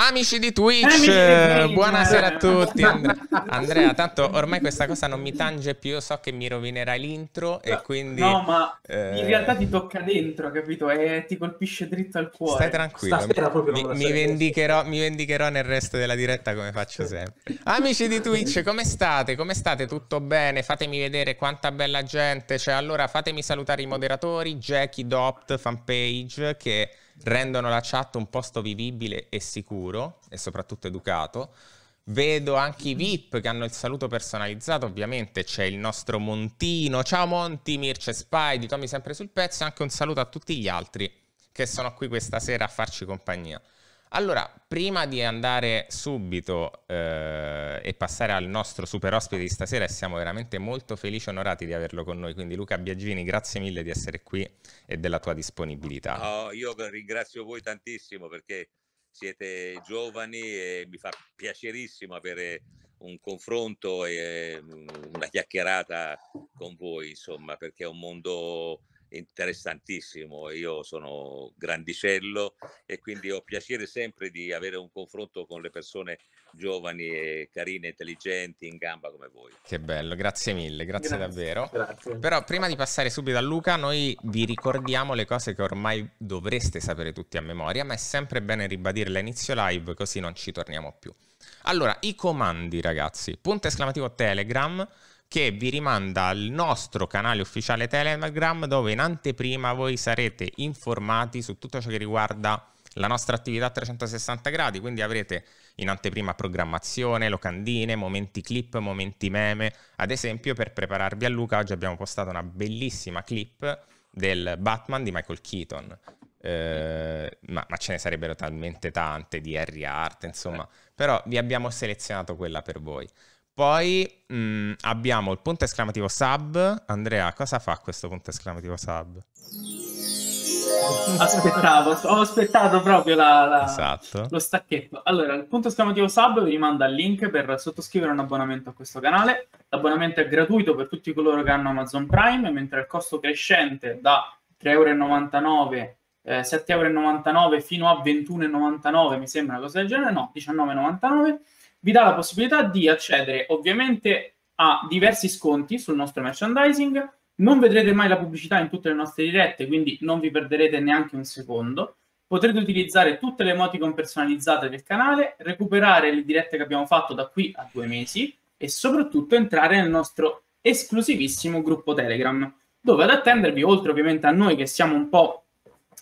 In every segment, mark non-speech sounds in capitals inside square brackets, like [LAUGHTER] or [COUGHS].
Amici di Twitch, Amici buonasera a tutti. And- [LAUGHS] Andrea, tanto ormai questa cosa non mi tange più, so che mi rovinerai l'intro e quindi... No, ma eh... in realtà ti tocca dentro, capito? E ti colpisce dritto al cuore. Stai tranquillo, mi, mi, vendicherò, mi, vendicherò, nel resto della diretta come faccio sempre. Amici di Twitch, come state? Come state? Tutto bene? Fatemi vedere quanta bella gente c'è. Cioè, allora fatemi salutare i moderatori, Jackie Dopt, fanpage, che rendono la chat un posto vivibile e sicuro e soprattutto educato. Vedo anche i VIP che hanno il saluto personalizzato, ovviamente c'è il nostro Montino, ciao Monti, Mirce Spy, di Tommy sempre sul pezzo, e anche un saluto a tutti gli altri che sono qui questa sera a farci compagnia. Allora, prima di andare subito eh, e passare al nostro super ospite di stasera, e siamo veramente molto felici e onorati di averlo con noi. Quindi, Luca Biagini, grazie mille di essere qui e della tua disponibilità. Oh, io ringrazio voi tantissimo perché siete giovani e mi fa piacerissimo avere un confronto e mm, una chiacchierata con voi, insomma, perché è un mondo interessantissimo. Io sono grandicello e quindi ho piacere sempre di avere un confronto con le persone giovani e carine, intelligenti, in gamba come voi. Che bello, grazie mille, grazie, grazie davvero. Grazie. Però prima di passare subito a Luca, noi vi ricordiamo le cose che ormai dovreste sapere tutti a memoria, ma è sempre bene ribadirle a inizio live così non ci torniamo più. Allora, i comandi ragazzi, punto esclamativo Telegram, che vi rimanda al nostro canale ufficiale Telegram dove in anteprima voi sarete informati su tutto ciò che riguarda la nostra attività a 360 gradi, quindi avrete in anteprima programmazione, locandine, momenti clip, momenti meme. Ad esempio, per prepararvi a Luca, oggi abbiamo postato una bellissima clip del Batman di Michael Keaton. Eh, ma, ma, ce ne sarebbero talmente tante di Harry Art, insomma, però vi abbiamo selezionato quella per voi. Poi mh, mm, abbiamo il punto esclamativo sub. Andrea, cosa fa questo punto esclamativo sub? Aspettavo, ho aspettato proprio la, la, esatto. lo stacchetto. Allora, il punto esclamativo sub vi rimanda al link per sottoscrivere un abbonamento a questo canale. L'abbonamento è gratuito per tutti coloro che hanno Amazon Prime, mentre il costo crescente da 3,99€, eh, 7,99€ fino a 21,99€, mi sembra una cosa del genere, no, 19,99€ vi dà la possibilità di accedere ovviamente a diversi sconti sul nostro merchandising, non vedrete mai la pubblicità in tutte le nostre dirette, quindi non vi perderete neanche un secondo. Potrete utilizzare tutte le emoticon personalizzate del canale, recuperare le dirette che abbiamo fatto da qui a due mesi e soprattutto entrare nel nostro esclusivissimo gruppo Telegram, dove ad attendervi, oltre ovviamente a noi che siamo un po'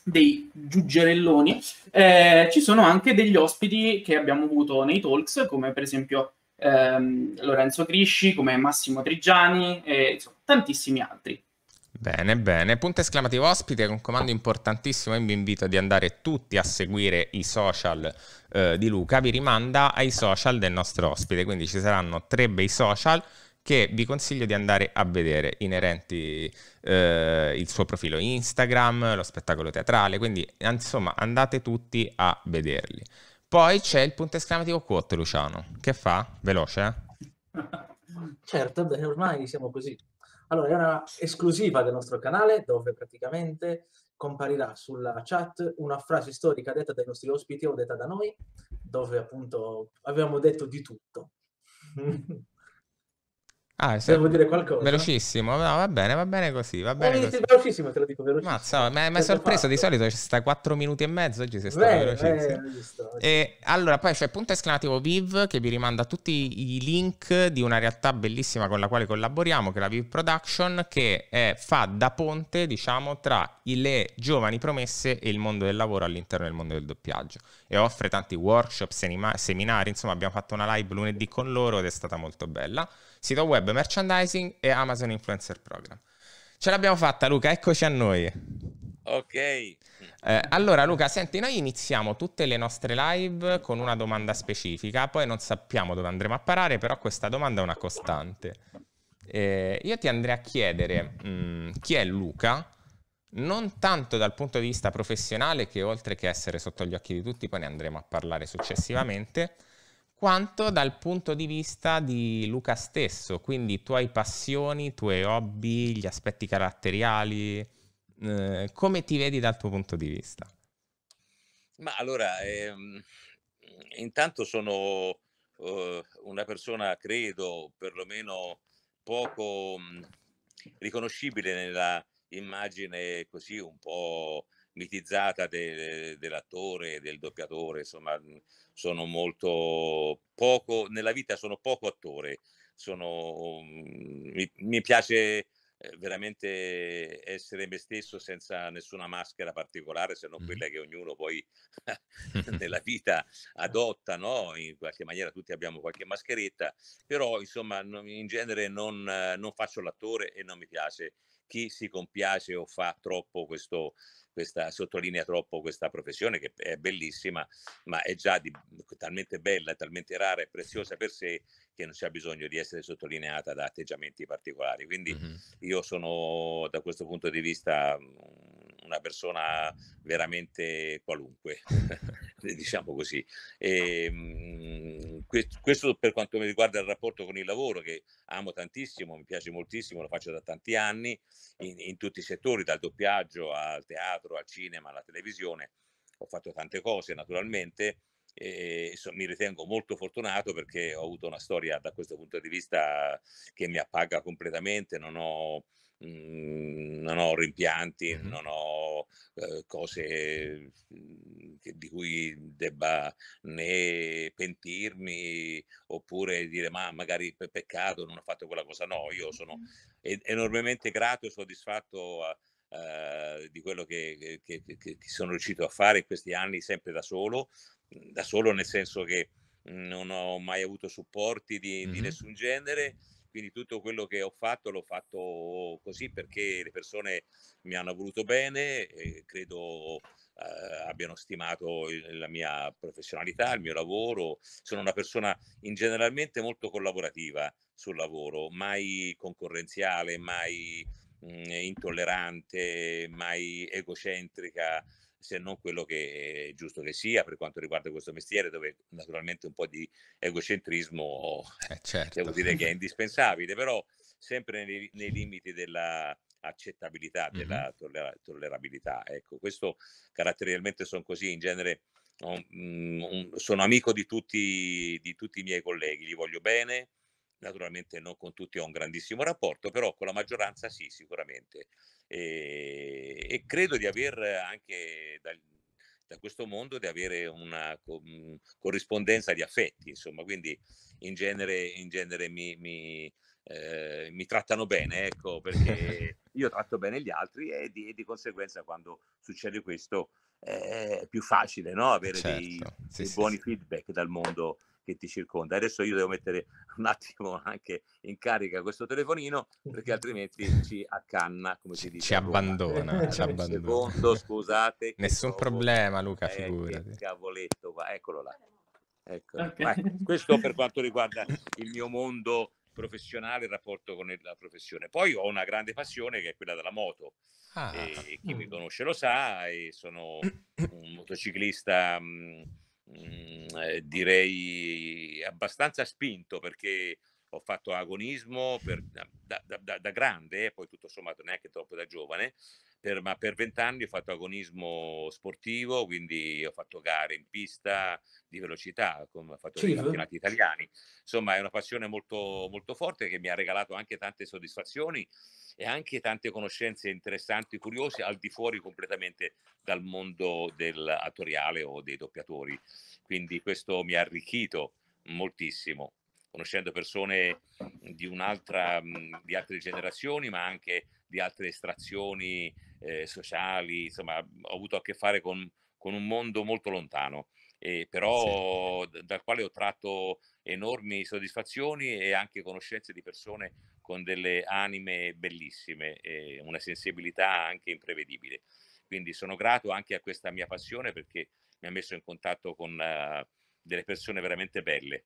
dei giuggerelloni, eh, ci sono anche degli ospiti che abbiamo avuto nei talks, come per esempio ehm, Lorenzo Grisci, come Massimo Trigiani e insomma, tantissimi altri. Bene, bene. Punto esclamativo ospite, un comando importantissimo e vi invito di andare tutti a seguire i social eh, di Luca. Vi rimanda ai social del nostro ospite, quindi ci saranno tre bei social che vi consiglio di andare a vedere, inerenti eh, il suo profilo Instagram, lo spettacolo teatrale, quindi insomma andate tutti a vederli. Poi c'è il punto esclamativo quote, Luciano. Che fa? Veloce? Eh? [LAUGHS] certo, beh, ormai siamo così. Allora, è una esclusiva del nostro canale dove praticamente comparirà sulla chat una frase storica detta dai nostri ospiti o detta da noi, dove appunto abbiamo detto di tutto. [LAUGHS] Ah, se... Devo dire qualcosa. Velocissimo, no, va bene, va bene così. Va eh, bene così. Velocissimo, te lo dico velocissimo. Mazza, mi ha sorpreso, di solito ci sta 4 minuti e mezzo, oggi sei stato velocissimo. Beh, e, allora, poi c'è punto esclamativo VIV che vi rimanda tutti i link di una realtà bellissima con la quale collaboriamo, che è la VIV Production, che è, fa da ponte, diciamo, tra le giovani promesse e il mondo del lavoro all'interno del mondo del doppiaggio. E offre tanti workshop, seminari, insomma abbiamo fatto una live lunedì con loro ed è stata molto bella sito web merchandising e Amazon Influencer Program. Ce l'abbiamo fatta Luca, eccoci a noi. Ok. Eh, allora Luca, senti, noi iniziamo tutte le nostre live con una domanda specifica, poi non sappiamo dove andremo a parare, però questa domanda è una costante. Eh, io ti andrei a chiedere mh, mm, chi è Luca, non tanto dal punto di vista professionale, che oltre che essere sotto gli occhi di tutti, poi ne andremo a parlare successivamente, quanto dal punto di vista di Luca stesso, quindi i tuoi passioni, tuoi hobby, gli aspetti caratteriali, eh, come ti vedi dal tuo punto di vista? Ma allora, ehm, intanto sono eh, una persona, credo, perlomeno poco mh, mm, riconoscibile nella immagine così un po' mitizzata de, dell'attore, del doppiatore, insomma, mm, sono molto poco, nella vita sono poco attore, sono, mi, mi piace eh, veramente essere me stesso senza nessuna maschera particolare se non quella che ognuno poi [LAUGHS] nella vita adotta no? in qualche maniera tutti abbiamo qualche mascheretta però insomma in genere non, non faccio l'attore e non mi piace chi si compiace o fa troppo questo, questa, sottolinea troppo questa professione che è bellissima, ma è già di, talmente bella, talmente rara e preziosa per sé che non c'è bisogno di essere sottolineata da atteggiamenti particolari. Quindi mm-hmm. io sono da questo punto di vista una persona veramente qualunque. [LAUGHS] [LAUGHS] diciamo così. E, ehm, questo per quanto mi riguarda il rapporto con il lavoro, che amo tantissimo, mi piace moltissimo, lo faccio da tanti anni, in, in tutti i settori, dal doppiaggio al teatro, al cinema, alla televisione. Ho fatto tante cose naturalmente e so, mi ritengo molto fortunato perché ho avuto una storia da questo punto di vista che mi appaga completamente, non ho Mhmm, non ho rimpianti, mm-hmm. non ho uhm, cose mhmm, che, di cui debba né pentirmi oppure dire ma magari per peccato non ho fatto quella cosa. No, io sono enormemente grato e soddisfatto. A, Uh, di quello che, che, che, che, sono riuscito a fare in questi anni sempre da solo, da solo nel senso che non ho mai avuto supporti di, mm-hmm. di nessun genere quindi tutto quello che ho fatto l'ho fatto così perché le persone mi hanno voluto bene e credo eh, abbiano stimato il, la mia professionalità, il mio lavoro. Sono una persona in generalmente molto collaborativa sul lavoro, mai concorrenziale, mai mh, mm, intollerante, mai egocentrica se non quello che è giusto che sia per quanto riguarda questo mestiere, dove naturalmente un po' di egocentrismo eh certo. devo dire che è indispensabile, però sempre nei, nei limiti della accettabilità, della mm-hmm. toller- tollerabilità. Ecco, questo caratterialmente sono così, in genere mm, sono amico di tutti, di tutti i miei colleghi, li voglio bene, naturalmente non con tutti ho un grandissimo rapporto, però con la maggioranza sì, sicuramente e, e credo di aver anche da, da, questo mondo di avere una com, mm, corrispondenza di affetti, insomma, quindi in genere, in genere mi, mi, eh, mi trattano bene, ecco, perché [LAUGHS] io tratto bene gli altri e di, e di conseguenza quando succede questo eh, è più facile no? avere certo. dei, sì, dei sì, buoni sì. feedback dal mondo che ti circonda. Adesso io devo mettere un attimo anche in carica questo telefonino perché mhm. altrimenti ci accanna, come si dice. Ci abbandona, ci abbandona. Secondo, scusate. Nessun problema Luca, eh, figurati. Eh, cavoletto qua, eccolo là. Ecco. Okay. Questo per [LAUGHS] quanto riguarda il mio mondo professionale, il rapporto con la professione. Poi ho una grande passione che è quella della moto. Ah. E, chi mi mm. conosce lo sa, e sono un motociclista... Mh, mm, Mhmm, eh, direi abbastanza spinto perché ho fatto agonismo per, da, da, da, grande, eh, poi tutto sommato neanche troppo da giovane, per, ma per vent'anni ho fatto agonismo sportivo, quindi ho fatto gare in pista di velocità, come ho fatto sì, i campionati italiani. Insomma, è una passione molto, molto forte che mi ha regalato anche tante soddisfazioni e anche tante conoscenze interessanti, curiose, al di fuori completamente dal mondo dell'attoriale o dei doppiatori. Quindi questo mi ha arricchito moltissimo, conoscendo persone di un'altra, mhmm, di altre generazioni, ma anche di altre estrazioni eh, sociali, insomma ho avuto a che fare con, con un mondo molto lontano, eh, però sì. dal quale ho tratto enormi soddisfazioni e anche conoscenze di persone con delle anime bellissime e una sensibilità anche imprevedibile. Quindi sono grato anche a questa mia passione perché mi ha messo in contatto con uh, delle persone veramente belle.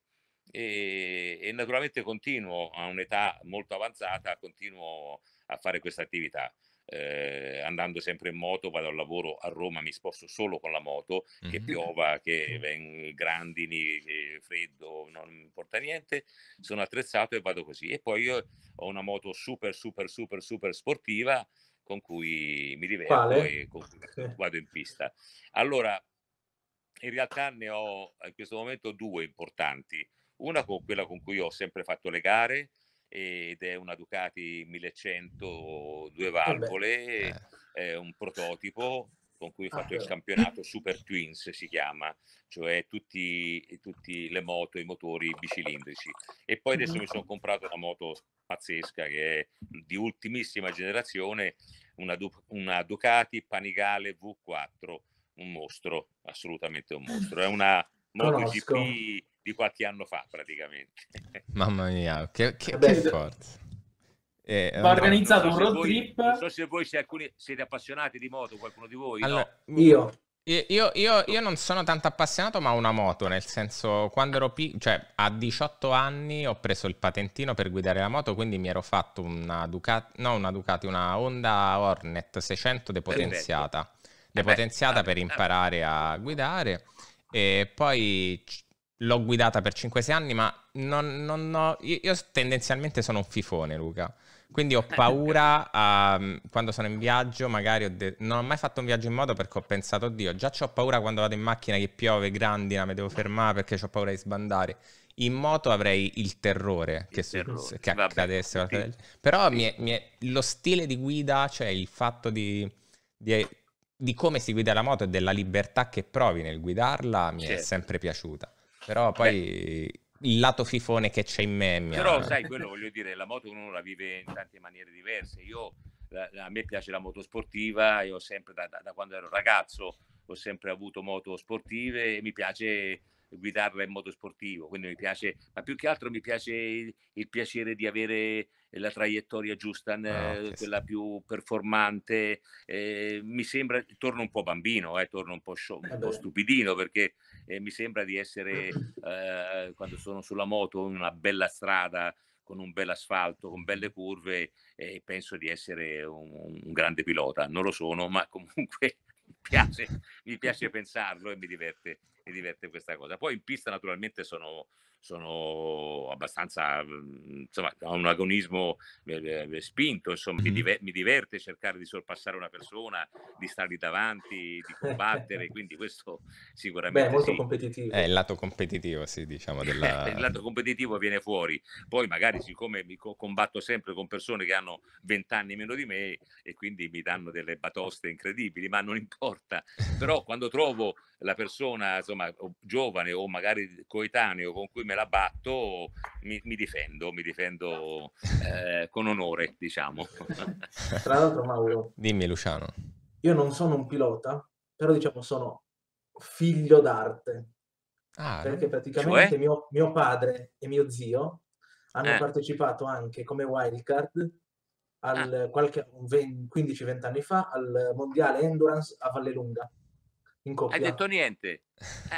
E, e naturalmente continuo a un'età molto avanzata, continuo a fare questa attività. Eh, andando sempre in moto, vado al lavoro a Roma, mi sposto solo con la moto, mm-hmm. che piova, che veng- grandini, che eh, freddo, non importa niente, sono attrezzato e vado così. E poi io ho una moto super, super, super, super sportiva con cui mi diverto Quale? e con cui vado in pista. Allora, in realtà ne ho in questo momento due importanti. Una con quella con cui ho sempre fatto le gare, ed è una Ducati 1100 due eh valvole, eh. è un prototipo con cui ho ah, fatto ah, il campionato Super Twins si chiama, cioè tutti, tutti le moto, i motori bicilindrici. E poi adesso mhm. mi sono comprato una moto pazzesca che è di ultimissima generazione, una, una Ducati Panigale V4, un mostro, assolutamente un mostro. È una MotoGP di qualche anno fa praticamente. [LAUGHS] Mamma mia, che, che, Beh, che forte. Eh, va organizzato so un road voi, trip. Non so se voi siete, alcuni, siete, appassionati di moto, qualcuno di voi. Allora, no? io. Io, io, io, non sono tanto appassionato, ma ho una moto, nel senso, quando ero piccolo, cioè a 18 anni ho preso il patentino per guidare la moto, quindi mi ero fatto una Ducati, no una Ducati, una Honda Hornet 600 depotenziata, eh depotenziata ah, per ah. imparare a guidare. E poi l'ho guidata per 5-6 anni, ma non, non ho... io, io, tendenzialmente sono un fifone, Luca. Quindi ho eh, paura um, quando sono in viaggio, magari ho de- non ho mai fatto un viaggio in moto perché ho pensato, oddio, già ho paura quando vado in macchina che piove, grandina, mi devo fermare perché ho paura di sbandare. In moto avrei il terrore il che, su- terrore. che accadesse. Vabbè, Però sì. Mi è, mi è, lo stile di guida, cioè il fatto di, di di come si guida la moto e della libertà che provi nel guidarla mi sì. è sempre piaciuta. Però poi Beh. il lato fifone che c'è in me... Mi Però sai, quello voglio dire, la moto uno la vive in tante maniere diverse. Io, a me piace la moto sportiva, io sempre da, da, da quando ero ragazzo ho sempre avuto moto sportive e mi piace guidarla in modo sportivo, quindi mi piace, ma più che altro mi piace il, il piacere di avere la traiettoria giusta, oh, quella sì. più performante. Eh, mi sembra, torno un po' bambino, eh, torno un po', show, un eh po stupidino perché eh, mi sembra di essere, [CLEARS THROAT] quando sono sulla moto, in una bella strada con un bel asfalto, con belle curve e penso di essere un, un grande pilota. Non lo sono, ma [LAUGHS] comunque piace, mi piace pensarlo e mi diverte, mi diverte questa cosa. Poi in pista naturalmente sono, sono abbastanza, mhmm, insomma, ho un agonismo spinto, insomma, mi, diver- mi diverte cercare di sorpassare una persona, di stargli davanti, di combattere, [LAUGHS] quindi questo sicuramente... Beh, è molto sì. competitivo. È il lato competitivo, sì, diciamo. Della... [LAUGHS] il lato competitivo viene fuori, poi magari siccome mi co- combatto sempre con persone che hanno vent'anni meno di me e quindi mi danno delle batoste incredibili, ma non importa, però quando trovo la persona insomma, giovane o magari coetaneo con cui me la batto, mi, mi difendo, mi difendo eh, con onore, diciamo. [LAUGHS] Tra l'altro, Mauro. Dimmi, Luciano. Io non sono un pilota, però diciamo sono figlio d'arte. Ah, perché praticamente cioè? mio, mio, padre e mio zio hanno eh. partecipato anche come wildcard al, ah. qualche, 15-20 anni fa al mondiale endurance a Vallelunga in coppia. Hai detto niente.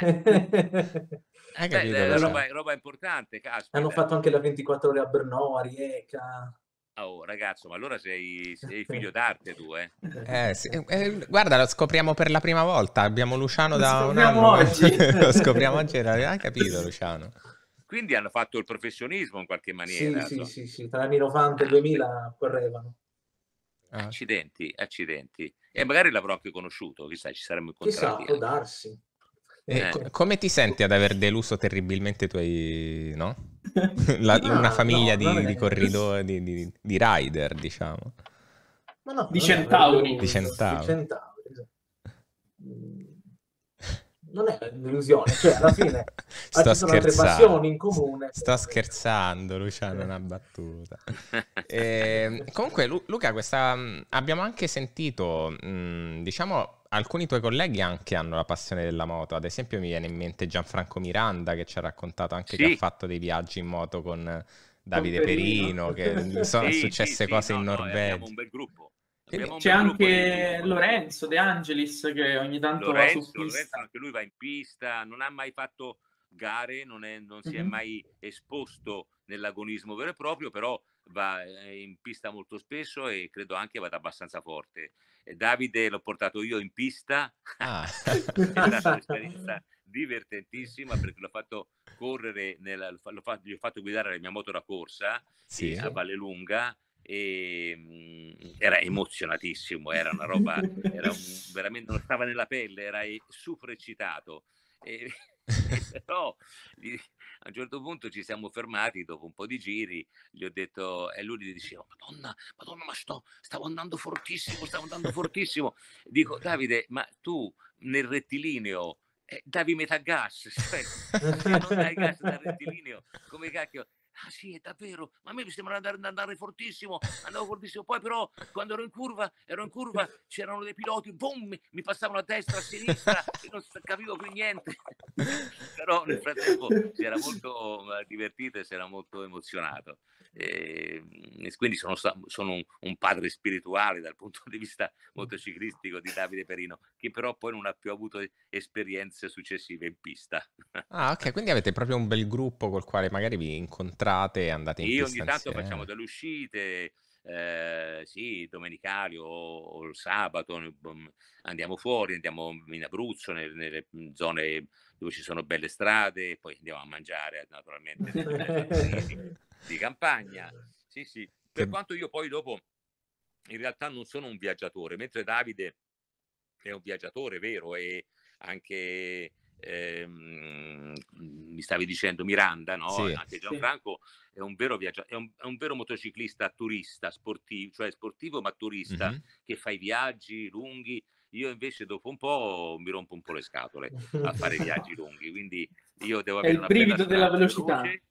Eh. [LAUGHS] Hai Beh, la eh, roba, roba, importante, caspita. Hanno fatto anche la 24 ore a Brno, a Rieca. Oh ragazzo, ma allora sei, sei figlio d'arte tu, eh? [LAUGHS] eh, sì. Eh, eh guarda, lo scopriamo per la prima volta. Abbiamo Luciano da un anno. Oggi. [LAUGHS] lo scopriamo oggi, hai capito Luciano. Quindi hanno fatto il professionismo in qualche maniera. Sì, so. sì, sì, sì, tra i anni 90 e ah, il 2000 correvano. Ah. Accidenti, accidenti. E magari l'avrò anche conosciuto, chissà, ci saremmo incontrati. Chissà, esatto, eh. può darsi. Eh, eh. Come ti senti ad aver deluso terribilmente i tuoi, no? [LAUGHS] La, no, una famiglia no, di, di corridori, di, di, di, rider, diciamo. No, di centauri. Di centauri non è un'illusione, cioè alla fine ci sono altre passioni in comune. Sto scherzando, Luciano, una battuta. [LAUGHS] e, ehm, comunque Lu- Luca, questa, mm, abbiamo anche sentito, mh, mm, diciamo, alcuni tuoi colleghi anche hanno la passione della moto, ad esempio mi viene in mente Gianfranco Miranda che ci ha raccontato anche sì. che ha fatto dei viaggi in moto con... Davide Perino, Perino, che [LAUGHS] sono sì, successe sì, cose no, in Norvegia. No, abbiamo un bel gruppo, c'è anche di... Eh. Lorenzo De Angelis che ogni tanto Lorenzo, va su pista. Lorenzo anche lui va in pista, non ha mai fatto gare, non, è, non si mm-hmm. è mhm. mai esposto nell'agonismo vero e proprio, però va eh, in pista molto spesso e credo anche vada abbastanza forte. Davide l'ho portato io in pista, ah. [LAUGHS] è stata un'esperienza divertentissima perché l'ho fatto correre, nella, l'ho fatto, gli ho fatto guidare la mia moto da corsa sì, eh. a Vallelunga e ehm, era emozionatissimo, era una roba, era un, veramente non stava nella pelle, era eh, super eccitato. E, [LAUGHS] [LAUGHS] però a un certo punto ci siamo fermati dopo un po' di giri, gli ho detto, e lui gli diceva, Madonna, Madonna, ma sto, stavo andando fortissimo, stavo andando fortissimo. Dico, Davide, ma tu nel rettilineo eh, davi metà gas, [LAUGHS] cioè, se cioè, non dai gas dal rettilineo, come cacchio? ah sì, è davvero, ma a me mi sembrava andare, andare fortissimo, andavo fortissimo, poi però quando ero in curva, ero in curva, c'erano dei piloti, boom, mi passavano a destra, a sinistra, e non capivo più niente, [LAUGHS] però nel frattempo si era molto eh, divertito e si era molto emozionato. Ehm, e, quindi sono, sono un, un, padre spirituale dal punto di vista motociclistico di Davide Perino, che però poi non ha più avuto esperienze successive in pista. Ah, ok, quindi avete proprio un bel gruppo col quale magari vi incontrate entrate, andate in Io ogni tanto facciamo delle uscite, eh, sì, domenicali o, o, il sabato, andiamo fuori, andiamo in Abruzzo, nelle, nelle, mhmm, zone dove ci sono belle strade, poi andiamo a mangiare naturalmente di, campagna. Sì, sì. Per quanto io poi dopo, in realtà non sono un viaggiatore, mentre Davide è un viaggiatore vero e anche Ehm, mi stavi dicendo Miranda, no? Sì, anche Gianfranco sì. è, un vero viaggiatore, è, un, è un vero motociclista turista, sportivo, cioè sportivo ma turista, mm-hmm. che fa i viaggi lunghi. Io invece dopo un po' mi rompo un po' le scatole a fare viaggi lunghi, quindi io devo avere è il brivido della velocità. Veloce,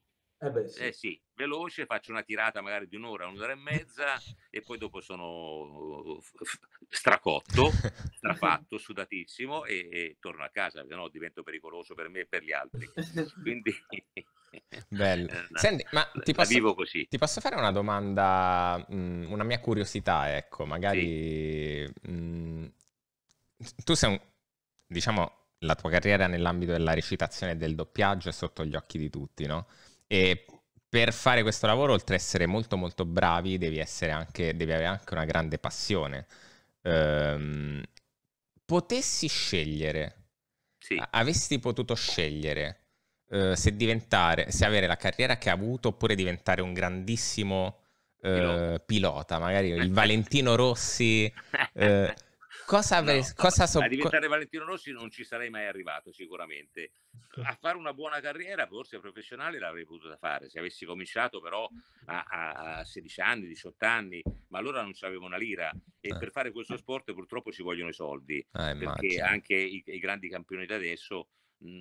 eh, beh, sì. eh sì, veloce, faccio una tirata magari di un'ora, un'ora e mezza e poi dopo sono stracotto, [LAUGHS] strafatto, sudatissimo e, e torno a casa, se no divento pericoloso per me e per gli altri. [LAUGHS] Quindi... Bello. [LAUGHS] Eh, Senti, ma ti posso, ti posso, fare una domanda, mm, una mia curiosità, ecco, magari... Sì. Mm, tu sei un... diciamo, la tua carriera nell'ambito della recitazione e del doppiaggio è sotto gli occhi di tutti, no? E per fare questo lavoro, oltre a essere molto molto bravi, devi, essere anche, devi avere anche una grande passione. Ehm, potessi scegliere, sì. avessi potuto scegliere eh, se diventare, se avere la carriera che ha avuto oppure diventare un grandissimo eh, pilota. pilota, magari il eh. Valentino Rossi. [LAUGHS] Eh, cosa avrei... No, cosa so... A diventare Valentino Rossi non ci sarei mai arrivato sicuramente. Ecco. A fare una buona carriera, forse professionale, l'avrei potuta fare. Se avessi cominciato però a, a 16 anni, 18 anni, ma allora non avevo una lira. E eh. per fare questo sport purtroppo ci vogliono i soldi. Eh, perché immagino. anche i, i, grandi campioni di adesso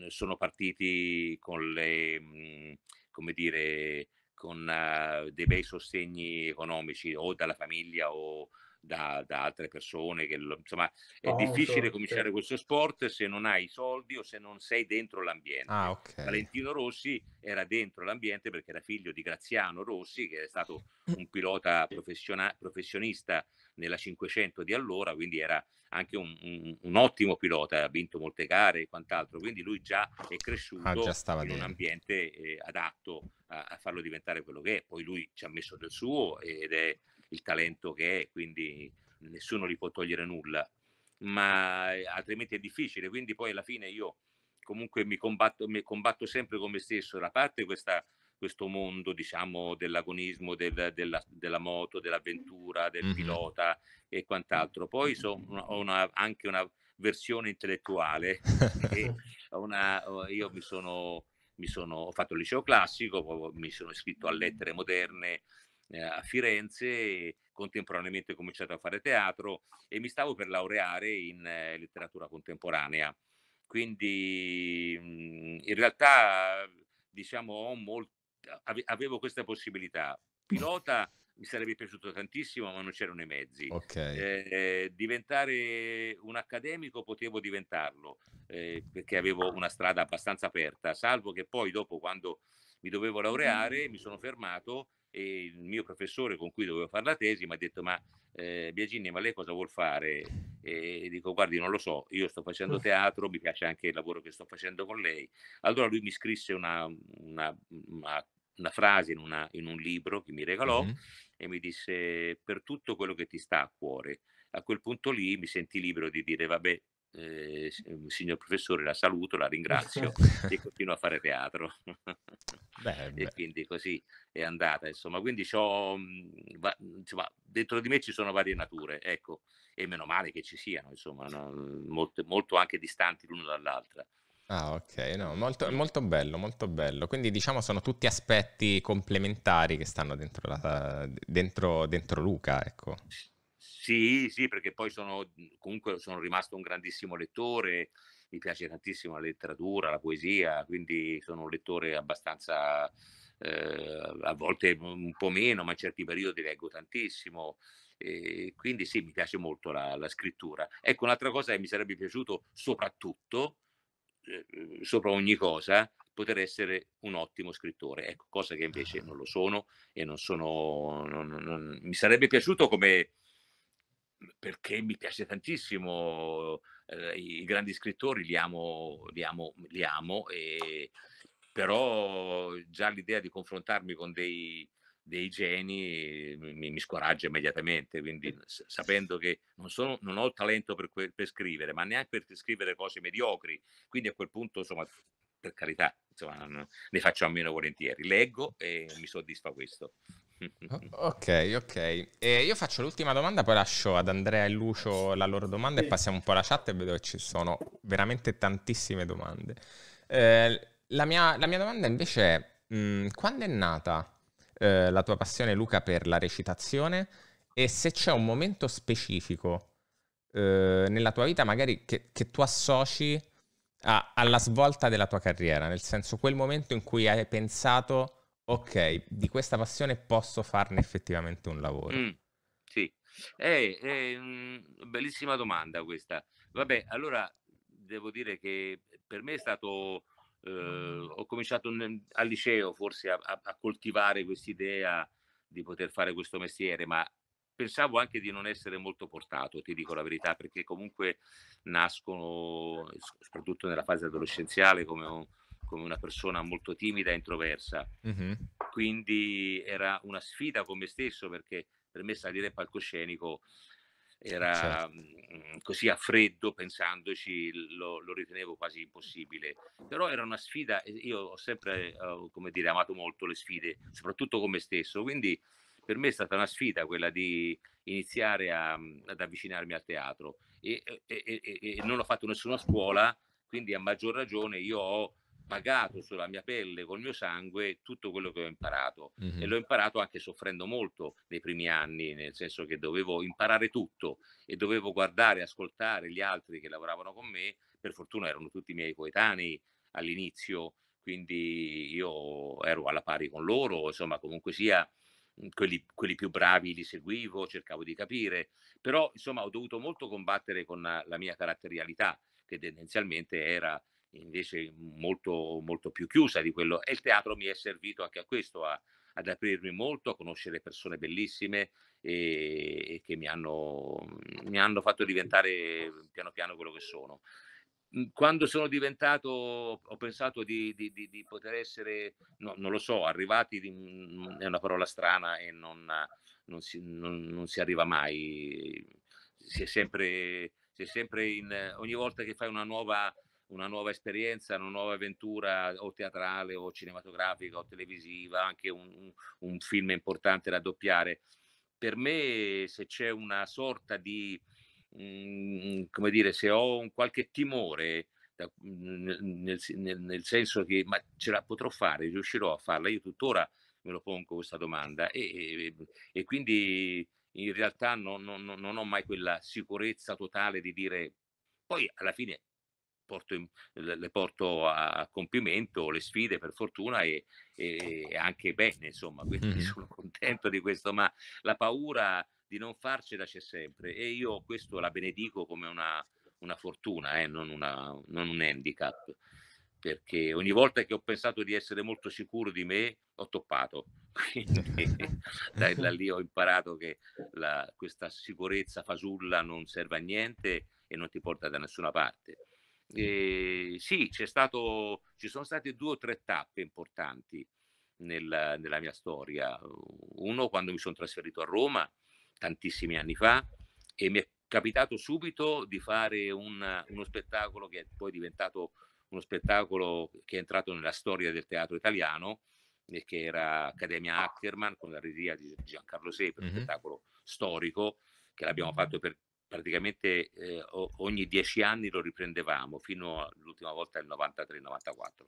sono partiti con le... Mh, come dire con uh, dei bei sostegni economici o dalla famiglia o da, da altre persone. Che, insomma, è oh, difficile so, cominciare questo sport se non hai i soldi o se non sei dentro l'ambiente. Ah, okay. Valentino Rossi era dentro l'ambiente perché era figlio di Graziano Rossi, che è stato un pilota professiona- professionista nella 500 di allora, quindi era anche un, un, un, ottimo pilota, ha vinto molte gare e quant'altro, quindi lui già è ah, cresciuto ah, già in dentro. un ambiente eh, adatto a, a, farlo diventare quello che è, poi lui ci ha messo del suo ed è il talento che è, quindi nessuno gli può togliere nulla, ma eh, altrimenti è difficile, quindi poi alla fine io comunque mi combatto, mi combatto sempre con me stesso, da parte questa, questo mondo diciamo dell'agonismo, del, della, della, moto, dell'avventura, del mm-hmm. pilota e quant'altro, poi so, ho una, anche una versione intellettuale, [LAUGHS] una, io mi sono, mi sono, ho fatto il liceo classico, mi sono iscritto a lettere moderne, eh, a Firenze e contemporaneamente ho cominciato a fare teatro e mi stavo per laureare in eh, letteratura contemporanea. Quindi mh, mm, in realtà diciamo molto, avevo questa possibilità. Pilota mi sarebbe piaciuto tantissimo, ma non c'erano i mezzi. Okay. Eh, eh, diventare un accademico potevo diventarlo, eh, perché avevo una strada abbastanza aperta, salvo che poi dopo, quando mi dovevo laureare, mi sono fermato e il mio professore con cui dovevo fare la tesi mi ha detto ma eh, Biagini ma lei cosa vuol fare? E dico guardi non lo so, io sto facendo teatro, mi piace anche il lavoro che sto facendo con lei. Allora lui mi scrisse una, una, una, una frase in, in, un libro che mi regalò mm-hmm. e mi disse per tutto quello che ti sta a cuore. A quel punto lì mi sentì libero di dire vabbè eh, ehm, signor professore, la saluto, la [LAUGHS] ringrazio e continuo a fare teatro. [LAUGHS] Beh, e quindi così è andata, insomma. Quindi mhmm, va, insomma, dentro di me ci sono varie nature, ecco, e meno male che ci siano, insomma, no? Mhmm, molto, molto anche distanti l'uno dall'altra. Ah, ok, no, molto, molto, bello, molto bello. Quindi diciamo sono tutti aspetti complementari che stanno dentro, la, dentro, dentro Luca, ecco. Sì, sì, perché poi sono, mhmm, comunque sono rimasto un grandissimo lettore, mi piace tantissimo la letteratura, la poesia, quindi sono un lettore abbastanza, eh, a volte un po' meno, ma in certi periodi leggo tantissimo. E quindi sì, mi piace molto la, la, scrittura. Ecco, un'altra cosa che mi sarebbe piaciuto soprattutto, eh, sopra ogni cosa, poter essere un ottimo scrittore, ecco, cosa che invece ah. non lo sono e non sono... Non, non, mi sarebbe piaciuto come perché mi piace tantissimo, eh, i grandi scrittori li amo, li amo, li amo e, ehm, però già l'idea di confrontarmi con dei, dei geni mi, mi, scoraggia immediatamente, quindi sapendo che non, sono, non ho il talento per, que- per, scrivere, ma neanche per scrivere cose mediocri, quindi a quel punto, insomma, per carità, insomma, ne faccio a meno volentieri, leggo e mi soddisfa questo. [LAUGHS] ok, ok. E io faccio l'ultima domanda, poi lascio ad Andrea e Lucio la loro domanda e passiamo un po' alla chat e vedo che ci sono veramente tantissime domande. Eh, la, mia, la, mia, domanda invece è, mh, mm, quando è nata eh, la tua passione Luca per la recitazione e se c'è un momento specifico eh, nella tua vita magari che, che tu associ a, alla svolta della tua carriera, nel senso quel momento in cui hai pensato ok, di questa passione posso farne effettivamente un lavoro? Mm, sì, è, è mh, bellissima domanda questa. Vabbè, allora devo dire che per me è stato... Eh, ho cominciato al liceo forse a, a, a coltivare quest'idea di poter fare questo mestiere, ma pensavo anche di non essere molto portato, ti dico la verità, perché comunque nascono, soprattutto nella fase adolescenziale, come un, come una persona molto timida e introversa. Mm-hmm. Quindi era una sfida con me stesso perché per me salire al palcoscenico era certo. Mm, mm, così a freddo, pensandoci, lo, lo, ritenevo quasi impossibile. Però era una sfida, io ho sempre, eh, come dire, amato molto le sfide, soprattutto con me stesso, quindi per me è stata una sfida quella di iniziare a, mm, ad avvicinarmi al teatro e, e, e, e non ho fatto nessuna scuola, quindi a maggior ragione io ho pagato sulla mia pelle col mio sangue tutto quello che ho imparato mm-hmm. e l'ho imparato anche soffrendo molto nei primi anni, nel senso che dovevo imparare tutto e dovevo guardare, ascoltare gli altri che lavoravano con me, per fortuna erano tutti i miei coetanei all'inizio, quindi io ero alla pari con loro, insomma comunque sia mhmm, quelli, quelli più bravi li seguivo, cercavo di capire, però insomma ho dovuto molto combattere con la mia caratterialità che tendenzialmente era invece molto, molto più chiusa di quello. E il teatro mi è servito anche a questo, a, ad aprirmi molto, a conoscere persone bellissime e, e che mi hanno, mi hanno, fatto diventare piano piano quello che sono. Quando sono diventato, ho pensato di, di, di, di poter essere, no, non lo so, arrivati, è una parola strana e non, non, si, non, non si arriva mai, si è sempre, si è sempre in, ogni volta che fai una nuova una nuova esperienza, una nuova avventura o teatrale o cinematografica o televisiva, anche un, un, film importante da doppiare. Per me se c'è una sorta di, mh, mm, come dire, se ho un qualche timore da, mh, nel, nel, nel, senso che ma ce la potrò fare, riuscirò a farla, io tuttora me lo pongo questa domanda e, e, e quindi in realtà non, non, non ho mai quella sicurezza totale di dire poi alla fine porto, in, le porto a compimento le sfide per fortuna e, e anche bene, insomma, quindi [LAUGHS] mm. sono contento di questo, ma la paura di non farcela c'è sempre e io questo la benedico come una, una fortuna, eh, non, una, non un handicap perché ogni volta che ho pensato di essere molto sicuro di me ho toppato. [LAUGHS] Quindi [LAUGHS] da, da lì ho imparato che la, questa sicurezza fasulla non serve a niente e non ti porta da nessuna parte. E ehm, sì, stato, ci sono state due o tre tappe importanti nella, nella mia storia. Uno quando mi sono trasferito a Roma tantissimi anni fa e mi è capitato subito di fare un, uno spettacolo che è poi diventato uno spettacolo che è entrato nella storia del teatro italiano e che era Accademia Ackerman con la regia di Giancarlo Sepe, mm-hmm. un spettacolo storico che l'abbiamo fatto per praticamente eh, ogni dieci anni lo riprendevamo fino all'ultima volta nel 93-94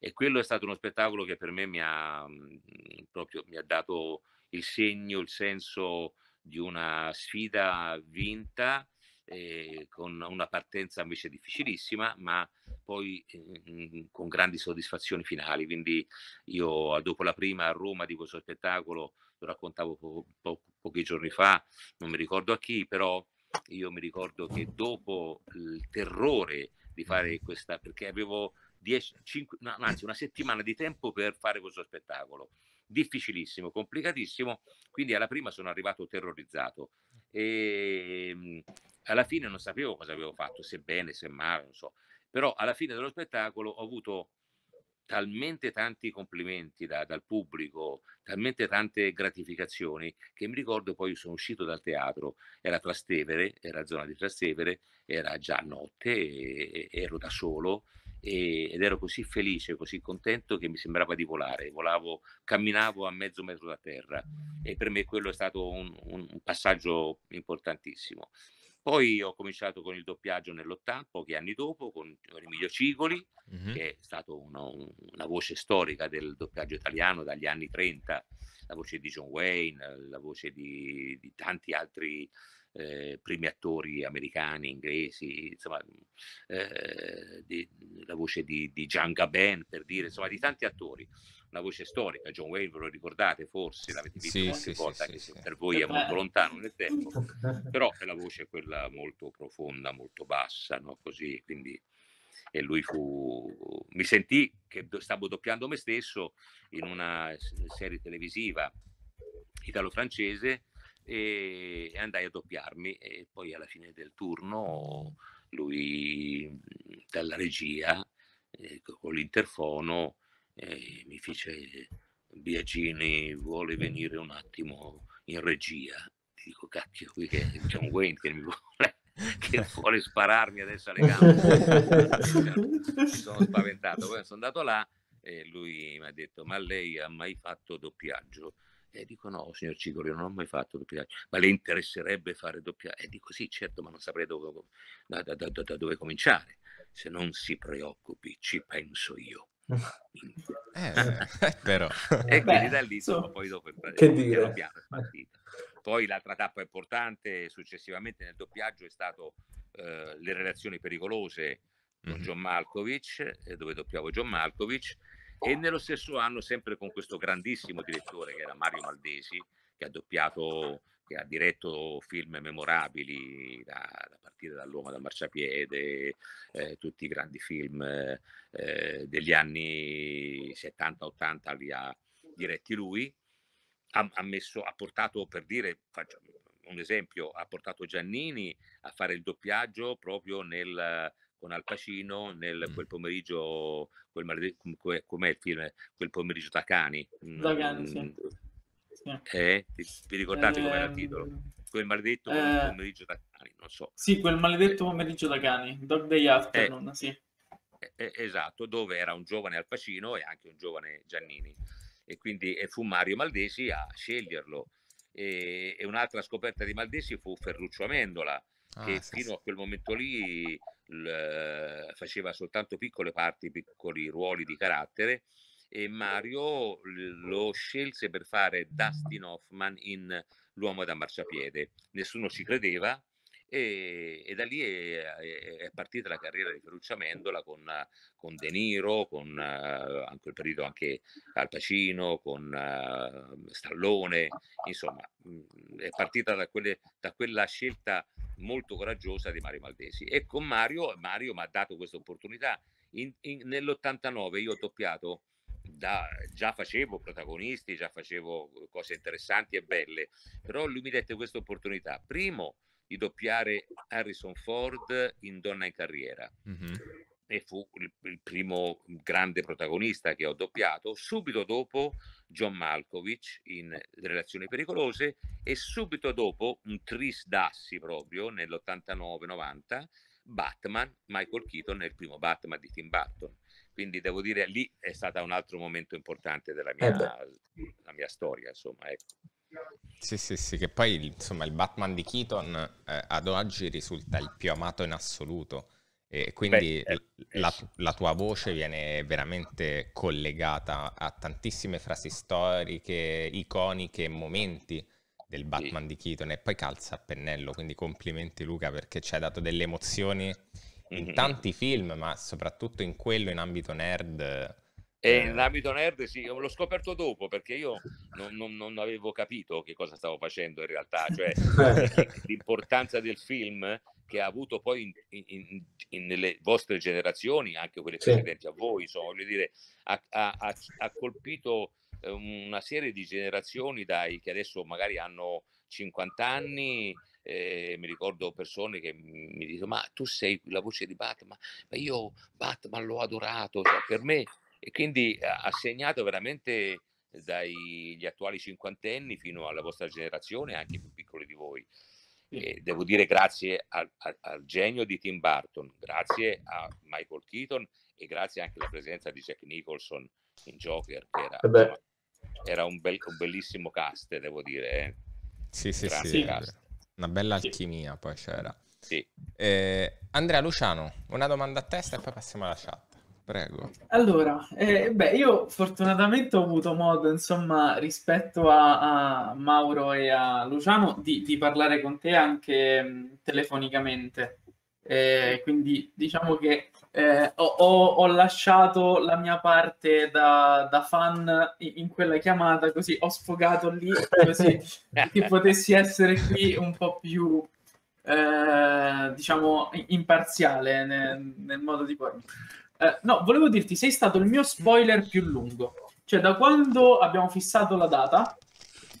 e quello è stato uno spettacolo che per me mi ha, mh, mm, proprio, mi ha dato il segno, il senso di una sfida vinta eh, con una partenza invece difficilissima ma poi eh, con grandi soddisfazioni finali quindi io dopo la prima a Roma di questo spettacolo lo raccontavo po- po- pochi giorni fa non mi ricordo a chi però io mi ricordo che dopo il terrore di fare mm-hmm. questa, perché avevo dieci, cinque, no, anzi una settimana di tempo per fare questo spettacolo, difficilissimo, complicatissimo, quindi alla prima sono arrivato terrorizzato e ehm, alla fine non sapevo cosa avevo fatto, se bene, se male, non so, però alla fine dello spettacolo ho avuto talmente tanti complimenti da, dal pubblico, talmente tante gratificazioni che mi ricordo poi sono uscito dal teatro, era Trastevere, era zona di Trastevere, era già notte, e, e ero da solo e, ed ero così felice, così contento che mi sembrava di volare, volavo, camminavo a mezzo metro da terra e per me quello è stato un, un passaggio importantissimo. Poi ho cominciato con il doppiaggio nell'80, pochi anni dopo, con Emilio Cigoli, mm-hmm. che è stato uno, una voce storica del doppiaggio italiano dagli anni 30, la voce di John Wayne, la voce di, di tanti altri eh, primi attori americani, inglesi, insomma, eh, di, la voce di, di Gian Gabin, per dire, insomma, di tanti attori una voce storica, John Wayne ve lo ricordate forse, l'avete visto sì, qualche sì, volta, sì, anche sì, se per voi è molto lontano nel tempo, però è la voce quella molto profonda, molto bassa, no? così, quindi e lui fu, mi sentì che stavo doppiando me stesso in una serie televisiva italo-francese e andai a doppiarmi e poi alla fine del turno lui dalla regia eh, con l'interfono e mi fece Biagini vuole venire un attimo in regia. Dico, cacchio, qui che John Wayne che mi vuole, che [LAUGHS] vuole spararmi adesso alle gambe. mi sono spaventato. Poi sono andato là e lui mi ha detto, ma lei ha mai fatto doppiaggio? E dico no, signor Cicoli, non ho mai fatto doppiaggio, ma le interesserebbe fare doppiaggio? E dico sì, certo, ma non saprei dove, da, da, da, da dove cominciare. Se non si preoccupi, ci penso io. [LAUGHS] Eh, eh, eh, però. E quindi da lì sono poi dopo che dire. Poi l'altra tappa importante successivamente nel doppiaggio è stato eh, le relazioni pericolose con mm-hmm. John Malkovich, eh, dove doppiavo John Malkovich, e oh. nello stesso anno sempre con questo grandissimo direttore che era Mario Maldesi, che ha doppiato che ha diretto film memorabili da, da partire dall'Uomo dal marciapiede, eh, tutti i grandi film eh, degli anni 70-80 li ha diretti lui, ha, ha, messo, ha portato per dire, faccio un esempio, ha portato Giannini a fare il doppiaggio proprio nel, con Al Pacino nel mm. quel pomeriggio, quel, com'è il film, quel pomeriggio Tacani. Tacani, sì mm, eh. eh, ti, vi ricordate eh, com'era il titolo? Ehm, quel maledetto eh, pomeriggio da cani, non so. Sì, quel maledetto pomeriggio da cani, Dog Day Afternoon, eh, sì. Eh, eh, esatto, dove era un giovane Al Pacino e anche un giovane Giannini. E quindi fu Mario Maldesi a sceglierlo. E, e un'altra scoperta di Maldesi fu Ferruccio Amendola, ah, che sì, fino sì. a quel momento lì l, faceva soltanto piccole parti, piccoli ruoli di carattere e Mario lo scelse per fare Dustin Hoffman in L'uomo da marciapiede. Nessuno ci credeva e, e da lì è, è, partita la carriera di Ferruccia Mendola con, con De Niro, con uh, eh, in quel periodo anche Al Pacino, con uh, Stallone, insomma è partita da, quelle, da quella scelta molto coraggiosa di Mario Maldesi e con Mario, Mario mi ha dato questa opportunità. nell'89 io ho doppiato da, già facevo protagonisti, già facevo cose interessanti e belle, però lui mi dette questa opportunità. Primo, di doppiare Harrison Ford in Donna in carriera. Mm-hmm. E fu il, il, primo grande protagonista che ho doppiato. Subito dopo John Malkovich in Relazioni pericolose e subito dopo un tris d'assi proprio nell'89-90 Batman, Michael Keaton è il primo Batman di Tim Burton. Quindi devo dire lì è stato un altro momento importante della eh mia, eh mia storia, insomma. Ecco. Sì, sì, sì, che poi insomma il Batman di Keaton eh, ad oggi risulta il più amato in assoluto e quindi Beh, eh, la, la, tua voce viene veramente collegata a tantissime frasi storiche, iconiche, momenti del Batman sì. di Keaton e poi calza a pennello, quindi complimenti Luca perché ci hai dato delle emozioni in mm-hmm. tanti film, ma soprattutto in quello in ambito nerd. E eh, ambito nerd sì, l'ho scoperto dopo perché io non, non, non, avevo capito che cosa stavo facendo in realtà, cioè [LAUGHS] l'importanza del film che ha avuto poi in, in, in, nelle vostre generazioni, anche quelle precedenti sì. a voi, insomma, voglio dire, ha, ha, ha colpito eh, una serie di generazioni dai che adesso magari hanno 50 anni eh, mi ricordo persone che mi dicono ma tu sei la voce di Batman, ma io Batman l'ho adorato, cioè, per me, e quindi ha segnato veramente dagli attuali cinquantenni fino alla vostra generazione, anche più piccoli di voi. E devo dire grazie al, al, al, genio di Tim Burton, grazie a Michael Keaton e grazie anche alla presenza di Jack Nicholson in Joker, che era, eh era un, bel, un, bellissimo cast, devo dire. Eh. Sì, sì, Grande sì. Cast. Una bella alchimia sì. poi c'era. Sì. Eh, Andrea Luciano, una domanda a testa e poi passiamo alla chat. Prego. Allora, eh, beh, io fortunatamente ho avuto modo, insomma, rispetto a, a Mauro e a Luciano, di, di parlare con te anche mh, mm, telefonicamente. Eh, quindi diciamo che eh, ho, ho, lasciato la mia parte da, da, fan in quella chiamata, così ho sfogato lì, così che [LAUGHS] potessi essere qui un po' più, eh, diciamo, imparziale nel, nel modo di pormi. Eh, no, volevo dirti, sei stato il mio spoiler più lungo. Cioè, da quando abbiamo fissato la data,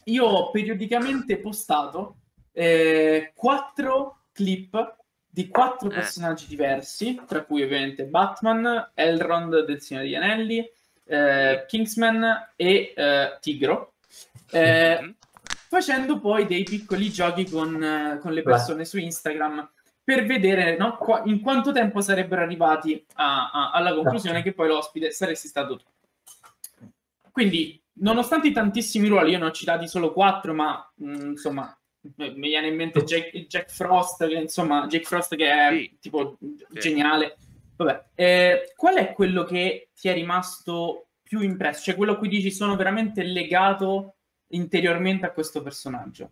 io ho periodicamente postato eh, quattro clip di quattro eh. personaggi diversi, tra cui ovviamente Batman, Elrond del Signore degli Anelli, eh, Kingsman e eh, Tigro, eh, mhm. facendo poi dei piccoli giochi con, eh, con le persone Beh. su Instagram per vedere no, qua, in quanto tempo sarebbero arrivati a, a, alla conclusione esatto. che poi l'ospite saresti stato tu. Quindi, nonostante i tantissimi ruoli, io ne ho citati solo quattro, ma mh, mm, insomma mi viene in mente Jack, Jack Frost, che, insomma, Jack Frost che è sì. tipo sì. geniale. Vabbè, eh, qual è quello che ti è rimasto più impresso? Cioè quello a cui dici sono veramente legato interiormente a questo personaggio?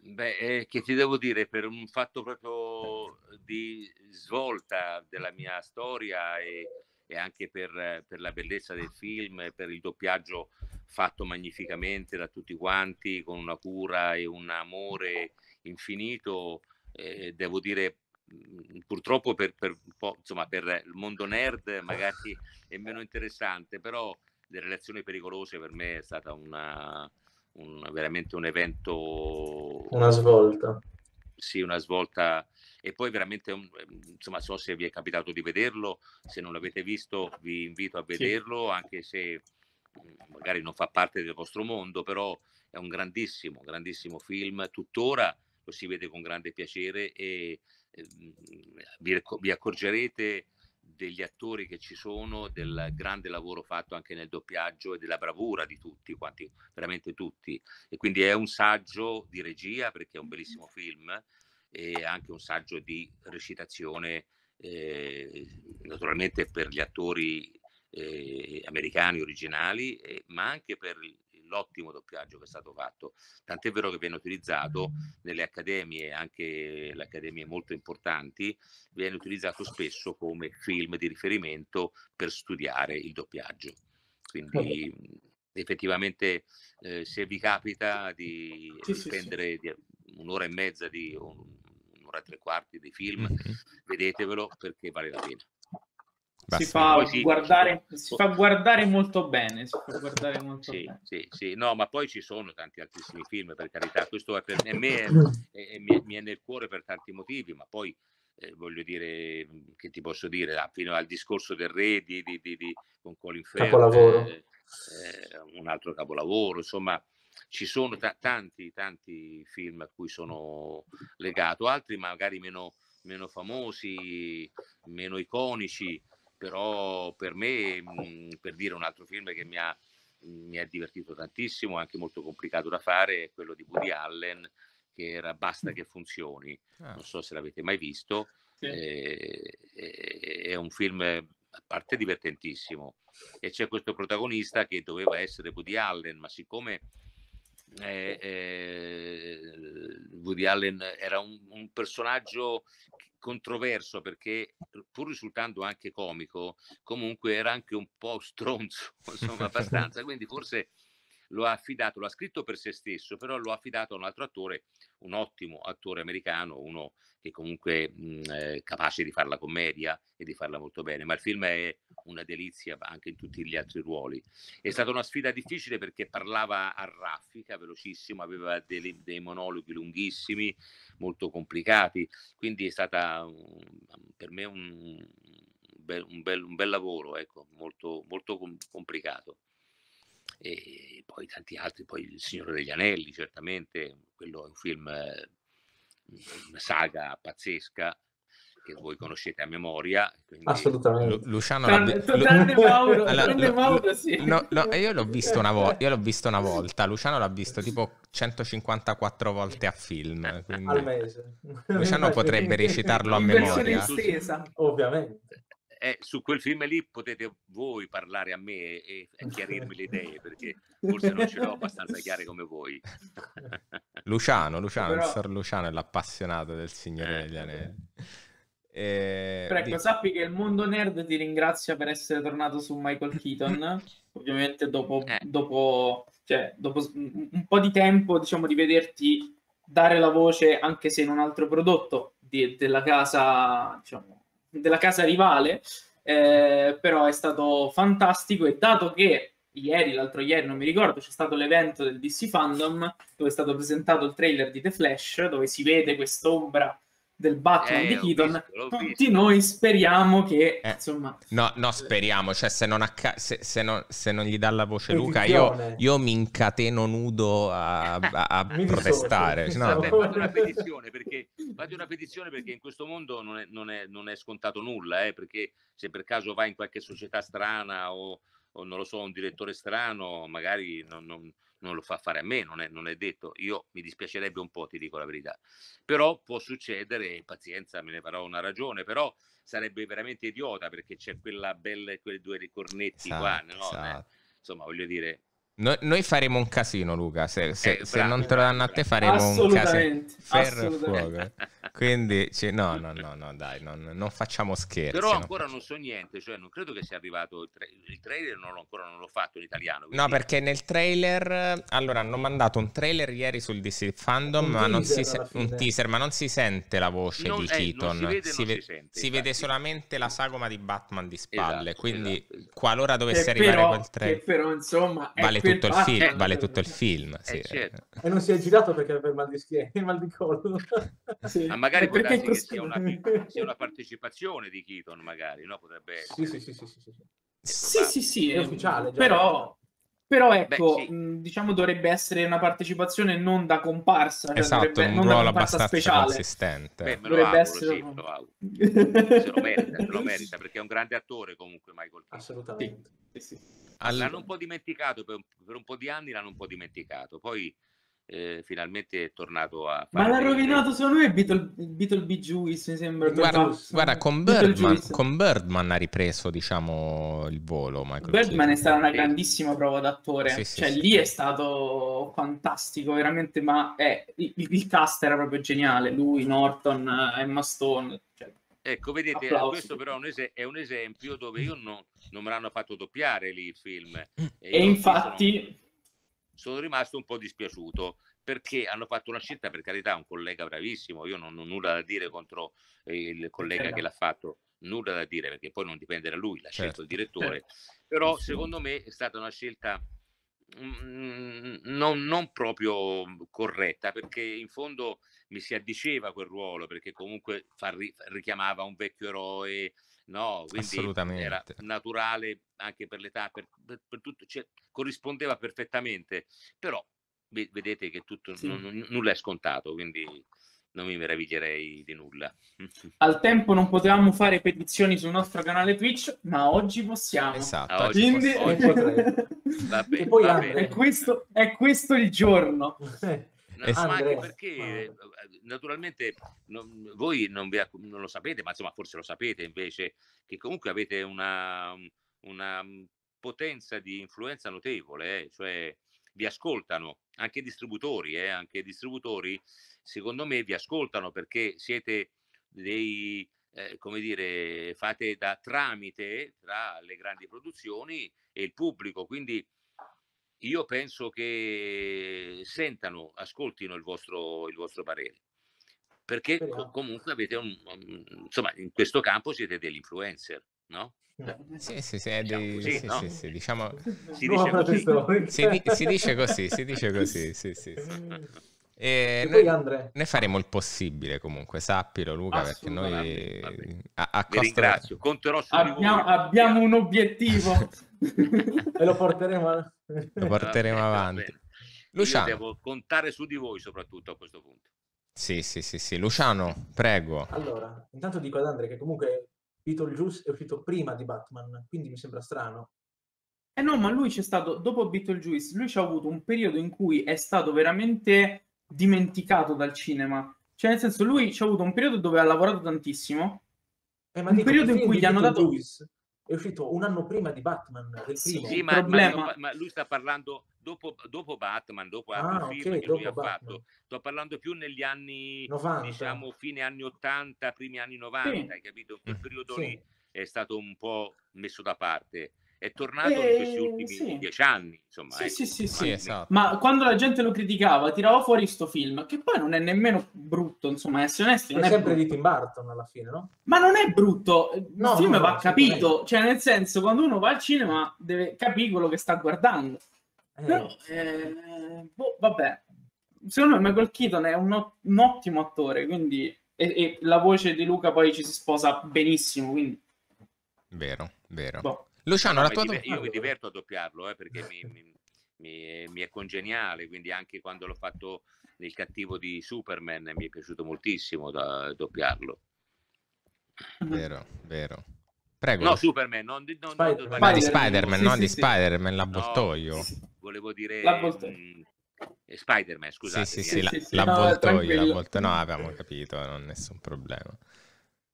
Beh, eh, che ti devo dire, per un fatto proprio di svolta della mia storia e e anche per, per, la bellezza del film, per il doppiaggio fatto magnificamente da tutti quanti, con una cura e un amore infinito. Eh, devo dire, mhmm, purtroppo per, per, insomma, per, il mondo nerd magari è meno interessante, però le relazioni pericolose per me è stata una, un, veramente un evento... Una svolta. Sì, una svolta e poi veramente mm, ehm, insomma so se vi è capitato di vederlo se non l'avete visto vi invito a vederlo sì. anche se mm, magari non fa parte del vostro mondo però è un grandissimo grandissimo film tuttora lo si vede con grande piacere e ehm, vi accorgerete degli attori che ci sono, del grande lavoro fatto anche nel doppiaggio e della bravura di tutti quanti, veramente tutti. E quindi è un saggio di regia perché è un bellissimo film, e anche un saggio di recitazione, eh, naturalmente per gli attori eh, americani originali, eh, ma anche per l'ottimo doppiaggio che è stato fatto. Tant'è vero che viene utilizzato nelle accademie, anche le accademie molto importanti, viene utilizzato spesso come film di riferimento per studiare il doppiaggio. Quindi effettivamente eh, se vi capita di sì, spendere sì, sì. un'ora e mezza di un, un'ora e tre quarti di film, vedetevelo perché vale la pena. Si fa, sì, guardare, si fa, guardare, molto bene. Si fa guardare molto sì, bene. Sì, sì, no, ma poi ci sono tanti altissimi film, per carità. Questo è per me è, è, è, mi è nel cuore per tanti motivi, ma poi eh, voglio dire, che ti posso dire, là, ah, fino al discorso del re di, di, di, di con Colin Firth, eh, eh, un altro capolavoro, insomma ci sono t- tanti, tanti film a cui sono legato, altri magari meno, meno famosi, meno iconici, però per me, mh, mm, per dire un altro film che mi ha, mm, mi è divertito tantissimo, anche molto complicato da fare, è quello di Woody Allen, che era Basta che funzioni, ah. non so se l'avete mai visto, sì. eh, eh, è un film a parte divertentissimo e c'è questo protagonista che doveva essere Woody Allen, ma siccome eh, eh, Woody Allen era un, un, personaggio controverso perché pur risultando anche comico comunque era anche un po' stronzo [LAUGHS] insomma abbastanza quindi forse lo ha affidato, lo ha scritto per se stesso, però lo ha affidato a un altro attore, un ottimo attore americano, uno che comunque mh, mhmm, è capace di fare la commedia e di farla molto bene, ma il film è una delizia anche in tutti gli altri ruoli. È stata una sfida difficile perché parlava a raffica, velocissimo, aveva dei, dei monologhi lunghissimi, molto complicati, quindi è stata mhmm, per me un, bel, un, bel, un bel lavoro, ecco, molto, molto complicato e poi tanti altri, poi Il Signore degli Anelli, certamente, quello è un film, eh, una saga pazzesca che voi conoscete a memoria. Assolutamente. Lu- Luciano l'ha Mauro, sì. io l'ho visto una volta, eh. io l'ho visto una volta, Luciano l'ha visto tipo 154 volte a film, quindi... Luciano [LAUGHS] potrebbe recitarlo a memoria. Ovviamente eh, su quel film lì potete voi parlare a me e, e chiarirmi le idee perché forse non ce l'ho abbastanza chiare come voi. [LAUGHS] Luciano, Luciano, Però... il Sor Luciano è l'appassionato del Signore eh. degli eh, Anelli. Eh, eh Prego, ecco, di... sappi che il mondo nerd ti ringrazia per essere tornato su Michael Keaton. [LAUGHS] Ovviamente dopo, eh. dopo, cioè, dopo, un po' di tempo, diciamo, di vederti dare la voce anche se in un altro prodotto di, della casa, diciamo, della casa rivale, eh, però è stato fantastico e dato che ieri, l'altro ieri, non mi ricordo, c'è stato l'evento del DC Fandom dove è stato presentato il trailer di The Flash, dove si vede quest'ombra del Batman eh, di Keaton, visto, tutti noi speriamo che eh, insomma no, no speriamo cioè se non, acca- se, se, non, se non, gli dà la voce Luca io, io, mi incateno nudo a, a, [LAUGHS] protestare so, no. fate una petizione perché fate una petizione perché in questo mondo non è, non è, non è scontato nulla eh, perché se per caso vai in qualche società strana o, o non lo so un direttore strano magari non non lo fa fare a me, non è, non è, detto. Io mi dispiacerebbe un po', ti dico la verità. Però può succedere, pazienza, me ne farò una ragione, però sarebbe veramente idiota perché c'è quella bella e quei due ricornetti esatto, qua, no? Eh, esatto. insomma, voglio dire, No, noi faremo un casino, Luca. Se, se, eh, se non te lo danno a te, faremo un casino. Ferro e fuoco. Quindi, cioè, no, no, no, no, dai, non, non facciamo scherzi. Però ancora no. non so niente, cioè non credo che sia arrivato il, tra- il trailer, non ancora non l'ho fatto in italiano. Quindi... No, perché nel trailer, allora hanno mandato un trailer ieri sul DC Fandom, un ma, teaser, se- un teaser ma non si sente la voce non, di eh, Keaton. si vede, si ve- si sente, si vede solamente la sagoma di Batman di spalle, esatto, quindi esatto, esatto. qualora dovesse che arrivare però, quel trailer... Che però, insomma, vale tutto il ah, film, certo. vale tutto il film. Eh, sì. Certo. E non si è girato perché aveva il mal di schiena, il mal di collo. sì. Ma magari perché darsi che sia una, [LAUGHS] sia una, partecipazione di Keaton, magari, no? Potrebbe essere. Sì, sì, sì, sì, sì. Sì, sì, sì è ehm, ufficiale. Già. Però, però ecco, Beh, sì. mh, diciamo dovrebbe essere una partecipazione non da comparsa, cioè esatto, dovrebbe, un ruolo abbastanza speciale. consistente. Beh, me lo dovrebbe auguro, essere... sì, me lo auguro. [LAUGHS] se lo merita, se lo merita, perché è un grande attore comunque Michael Keaton. Assolutamente. Sì. Sì, All... L'hanno un po' dimenticato, per, per un, po' di anni l'hanno un po' dimenticato, poi eh, finalmente è tornato a... Ma l'ha rovinato secondo me Beetle, B. Bejuice, mi sembra. Guarda, guarda con, Birdman, con, Birdman, ha ripreso diciamo il volo. Michael Birdman King. è stata una grandissima prova d'attore, sì, sì, cioè sì, lì è stato fantastico veramente, ma eh, il, il cast era proprio geniale, lui, Norton, Emma Stone Ecco, vedete, Applausi. questo però è un, esempio dove io non, non me l'hanno fatto doppiare lì il film. Mm. E, e infatti... Sono, sono, rimasto un po' dispiaciuto perché hanno fatto una scelta, per carità, un collega bravissimo, io non ho nulla da dire contro il collega eh, che l'ha fatto, nulla da dire perché poi non dipende da lui, l'ha certo. scelto il direttore, certo. però secondo me è stata una scelta... Mm, mm, non, non proprio corretta perché in fondo mi si addiceva quel ruolo perché comunque farri, richiamava un vecchio eroe, no? Quindi era naturale anche per l'età, per, per, per tutto, cioè, corrispondeva perfettamente, però vedete che tutto, sì. n- nulla è scontato, quindi non mi meraviglierei di nulla. [LAUGHS] Al tempo non potevamo fare petizioni sul nostro canale Twitch, ma oggi possiamo. Esatto. Ah, oggi Quindi... Posso... Oggi [LAUGHS] va ah, bene, va bene. È, questo, è questo il giorno. Eh. Eh no, ma anche perché eh, eh, naturalmente non, voi non, vi, non, lo sapete, ma insomma forse lo sapete invece, che comunque avete una, mm, una mm, potenza di influenza notevole, eh? cioè vi ascoltano anche i distributori, eh? anche i distributori secondo me vi ascoltano perché siete dei, eh, come dire, fate da tramite tra le grandi produzioni e il pubblico, quindi io penso che sentano, ascoltino il vostro, il vostro parere, perché co- comunque avete un, um, insomma, in questo campo siete degli influencer, no? Sì, sì, sì, diciamo così, sì, no? sì, sì, diciamo... Si dice così, si, si dice così, si dice così, sì, sì. sì. [LAUGHS] E noi, ne faremo il possibile comunque, sappilo Luca, perché noi a, a costo... ringrazio, conterò su abbiamo, abbiamo un obiettivo [LAUGHS] e lo porteremo, lo porteremo bene, avanti. Luciano. Io devo contare su di voi soprattutto a questo punto. Sì, sì, sì, sì. Luciano, prego. Allora, intanto dico ad Andrea che comunque Beetlejuice è uscito prima di Batman, quindi mi sembra strano. Eh no, ma lui c'è stato, dopo Beetlejuice, lui ci ha avuto un periodo in cui è stato veramente dimenticato dal cinema. Cioè, nel senso, lui ha avuto un periodo dove ha lavorato tantissimo. Eh, un dico, periodo in cui gli hanno dato. Lewis è uscito un anno prima di Batman. Del sì, primo. sì ma, ma, ma, lui sta parlando dopo, dopo Batman, dopo ah, altri okay, che lui ha fatto. Sto parlando più negli anni, 90. diciamo, fine anni 80, primi anni 90, sì. hai capito? Quel mm. periodo sì. lì è stato un po' messo da parte è tornato eh, in questi ehm, ultimi sì. dieci anni. Insomma, sì, ecco, sì, sì, sì esatto. Ma quando la gente lo criticava, tirava fuori questo film, che poi non è nemmeno brutto, insomma, essere onesti. Non è, è sempre brutto. di Tim Burton alla fine, no? Ma non è brutto, eh, il no, film no, va no, capito, cioè nel senso, quando uno va al cinema deve capire quello che sta guardando. Eh. Però, eh, boh, vabbè, secondo me Michael Keaton è un, un ottimo attore, quindi... E, e, la voce di Luca poi ci si sposa benissimo, quindi... Vero, vero. Boh. Luciano, no, no, Io mi diverto a doppiarlo, eh, perché mi, mi, mi, mi, è congeniale, quindi anche quando l'ho fatto nel cattivo di Superman mi è piaciuto moltissimo da doppiarlo. Mm. Vero, vero. Prego. No, Superman, non di, non, Spider- non, Spider- di Spiderman, sì, non sì, di sì. Spider-Man, l'avvoltoio. volevo dire... L'avvoltoio. Mm, eh, Spider-Man, scusate. Sì, sì, sì, la, sì, l'avvoltoio, no, l'avvoltoio. No, avevamo capito, non nessun problema.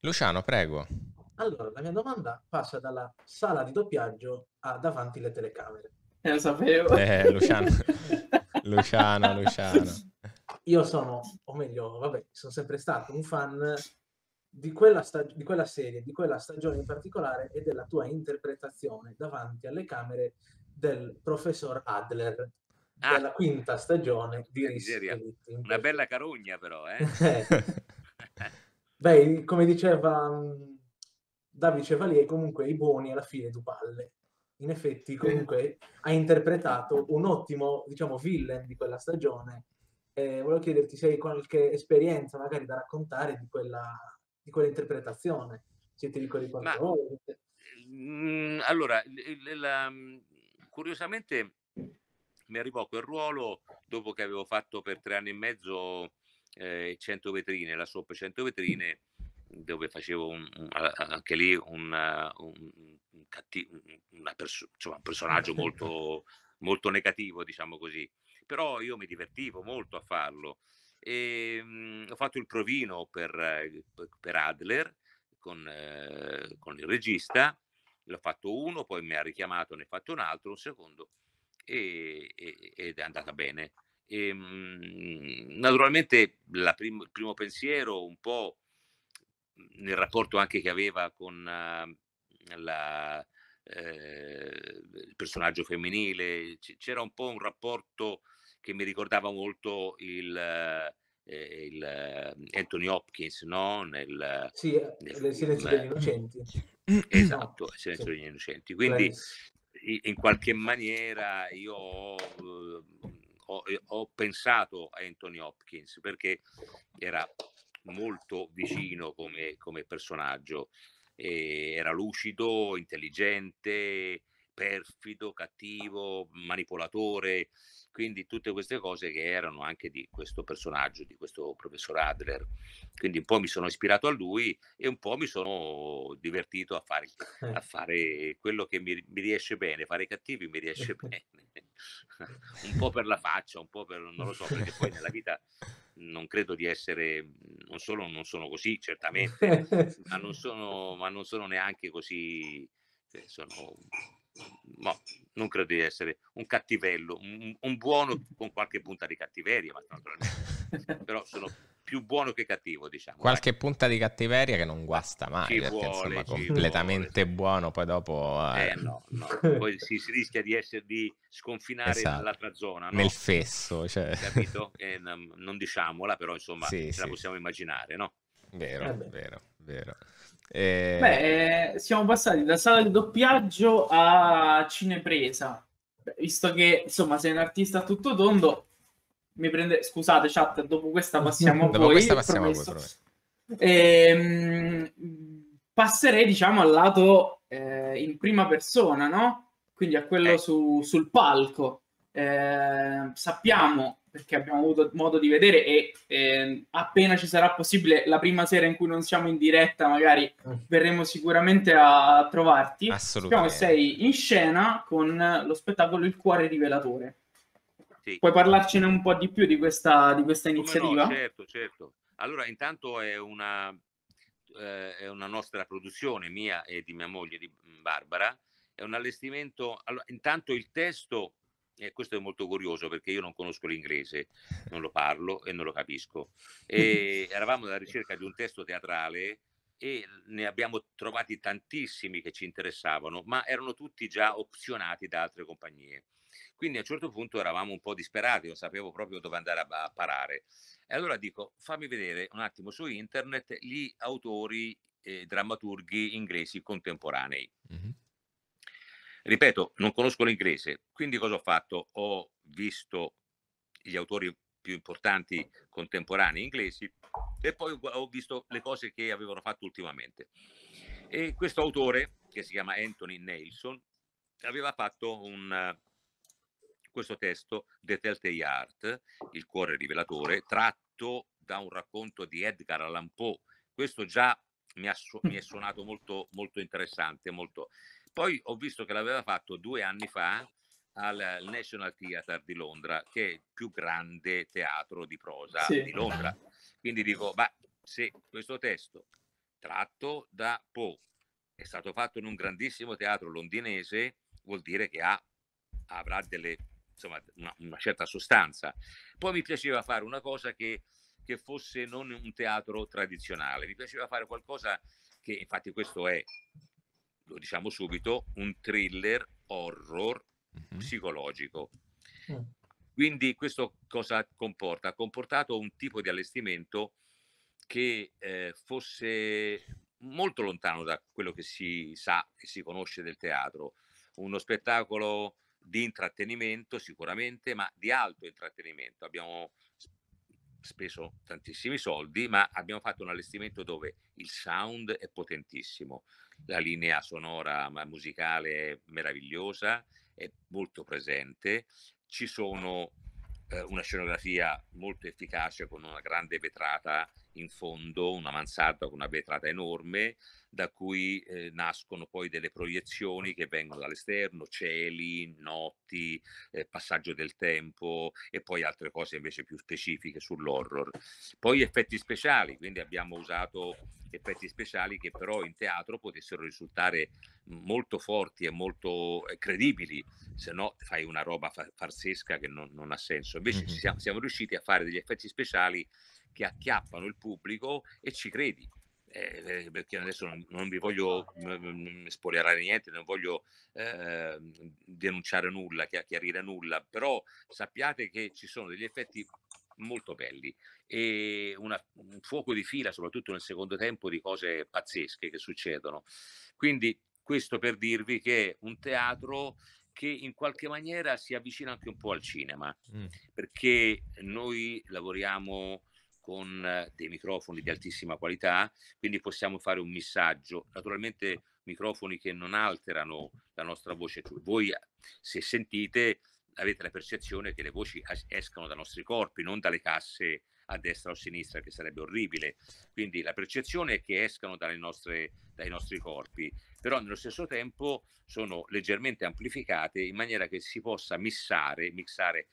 Luciano, prego. Allora, la mia domanda passa dalla sala di doppiaggio a davanti le telecamere. Eh, lo sapevo. Eh, Luciano. [LAUGHS] Luciano, Luciano. Io sono, o meglio, vabbè, sono sempre stato un fan di quella, stag- di quella serie, di quella stagione in particolare e della tua interpretazione davanti alle camere del professor Adler Ah, della ah, quinta stagione di Miseria. Rischi. Una bella carogna però, eh? [LAUGHS] Beh, come diceva mm, Davide Chevalier comunque i buoni alla fine tu palle. In effetti comunque sì. ha interpretato un ottimo, diciamo, villain di quella stagione. Eh, volevo chiederti se hai qualche esperienza magari da raccontare di quella, di quell'interpretazione, se ti ricordi qualcosa. Mm, allora, l- l- mm, curiosamente mi arrivò quel ruolo dopo che avevo fatto per tre anni e mezzo eh, 100 vetrine, la SOP 100 vetrine, dove facevo un, un, anche lì un, un cattivo, perso- insomma, un personaggio [LAUGHS] molto, molto negativo, diciamo così. Però io mi divertivo molto a farlo. E, ehm, mh, ho fatto il provino per, eh, per Adler con, eh, con il regista, l'ho fatto uno, poi mi ha richiamato, ne ho fatto un altro, un secondo, e, e, ed è andata bene. E, ehm, mh, naturalmente il prim- primo pensiero un po' nel rapporto anche che aveva con uh, la, eh, il personaggio femminile, C- c'era un po' un rapporto che mi ricordava molto il, eh, il ehm, Anthony Hopkins, no? Nel, sì, eh, nel film. Silenzio degli Innocenti. [CLEARS THROAT] Esatto, no, Silenzio sì. degli Innocenti. Quindi Beh. in qualche maniera io ho, ehm, ho, ho pensato a Anthony Hopkins perché era molto vicino come, come personaggio. E era lucido, intelligente, perfido, cattivo, manipolatore, quindi tutte queste cose che erano anche di questo personaggio, di questo professor Adler. Quindi un po' mi sono ispirato a lui e un po' mi sono divertito a fare, a [LAUGHS] fare quello che mi, mi, riesce bene, fare i cattivi mi riesce [LAUGHS] bene, [LAUGHS] un po' per la faccia, un po' per, non lo so, perché poi nella vita non credo di essere, non solo non sono così certamente, eh, ma non sono, ma non sono neanche così, cioè sono no, non credo di essere un cattivello, un, un buono [LAUGHS] con qualche punta di cattiveria, [LAUGHS] però sono più buono che cattivo, diciamo. Qualche dai. punta di cattiveria che non guasta mai, ci perché vuole, insomma, completamente vuole. buono, poi dopo... Eh, eh no, no. [LAUGHS] poi si, si, rischia di, essere, di sconfinare esatto. nell'altra zona. No? Nel fesso, cioè... Capito? Eh, non diciamola, però insomma, sì, ce sì. la possiamo immaginare, no? Vero, eh vero, vero. E... Eh, Beh, eh, siamo passati da sala di doppiaggio a cinepresa. Visto che, insomma, sei un artista tutto tondo, mi prende... Scusate, chat, dopo questa passiamo [LAUGHS] dopo questa passiamo a voi, ehm, passerei, diciamo, al lato eh, in prima persona, no? Quindi a quello eh. su, sul palco. Eh, sappiamo perché abbiamo avuto modo di vedere e eh, appena ci sarà possibile la prima sera in cui non siamo in diretta magari mm. verremo sicuramente a trovarti. Assolutamente. Speriamo sei in scena con lo spettacolo Il cuore rivelatore. Sì. Puoi parlarcene un po' di più di questa, di questa iniziativa? No, certo, certo. Allora intanto è una, eh, è una nostra produzione mia e di mia moglie, di Barbara. È un allestimento... Allora, intanto il testo e questo è molto curioso perché io non conosco l'inglese, non lo [LAUGHS] parlo e non lo capisco. [LAUGHS] E eravamo alla ricerca di un testo teatrale e ne abbiamo trovati tantissimi che ci interessavano, ma erano tutti già opzionati da altre compagnie. Quindi a un certo punto eravamo un po' disperati, non sapevo proprio dove andare a, parare. E allora dico, fammi vedere un attimo su internet gli autori eh, drammaturghi inglesi contemporanei. Mm-hmm. Ripeto, non conosco l'inglese, quindi cosa ho fatto? Ho visto gli autori più importanti contemporanei inglesi e poi ho visto le cose che avevano fatto ultimamente. E questo autore, che si chiama Anthony Nelson, aveva fatto un, questo testo, The Telltale Art, Il cuore rivelatore, tratto da un racconto di Edgar Allan Poe. Questo già mi, ha, mi è suonato molto, molto interessante, molto. Poi ho visto che l'aveva fatto due anni fa al National Theatre di Londra, che è il più grande teatro di prosa sì. di Londra. Quindi dico, ma se questo testo tratto da Poe è stato fatto in un grandissimo teatro londinese, vuol dire che ha, avrà delle, insomma, una, una, certa sostanza. Poi mi piaceva fare una cosa che, che fosse non un teatro tradizionale, mi piaceva fare qualcosa che infatti questo è lo diciamo subito, un thriller horror uh-huh. psicologico. Quindi questo cosa comporta? Ha comportato un tipo di allestimento che eh, fosse molto lontano da quello che si sa e si conosce del teatro, uno spettacolo di intrattenimento sicuramente, ma di alto intrattenimento. Abbiamo speso tantissimi soldi, ma abbiamo fatto un allestimento dove il sound è potentissimo, la linea sonora musicale è meravigliosa, è molto presente, ci sono eh, una scenografia molto efficace con una grande vetrata in fondo una mansarda con una vetrata enorme da cui eh, nascono poi delle proiezioni che vengono dall'esterno, cieli, notti, eh, passaggio del tempo e poi altre cose invece più specifiche sull'horror. Poi effetti speciali, quindi abbiamo usato effetti speciali che però in teatro potessero risultare molto forti e molto eh, credibili, se no fai una roba farsesca che non, non ha senso. Invece mm-hmm. siamo, siamo riusciti a fare degli effetti speciali che acchiappano il pubblico e ci credi. Eh, eh perché adesso non, non, vi voglio mm, mm, mm, spoilerare niente, non voglio eh, denunciare nulla, chiarire nulla, però sappiate che ci sono degli effetti molto belli e una, un fuoco di fila, soprattutto nel secondo tempo, di cose pazzesche che succedono. Quindi questo per dirvi che è un teatro che in qualche maniera si avvicina anche un po' al cinema, mm. perché noi lavoriamo con eh, dei microfoni di altissima qualità, quindi possiamo fare un missaggio. Naturalmente microfoni che non alterano la nostra voce. Cioè voi, eh, se sentite, avete la percezione che le voci escano dai nostri corpi, non dalle casse a destra o a sinistra, che sarebbe orribile. Quindi la percezione è che escano nostre, dai nostri corpi, però nello stesso tempo sono leggermente amplificate in maniera che si possa missare, mixare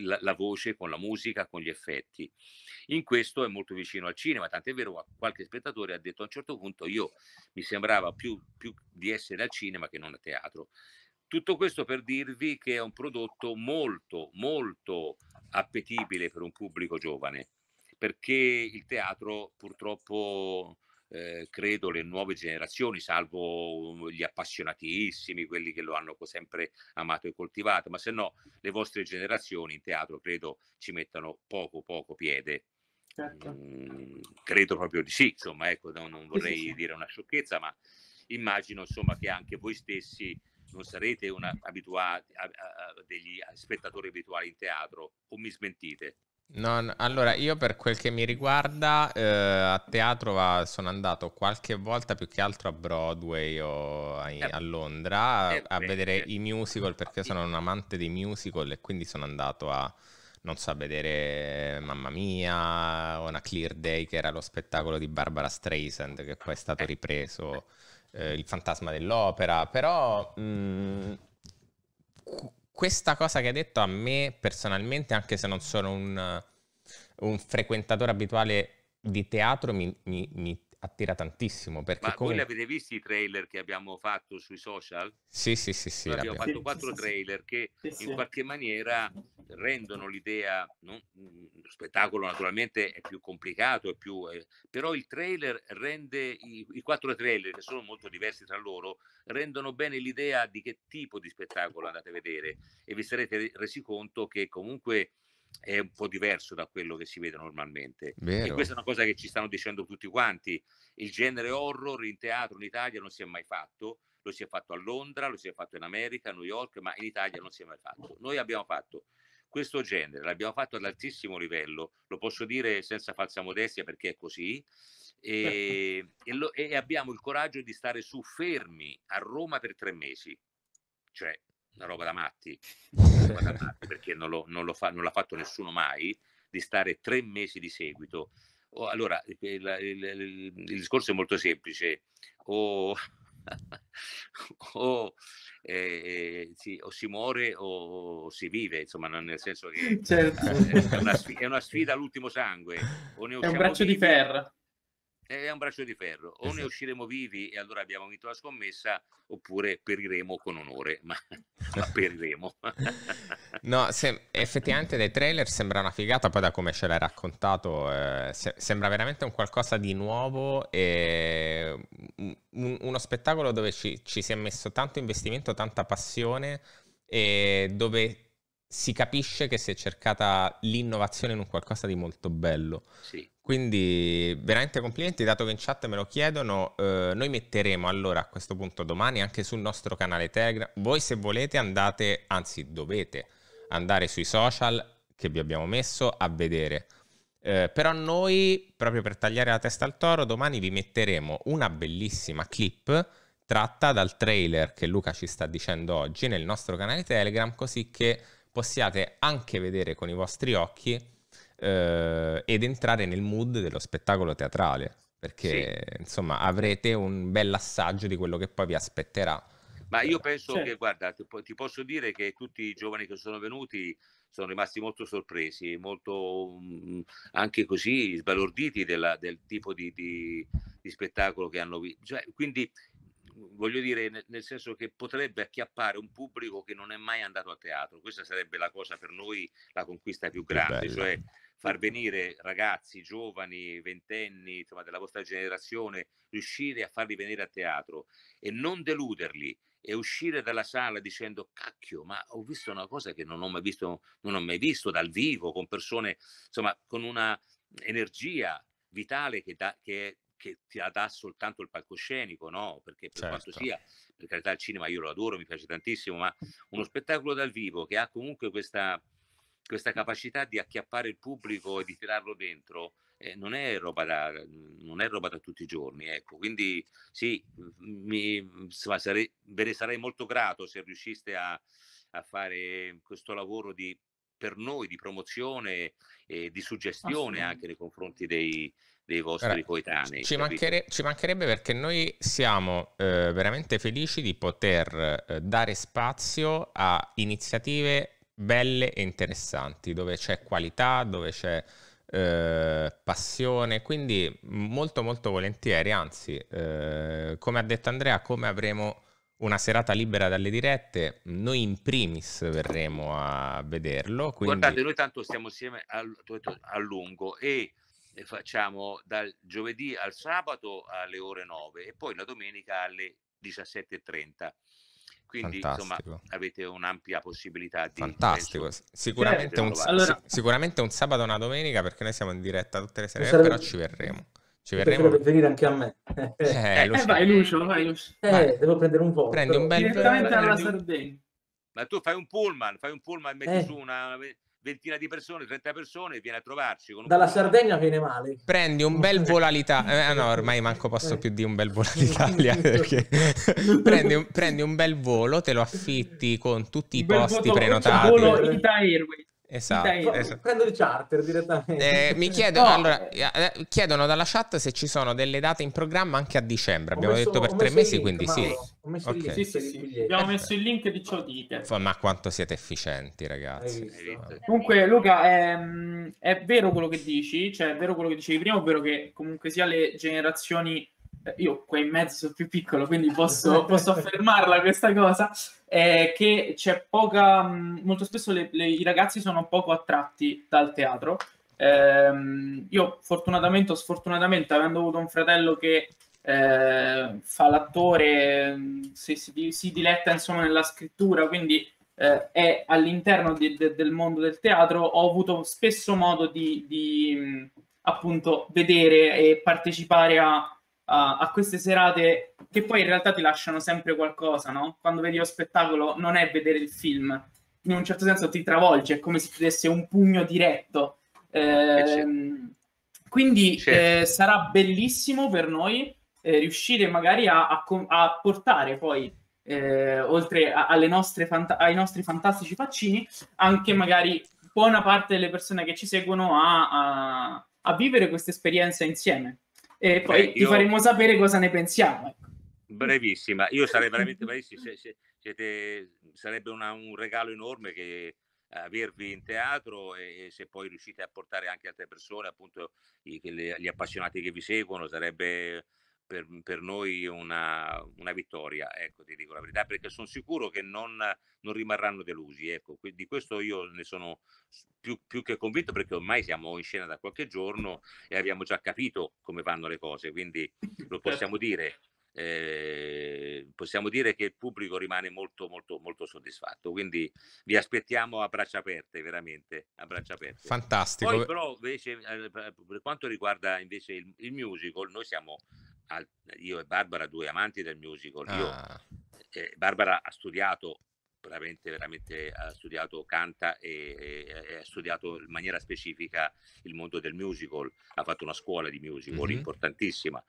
la, la, voce, con la musica, con gli effetti. In questo è molto vicino al cinema, tant'è vero che qualche spettatore ha detto a un certo punto io mi sembrava più, più di essere al cinema che non a teatro. Tutto questo per dirvi che è un prodotto molto, molto appetibile per un pubblico giovane, perché il teatro purtroppo eh, credo le nuove generazioni, salvo um, gli appassionatissimi, quelli che lo hanno sempre amato e coltivato, ma se no le vostre generazioni in teatro credo ci mettano poco poco piede. Certo. Mm, credo proprio di sì, insomma, ecco, non, non vorrei sì, sì. dire una sciocchezza, ma immagino insomma che anche voi stessi non sarete una, abituati a, a degli spettatori abituali in teatro o mi smentite? No, no, allora io per quel che mi riguarda eh, a teatro va, sono andato qualche volta più che altro a Broadway o a, eh, a Londra a, eh, a, vedere eh, i musical perché sono un amante dei musical e quindi sono andato a, non so, a vedere Mamma Mia o una Clear Day che era lo spettacolo di Barbara Streisand che poi è stato ripreso, eh, Il fantasma dell'opera, però... Mh, mm, questa cosa che hai detto a me personalmente, anche se non sono un, un frequentatore abituale di teatro, mi, mi, mi attira tantissimo. Perché Ma come... voi l'avete visto i trailer che abbiamo fatto sui social? Sì, sì, sì. sì abbiamo fatto quattro trailer che in qualche maniera rendono l'idea, no? lo spettacolo naturalmente è più complicato, è più, eh, però il trailer rende, i, i, quattro trailer che sono molto diversi tra loro, rendono bene l'idea di che tipo di spettacolo andate a vedere e vi sarete resi conto che comunque è un po' diverso da quello che si vede normalmente. Vero. E questa è una cosa che ci stanno dicendo tutti quanti. Il genere horror in teatro in Italia non si è mai fatto, lo si è fatto a Londra, lo si è fatto in America, a New York, ma in Italia non si è mai fatto. Noi abbiamo fatto questo genere, l'abbiamo fatto ad altissimo livello, lo posso dire senza falsa modestia perché è così, e, [LAUGHS] e, lo, e abbiamo il coraggio di stare su fermi a Roma per tre mesi. Cioè, una roba da matti, roba da [LAUGHS] matti perché non, lo, non, lo fa, non l'ha fatto nessuno mai, di stare tre mesi di seguito. allora, il, il, il, il, discorso è molto semplice. O, [LAUGHS] o, eh, si, o si, muore o, si vive, insomma, nel senso che certo. [LAUGHS] è, una sfida, è, una sfida, all'ultimo sangue. è un braccio vivi, di ferro. È un braccio di ferro. O esatto. ne usciremo vivi e allora abbiamo vinto la scommessa, oppure periremo con onore, ma, [LAUGHS] ma periremo. [LAUGHS] no, se, effettivamente dai trailer sembra una figata, poi da come ce l'hai raccontato eh, se, sembra veramente un qualcosa di nuovo e un, uno spettacolo dove ci, ci si è messo tanto investimento, tanta passione e dove si capisce che si è cercata l'innovazione in un qualcosa di molto bello. Sì. Quindi veramente complimenti, dato che in chat me lo chiedono, eh, noi metteremo allora a questo punto domani anche sul nostro canale Telegram, voi se volete andate, anzi dovete andare sui social che vi abbiamo messo a vedere. Eh, però noi, proprio per tagliare la testa al toro, domani vi metteremo una bellissima clip tratta dal trailer che Luca ci sta dicendo oggi nel nostro canale Telegram, così che possiate anche vedere con i vostri occhi eh, ed entrare nel mood dello spettacolo teatrale, perché sì. insomma avrete un bel assaggio di quello che poi vi aspetterà. Ma io penso certo. che, guarda, ti posso dire che tutti i giovani che sono venuti sono rimasti molto sorpresi, molto um, anche così sbalorditi della, del tipo di, di, di, spettacolo che hanno visto. Cioè, quindi mm, voglio dire, nel, nel, senso che potrebbe acchiappare un pubblico che non è mai andato a teatro. Questa sarebbe la cosa per noi, la conquista più grande, cioè far venire ragazzi, giovani, ventenni, insomma, della vostra generazione, riuscire a farli venire a teatro e non deluderli e uscire dalla sala dicendo cacchio, ma ho visto una cosa che non ho mai visto, non ho mai visto dal vivo, con persone, insomma, con una energia vitale che, da, che, che ti dà soltanto il palcoscenico, no? Perché per certo. quanto sia, per carità il cinema io lo adoro, mi piace tantissimo, ma uno spettacolo dal vivo che ha comunque questa questa capacità di acchiappare il pubblico e di tirarlo dentro eh, non, è roba da, non è roba da tutti i giorni. Ecco. Quindi sì, mi, sarei, ve ne sarei molto grato se riusciste a, a fare questo lavoro di, per noi di promozione e di suggestione anche nei confronti dei, dei vostri allora, coetanei. Ci, manchere, ci, mancherebbe perché noi siamo eh, veramente felici di poter eh, dare spazio a iniziative belle e interessanti, dove c'è qualità, dove c'è eh, passione, quindi molto molto volentieri, anzi, eh, come ha detto Andrea, come avremo una serata libera dalle dirette, noi in primis verremo a vederlo. Quindi... Guardate, noi tanto stiamo insieme a, a lungo e facciamo dal giovedì al sabato alle ore 9 e poi la domenica alle 17.30. Quindi Fantastico. insomma avete un'ampia possibilità di... Fantastico, penso, sicuramente, certo. un, allora... sicuramente un sabato e una domenica perché noi siamo in diretta tutte le sere, sarebbe... però ci verremo. Ci verremo... Per venire anche a me. Eh, eh, eh vai Lucio, vai eh, Lucio. Eh, devo prendere un volo. Prendi un bel... Direttamente alla Sardegna. Ma tu fai un pullman, fai un pullman, metti eh. su una ventina di persone, 30 persone, viene a trovarci. Un... Dalla Sardegna viene male. Prendi un bel volalitalia. Eh, eh, no, ormai manco posso eh. più di un bel volalitalia. [LAUGHS] Perché... [LAUGHS] prendi, un, prendi, un, bel volo, te lo affitti con tutti i posti prenotati. Volo Ita Airways. Esatto, Dai, esatto. prendo il charter direttamente. Eh, mi chiedono, no. allora, eh, eh, chiedono dalla chat se ci sono delle date in programma anche a dicembre. Abbiamo messo, detto per tre mesi, link, quindi sì. okay. sì, sì, sì. Abbiamo messo il link di ciò dite. Ma quanto siete efficienti, ragazzi. Comunque, Luca, è, ehm, è, vero quello che dici, cioè è vero quello che dicevi prima, ovvero che comunque sia le generazioni... Eh, io qua in mezzo sono più piccolo, quindi posso, [LAUGHS] posso affermarla questa cosa è che c'è poca, molto spesso le, le, i ragazzi sono poco attratti dal teatro. Eh, io fortunatamente o sfortunatamente, avendo avuto un fratello che eh, fa l'attore, si, si, si, diletta insomma nella scrittura, quindi eh, è all'interno di, de, del mondo del teatro, ho avuto spesso modo di, di appunto vedere e partecipare a a, a queste serate che poi in realtà ti lasciano sempre qualcosa, no? Quando vedi lo spettacolo non è vedere il film, in un certo senso ti travolge, è come se ti desse un pugno diretto. Eh, ehm, quindi eh, sarà bellissimo per noi eh, riuscire magari a, a, a portare poi, eh, oltre a, fanta- ai nostri fantastici faccini, anche magari buona parte delle persone che ci seguono a, a vivere questa esperienza insieme e poi Beh, ti faremo sapere cosa ne pensiamo. Ecco. Brevissima, io sarei [LAUGHS] veramente brevissimo, se, se, siete, sarebbe una, un regalo enorme che eh, avervi in teatro e, e, se poi riuscite a portare anche altre persone, appunto i, gli appassionati che vi seguono, sarebbe per, mhmm, per noi una, una, vittoria, ecco, ti dico la verità, perché sono sicuro che non, non rimarranno delusi, ecco, di questo io ne sono più, più, che convinto perché ormai siamo in scena da qualche giorno e abbiamo già capito come vanno le cose, quindi [LAUGHS] lo certo. possiamo dire. Eh, possiamo dire che il pubblico rimane molto molto molto soddisfatto quindi vi aspettiamo a braccia aperte veramente a braccia aperte fantastico poi però invece eh, per quanto riguarda invece il, il musical noi siamo io e Barbara, due amanti del musical. Io, eh, Barbara ha studiato veramente, veramente ha studiato, canta e, e, ha studiato in maniera specifica il mondo del musical, ha fatto una scuola di musical mm-hmm. importantissima,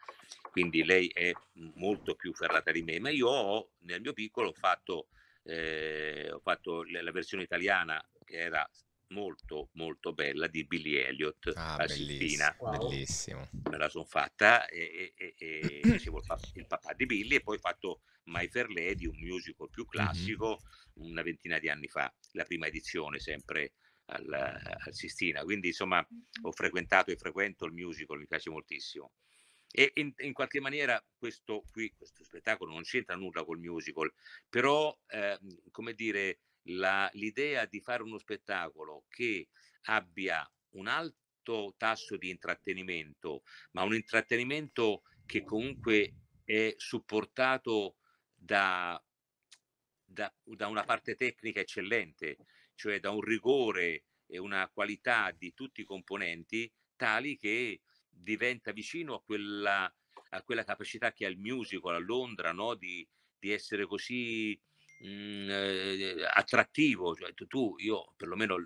quindi lei è molto più ferrata di me, ma io ho, nel mio piccolo ho fatto, eh, ho fatto la versione italiana che era molto molto bella di Billy Elliot ah, a Sistina. Wow. Me la sono fatta e, e, e dicevo, [CLEARS THROAT] il papà di Billy e poi ho fatto My Fair Lady, un musical più classico, mm-hmm. una ventina di anni fa, la prima edizione sempre al, al Sistina. Quindi insomma ho frequentato e frequento il musical, mi piace moltissimo. E in, in, qualche maniera questo qui, questo spettacolo non c'entra nulla col musical, però eh, come dire la, l'idea di fare uno spettacolo che abbia un alto tasso di intrattenimento, ma un intrattenimento che comunque è supportato da, da, da una parte tecnica eccellente, cioè da un rigore e una qualità di tutti i componenti tali che diventa vicino a quella, a quella capacità che ha il musical a Londra, no? di, di essere così mh, mhmm, ehm, ehm, attrattivo, cioè tu, tu, io perlomeno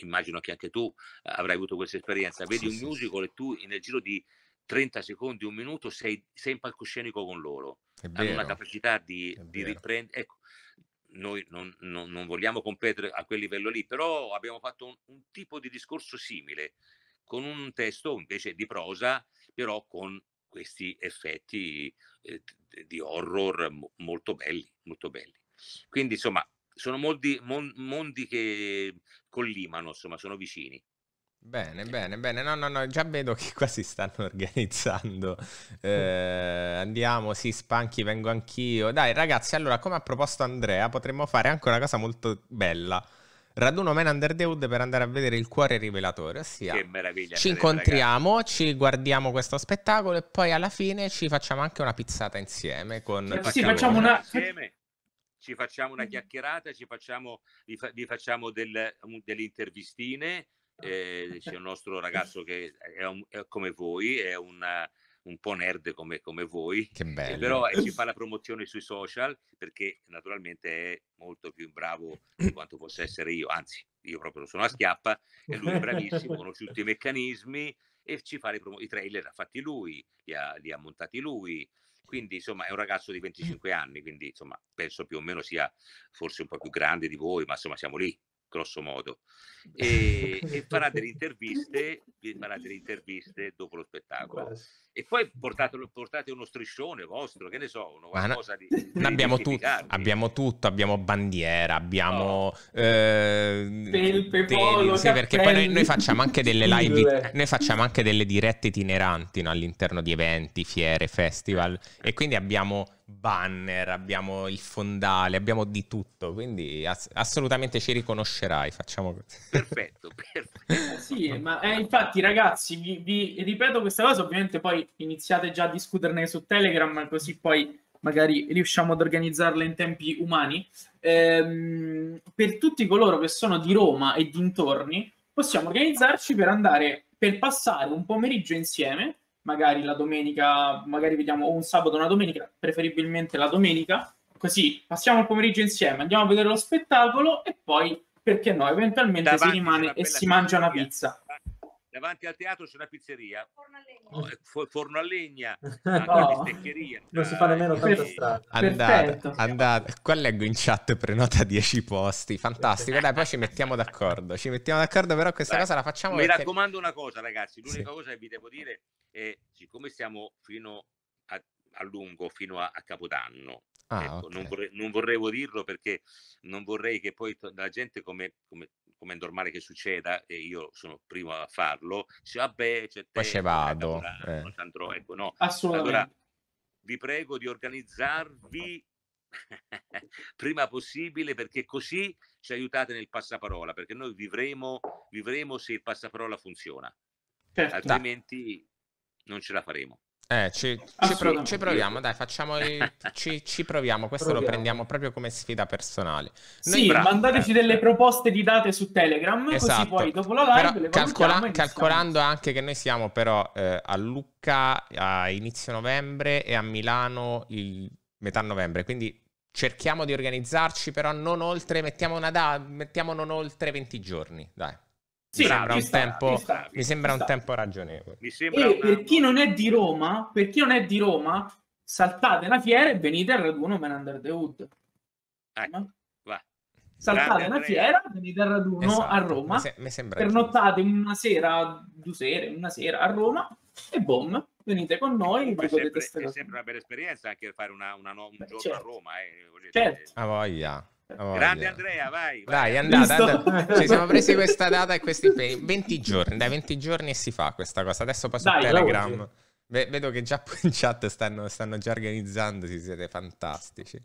immagino che anche tu eh, avrai avuto questa esperienza, vedi sì, un musical e tu nel giro di 30 secondi, un minuto sei, sei in palcoscenico con loro, è hanno vero, una capacità di, di riprendere, ecco, noi non, non, non, vogliamo competere a quel livello lì, però abbiamo fatto un, un tipo di discorso simile, con un testo invece di prosa, però con questi effetti eh, di horror molto belli, molto belli. Quindi, insomma, sono mondi, mondi che collimano, insomma, sono vicini. Bene, bene, bene. No, no, no, già vedo che qua si stanno [LAUGHS] organizzando. Eh, andiamo, sì, spanchi, vengo anch'io. Dai, ragazzi, allora, come ha proposto Andrea, potremmo fare anche una cosa molto bella. Raduno Man Under the Hood per andare a vedere il cuore rivelatore. Ossia, che meraviglia. Ci incontriamo, ragazzi. ci guardiamo questo spettacolo e poi alla fine ci facciamo anche una pizzata insieme. Con... Sì, facciamo una... Insieme ci facciamo una chiacchierata, ci facciamo, vi, fa, vi facciamo del, delle intervistine. Eh, c'è un nostro ragazzo che è, un, è come voi, è una, un po' nerd come, come voi, che eh, bello. però eh, ci fa la promozione sui social perché naturalmente è molto più bravo di quanto possa essere io, anzi io proprio sono a schiappa e lui è bravissimo, conosce tutti i meccanismi e ci fa le prom- i trailer, ha fatti lui, li ha, li ha montati lui, quindi insomma è un ragazzo di 25 anni, quindi insomma penso più o meno sia forse un po' più grande di voi, ma insomma siamo lì, grosso modo, e, e [LAUGHS] farà, delle interviste, farà delle interviste dopo lo spettacolo. E poi portate, portate uno striscione vostro, che ne so, una qualcosa di... di abbiamo, tu, abbiamo, tutto, abbiamo bandiera, abbiamo... Oh. Eh, Pelpe, polo, sì, perché poi noi, noi, facciamo anche delle live, noi facciamo anche delle dirette itineranti no, all'interno di eventi, fiere, festival, eh, eh. e quindi abbiamo banner, abbiamo il fondale, abbiamo di tutto, quindi ass- assolutamente ci riconoscerai, facciamo Perfetto, [LAUGHS] perfetto. sì, ma eh, infatti ragazzi, vi, vi, ripeto questa cosa, ovviamente poi iniziate già a discuterne su Telegram, così poi magari riusciamo ad organizzarla in tempi umani. Ehm, per tutti coloro che sono di Roma e dintorni, possiamo organizzarci per andare, per passare un pomeriggio insieme magari la domenica, magari vediamo un sabato, una domenica, preferibilmente la domenica, così passiamo il pomeriggio insieme, andiamo a vedere lo spettacolo e poi, perché no, eventualmente Davanti si rimane e si mangia una pizza davanti al teatro c'è una pizzeria, forno a legna, oh, eh, forno a [LAUGHS] no, steccheria. Non si fa nemmeno tanto e... strada. Andate, Qua leggo in chat prenota 10 posti, fantastico. Dai, poi ci mettiamo d'accordo. Ci mettiamo d'accordo, però questa Beh, cosa la facciamo. Mi perché... raccomando una cosa, ragazzi. L'unica sì. cosa che vi devo dire è, siccome siamo fino a, a lungo, fino a, a Capodanno, Ah, ecco, okay. non, vorrei, non, vorrei, dirlo perché non vorrei che poi la gente come, come come è normale che succeda, e io sono primo a farlo, dice, vabbè, c'è te, ce eh, vado. Eh. Andrò, ecco, no. Assolutamente. Allora, vi prego di organizzarvi [LAUGHS] prima possibile perché così ci aiutate nel passaparola, perché noi vivremo, vivremo se il passaparola funziona, certo. altrimenti non ce la faremo. Eh, ci, ci, pro, ci, proviamo, dai, facciamo il, [LAUGHS] ci, ci, proviamo. Questo proviamo. lo prendiamo proprio come sfida personale. Noi sì, bravi, mandateci bravi. Eh, delle eh. proposte di date su Telegram, esatto. così poi dopo la live però, calcola- Calcolando anche che noi siamo però eh, a Lucca a inizio novembre e a Milano il metà novembre, quindi cerchiamo di organizzarci, però non oltre, mettiamo, una da- mettiamo non oltre 20 giorni, dai. Sì, sembra sta, tempo, sta, mi sembra un tempo ragionevole. Sembra e una... per chi non è di Roma, per chi non è di Roma, saltate la fiera e venite al raduno Man Under the Hood. Ecco, va. Saltate la fiera, venite al raduno esatto, a Roma, mi se- mi pernottate giusto. una sera, due sere, una sera a Roma e boom, venite con noi. Mi sembra una bella esperienza anche fare una, una, un Beh, giorno certo. a Roma. Eh, certo. Dire. Ah, voglia. Oh, Grande Andrea, vai. Vai, vai andate, andate. Ci siamo presi questa data e questi impegni. 20 giorni, dai 20 giorni e si fa questa cosa. Adesso poi su dai, Telegram. V- vedo che già in chat stanno, stanno già organizzandosi, siete fantastici.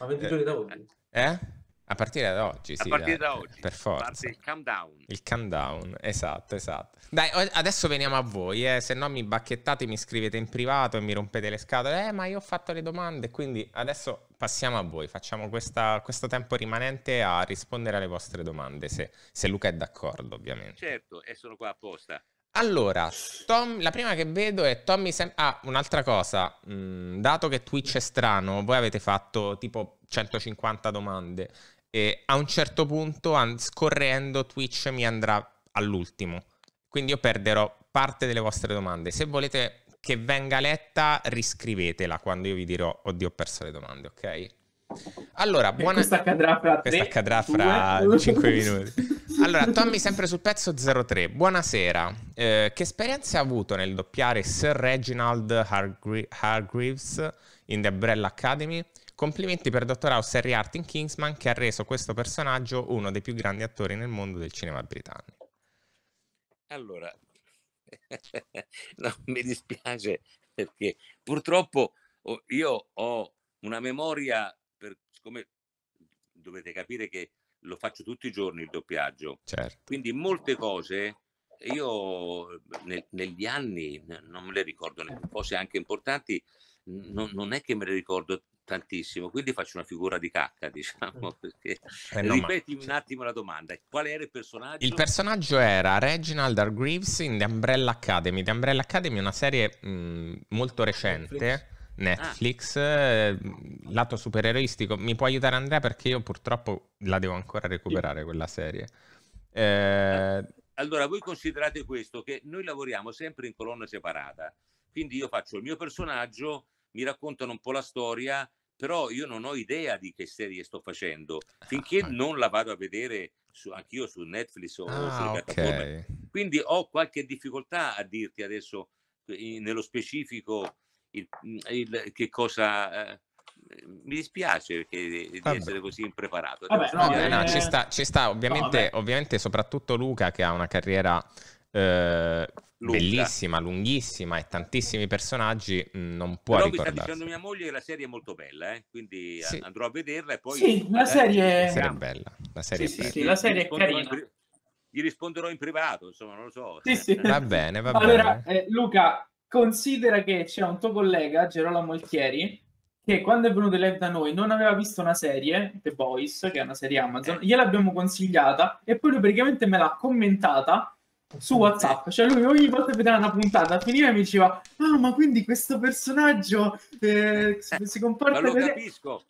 Ma 20 eh. giorni da oggi? Eh? A partire da oggi, sì. A partire dai, da eh, oggi. Per forza. Parte il countdown. Il countdown, esatto, esatto. Dai, adesso veniamo a voi, eh. se no mi bacchettate, mi scrivete in privato e mi rompete le scatole. Eh, ma io ho fatto le domande, quindi adesso passiamo a voi. Facciamo questa, questo tempo rimanente a rispondere alle vostre domande, se, se Luca è d'accordo, ovviamente. Certo, e sono qua apposta. Allora, Tom, la prima che vedo è Tommy Sem- Ah, un'altra cosa, mm, dato che Twitch è strano, voi avete fatto tipo 150 domande, e a un certo punto, scorrendo, Twitch mi andrà all'ultimo. Quindi io perderò parte delle vostre domande. Se volete che venga letta, riscrivetela quando io vi dirò, oddio, ho perso le domande, ok? Allora, eh, buona... Questa accadrà fra, 3, accadrà fra 2, [LAUGHS] 5 minuti. Allora, Tommy sempre sul pezzo 03. Buonasera. Eh, che esperienza ha avuto nel doppiare Sir Reginald Hargreaves in The Umbrella Academy? Complimenti per Dr. House e Rearting Kingsman che ha reso questo personaggio uno dei più grandi attori nel mondo del cinema britannico. Allora, [LAUGHS] no, mi dispiace perché purtroppo oh, io ho una memoria, per, come dovete capire che lo faccio tutti i giorni il doppiaggio, certo. quindi molte cose io nel, negli anni non me le ricordo, cose anche importanti non, non, è che me le ricordo tantissimo, quindi faccio una figura di cacca, [LAUGHS] diciamo. Perché... Eh no, Ripeti ma... un attimo la domanda, qual era il personaggio? Il personaggio era Reginald Hargreaves in The Umbrella Academy. The Umbrella Academy è una serie mh, molto ah, recente. Netflix, ah. lato supereroistico, mi può aiutare Andrea perché io purtroppo la devo ancora recuperare quella serie. Ah, eh... Allora, voi considerate questo, che noi lavoriamo sempre in colonna separata, quindi io faccio il mio personaggio, mi raccontano un po' la storia, però io non ho idea di che serie sto facendo finché ah, non la vado a vedere su, anch'io su Netflix o ah, sulle piattaforme. Quindi ho qualche difficoltà a dirti adesso nello specifico il, il, che cosa. Eh, mi dispiace perché, di Vabbè. essere così impreparato. Vabbè, eh, no, no, ci, sta, ci sta, ovviamente, no, ovviamente, soprattutto Luca che ha una carriera eh, Lunga. bellissima, lunghissima e tantissimi personaggi, mm, non può Però ricordarsi. sta dicendo mia moglie che la serie è molto bella, eh? quindi sì. andrò a vederla e poi... Sì, la eh, serie... la serie è bella. La serie sì, è, bella. Sì, la serie è carina. Gli risponderò in privato, insomma, non lo so. Va bene, va allora, bene. Eh, Luca, considera che c'è un tuo collega, Gerolamo Altieri, che quando è venuto live da noi non aveva visto una serie, The Boys, che è una serie Amazon, eh. gliel'abbiamo consigliata e poi lui praticamente me l'ha commentata su WhatsApp. Cioè, lui ogni volta che vedeva una puntata finiva e mi diceva: Ah, ma quindi questo personaggio eh, si comporta. Ma lo per... capisco.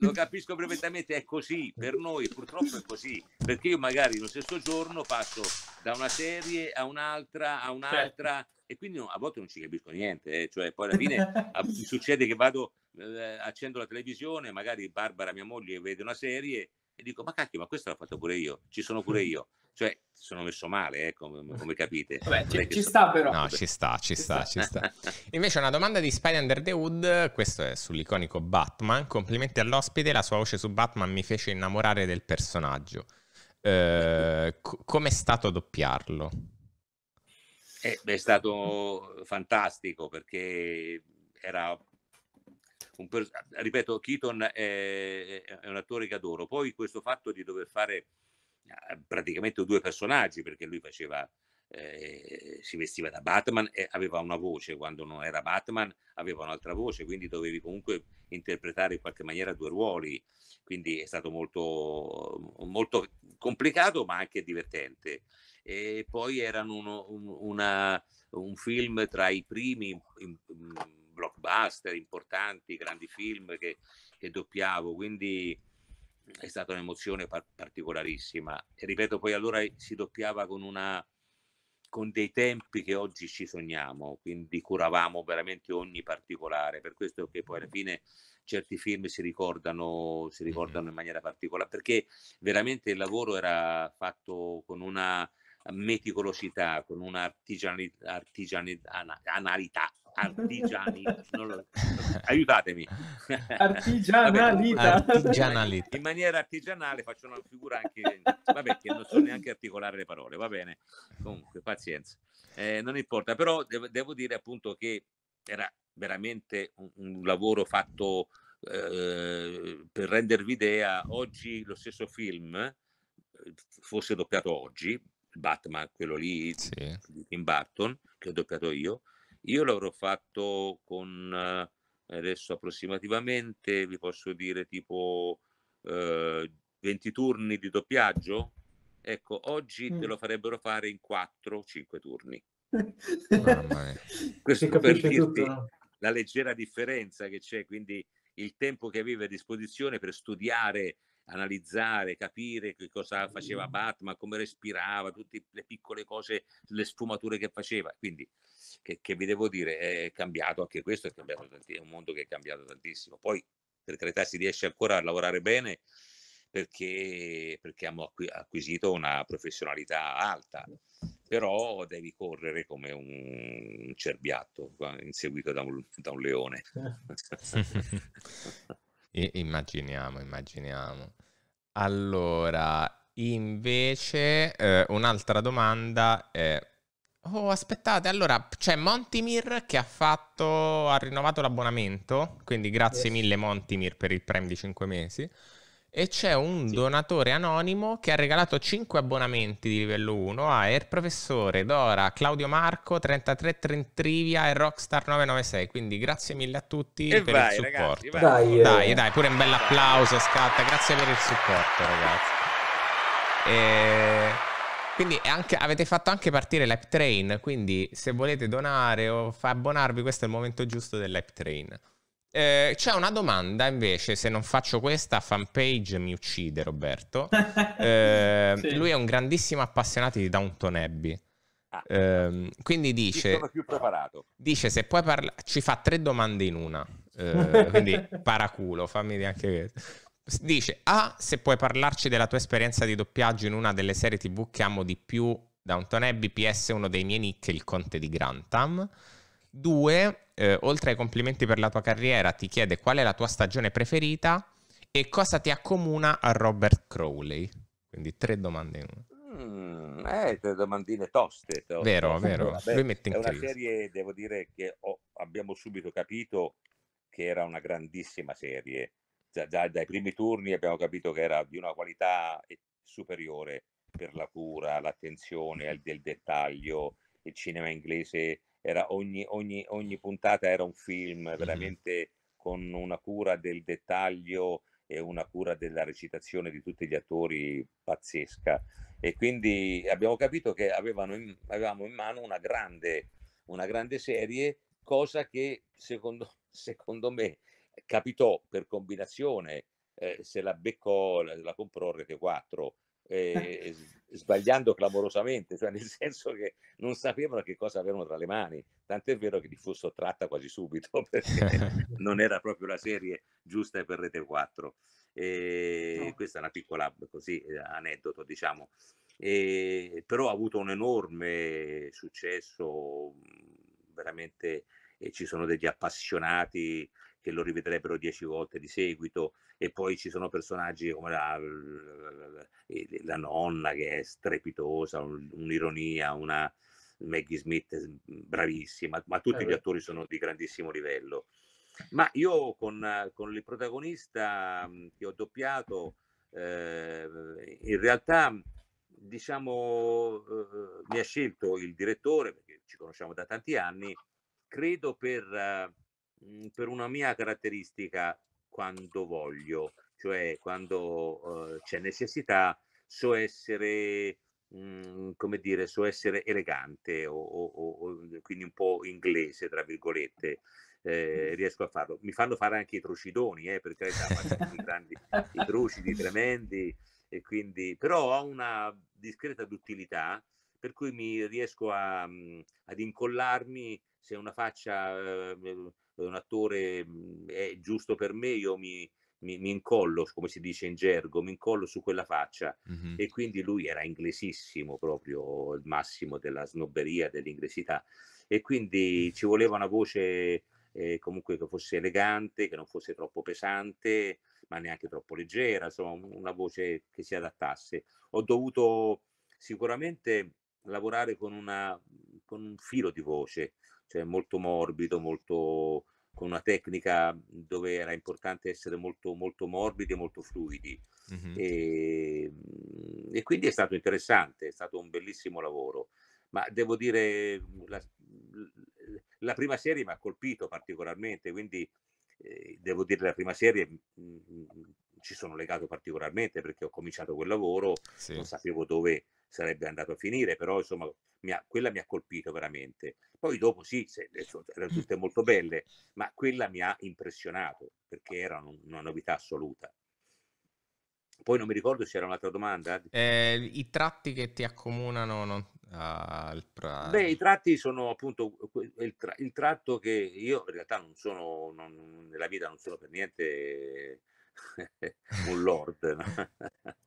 Lo capisco perfettamente, è così per noi, purtroppo è così, perché io magari lo stesso giorno passo da una serie a un'altra, a un'altra, certo. e quindi a volte non ci capisco niente, eh. cioè poi alla fine a, [LAUGHS] succede che vado, eh, accendo la televisione, magari Barbara, mia moglie, vede una serie e dico ma cacchio, ma questo l'ho fatto pure io, ci sono pure [LAUGHS] io, cioè, sono messo male, eh, come, come, [LAUGHS] capite. Vabbè, ci, ci so... sta però. No, ci sta, ci, ci sta, sta, ci sta. [LAUGHS] Invece una domanda di Spider Under the Hood, questo è sull'iconico Batman. Complimenti all'ospite, la sua voce su Batman mi fece innamorare del personaggio. Eh, c- com'è stato doppiarlo? Eh, è stato fantastico perché era un per... ripeto, Keaton è, è un attore che adoro. Poi questo fatto di dover fare praticamente due personaggi perché lui faceva eh, si vestiva da Batman e aveva una voce quando non era Batman aveva un'altra voce quindi dovevi comunque interpretare in qualche maniera due ruoli quindi è stato molto, molto complicato ma anche divertente e poi erano uno, un, una, un film tra i primi in, in blockbuster importanti grandi film che, che doppiavo quindi è stata un'emozione par- particolarissima. E ripeto, poi allora si doppiava con, una, con dei tempi che oggi ci sogniamo, quindi curavamo veramente ogni particolare. Per questo che poi alla fine certi film si ricordano, si ricordano in maniera particolare, perché veramente il lavoro era fatto con una meticolosità, con una artigianalità, artigiani, lo... [LAUGHS] aiutatemi. Artigianalità. artigianalità. In maniera artigianale faccio una figura anche, vabbè, che non so neanche articolare le parole, va bene, comunque pazienza. Eh, non importa, però devo, devo, dire appunto che era veramente un, un lavoro fatto eh, per rendervi idea, oggi lo stesso film eh, fosse doppiato oggi, Batman, quello lì sì. di Tim Burton, che ho doppiato io, io l'avrò fatto con eh, adesso approssimativamente, vi posso dire tipo eh, 20 turni di doppiaggio. Ecco, oggi mm. te lo farebbero fare in 4-5 turni. [LAUGHS] Questo per dirti tutto. la leggera differenza che c'è, quindi il tempo che avevi a disposizione per studiare analizzare, capire che cosa faceva Batman, come respirava, tutte le piccole cose, le sfumature che faceva. Quindi, che, che vi devo dire, è cambiato anche questo, è, cambiato è un mondo che è cambiato tantissimo. Poi, per carità, si riesce ancora a lavorare bene perché, perché abbiamo acquisito una professionalità alta, però devi correre come un cerbiatto inseguito da un, da un leone. [LAUGHS] [LAUGHS] I- immaginiamo, immaginiamo. Allora, invece, eh, un'altra domanda è... Oh, aspettate, allora c'è Montimir che ha fatto, ha rinnovato l'abbonamento, quindi grazie yes. mille Montimir per il premio di 5 mesi. E c'è un sì. donatore anonimo che ha regalato 5 abbonamenti di livello 1 a Er Professore, Dora, Claudio Marco, 33 Trentrivia e Rockstar996. Quindi grazie mille a tutti e per vai, il supporto. Ragazzi, vai. Dai, eh. dai, dai, pure un bel applauso, scatta. Grazie per il supporto, ragazzi. E... Quindi anche, avete fatto anche partire l'App Train, quindi se volete donare o abbonarvi questo è il momento giusto dell'App Train. Eh, c'è una domanda invece, se non faccio questa fanpage mi uccide Roberto. [LAUGHS] Eh, sì. Lui è un grandissimo appassionato di Downton Abbey. Ah, eh, quindi dice, dice se puoi parlare, ci fa tre domande in una, eh, [LAUGHS] quindi paraculo, fammi anche questo. Dice, A, ah, se puoi parlarci della tua esperienza di doppiaggio in una delle serie tv che amo di più, Downton Abbey, PS, uno dei miei nick, il conte di Grantham. Due, eh, oltre ai complimenti per la tua carriera, ti chiede qual è la tua stagione preferita e cosa ti accomuna a Robert Crowley. Quindi tre domande in una. Mm, eh, tre domandine toste. toste. Vero, vero. Vabbè, Lui mette in è una serie, devo dire, che ho, abbiamo subito capito che era una grandissima serie. Già, già, dai primi turni abbiamo capito che era di una qualità eh, superiore per la cura, l'attenzione il, del dettaglio. Il cinema inglese era ogni, ogni, ogni puntata era un film veramente mm-hmm. con una cura del dettaglio e una cura della recitazione di tutti gli attori pazzesca e quindi abbiamo capito che in, avevamo in mano una grande, una grande serie, cosa che secondo, [LAUGHS] secondo me capitò per combinazione, eh, se la beccò la, la comprò Rete 4. Eh, eh sbagliando clamorosamente, cioè nel senso che non sapevano che cosa avevano tra le mani, tant'è vero che gli fu sottratta quasi subito [LAUGHS] perché non era proprio la serie giusta per Rete 4. E ehm, no. Questa è una piccola così, eh, aneddoto, diciamo. E, ehm, però ha avuto un enorme successo, veramente, e ci sono degli appassionati che lo rivedrebbero dieci volte di seguito e poi ci sono personaggi come la, la nonna che è strepitosa, un, un'ironia, una Maggie Smith bravissima, ma tutti gli certo. attori sono di grandissimo livello. Ma io con, con il protagonista mhmm, che ho doppiato, eh, in realtà diciamo eh, mi ha scelto il direttore, perché ci conosciamo da tanti anni, credo per eh, Mhmm, per una mia caratteristica quando voglio, cioè quando eh, c'è necessità, so essere, mh, mhmm, come dire, so essere elegante o, o, o, mhmm, quindi un po' inglese, tra virgolette. Eh, riesco a farlo. Mi fanno fare anche i trucidoni, eh, per carità, i grandi, i trucidi tremendi, e quindi, però ho una discreta duttilità per cui mi riesco a, ad incollarmi se una faccia eh, Esatto, un attore mhmm, è giusto per me, io mi, mi, mi, incollo, come si dice in gergo, mi incollo su quella faccia. Mm-hmm. E quindi lui era inglesissimo, proprio il massimo della snobberia, dell'inglesità. E quindi ci voleva una voce eh, comunque che fosse elegante, che non fosse troppo pesante, ma neanche troppo leggera, insomma, una voce che si adattasse. Ho dovuto sicuramente lavorare con una con un filo di voce, cioè molto morbido, molto, con una tecnica dove era importante essere molto, molto morbidi e molto fluidi. Mm-hmm. Ehm, e, e, quindi è stato interessante, è stato un bellissimo lavoro. Ma devo dire, la, la prima serie mi ha colpito particolarmente, quindi eh, devo dire la prima serie mh, ci sono legato particolarmente perché ho cominciato quel lavoro, sì. non sapevo dove, sarebbe andato a finire, però insomma mi ha, quella mi ha colpito veramente. Poi dopo sì, se, erano mm. tutte molto belle, ma quella mi ha impressionato perché era una novità assoluta. Poi non mi ricordo se era un'altra domanda. Eh, I tratti che ti accomunano no, al ah, Prato. Beh, i tratti sono appunto il, tra, il, tratto che io in realtà non sono, non, nella vita non sono per niente [LAUGHS] un lord, no? [LAUGHS]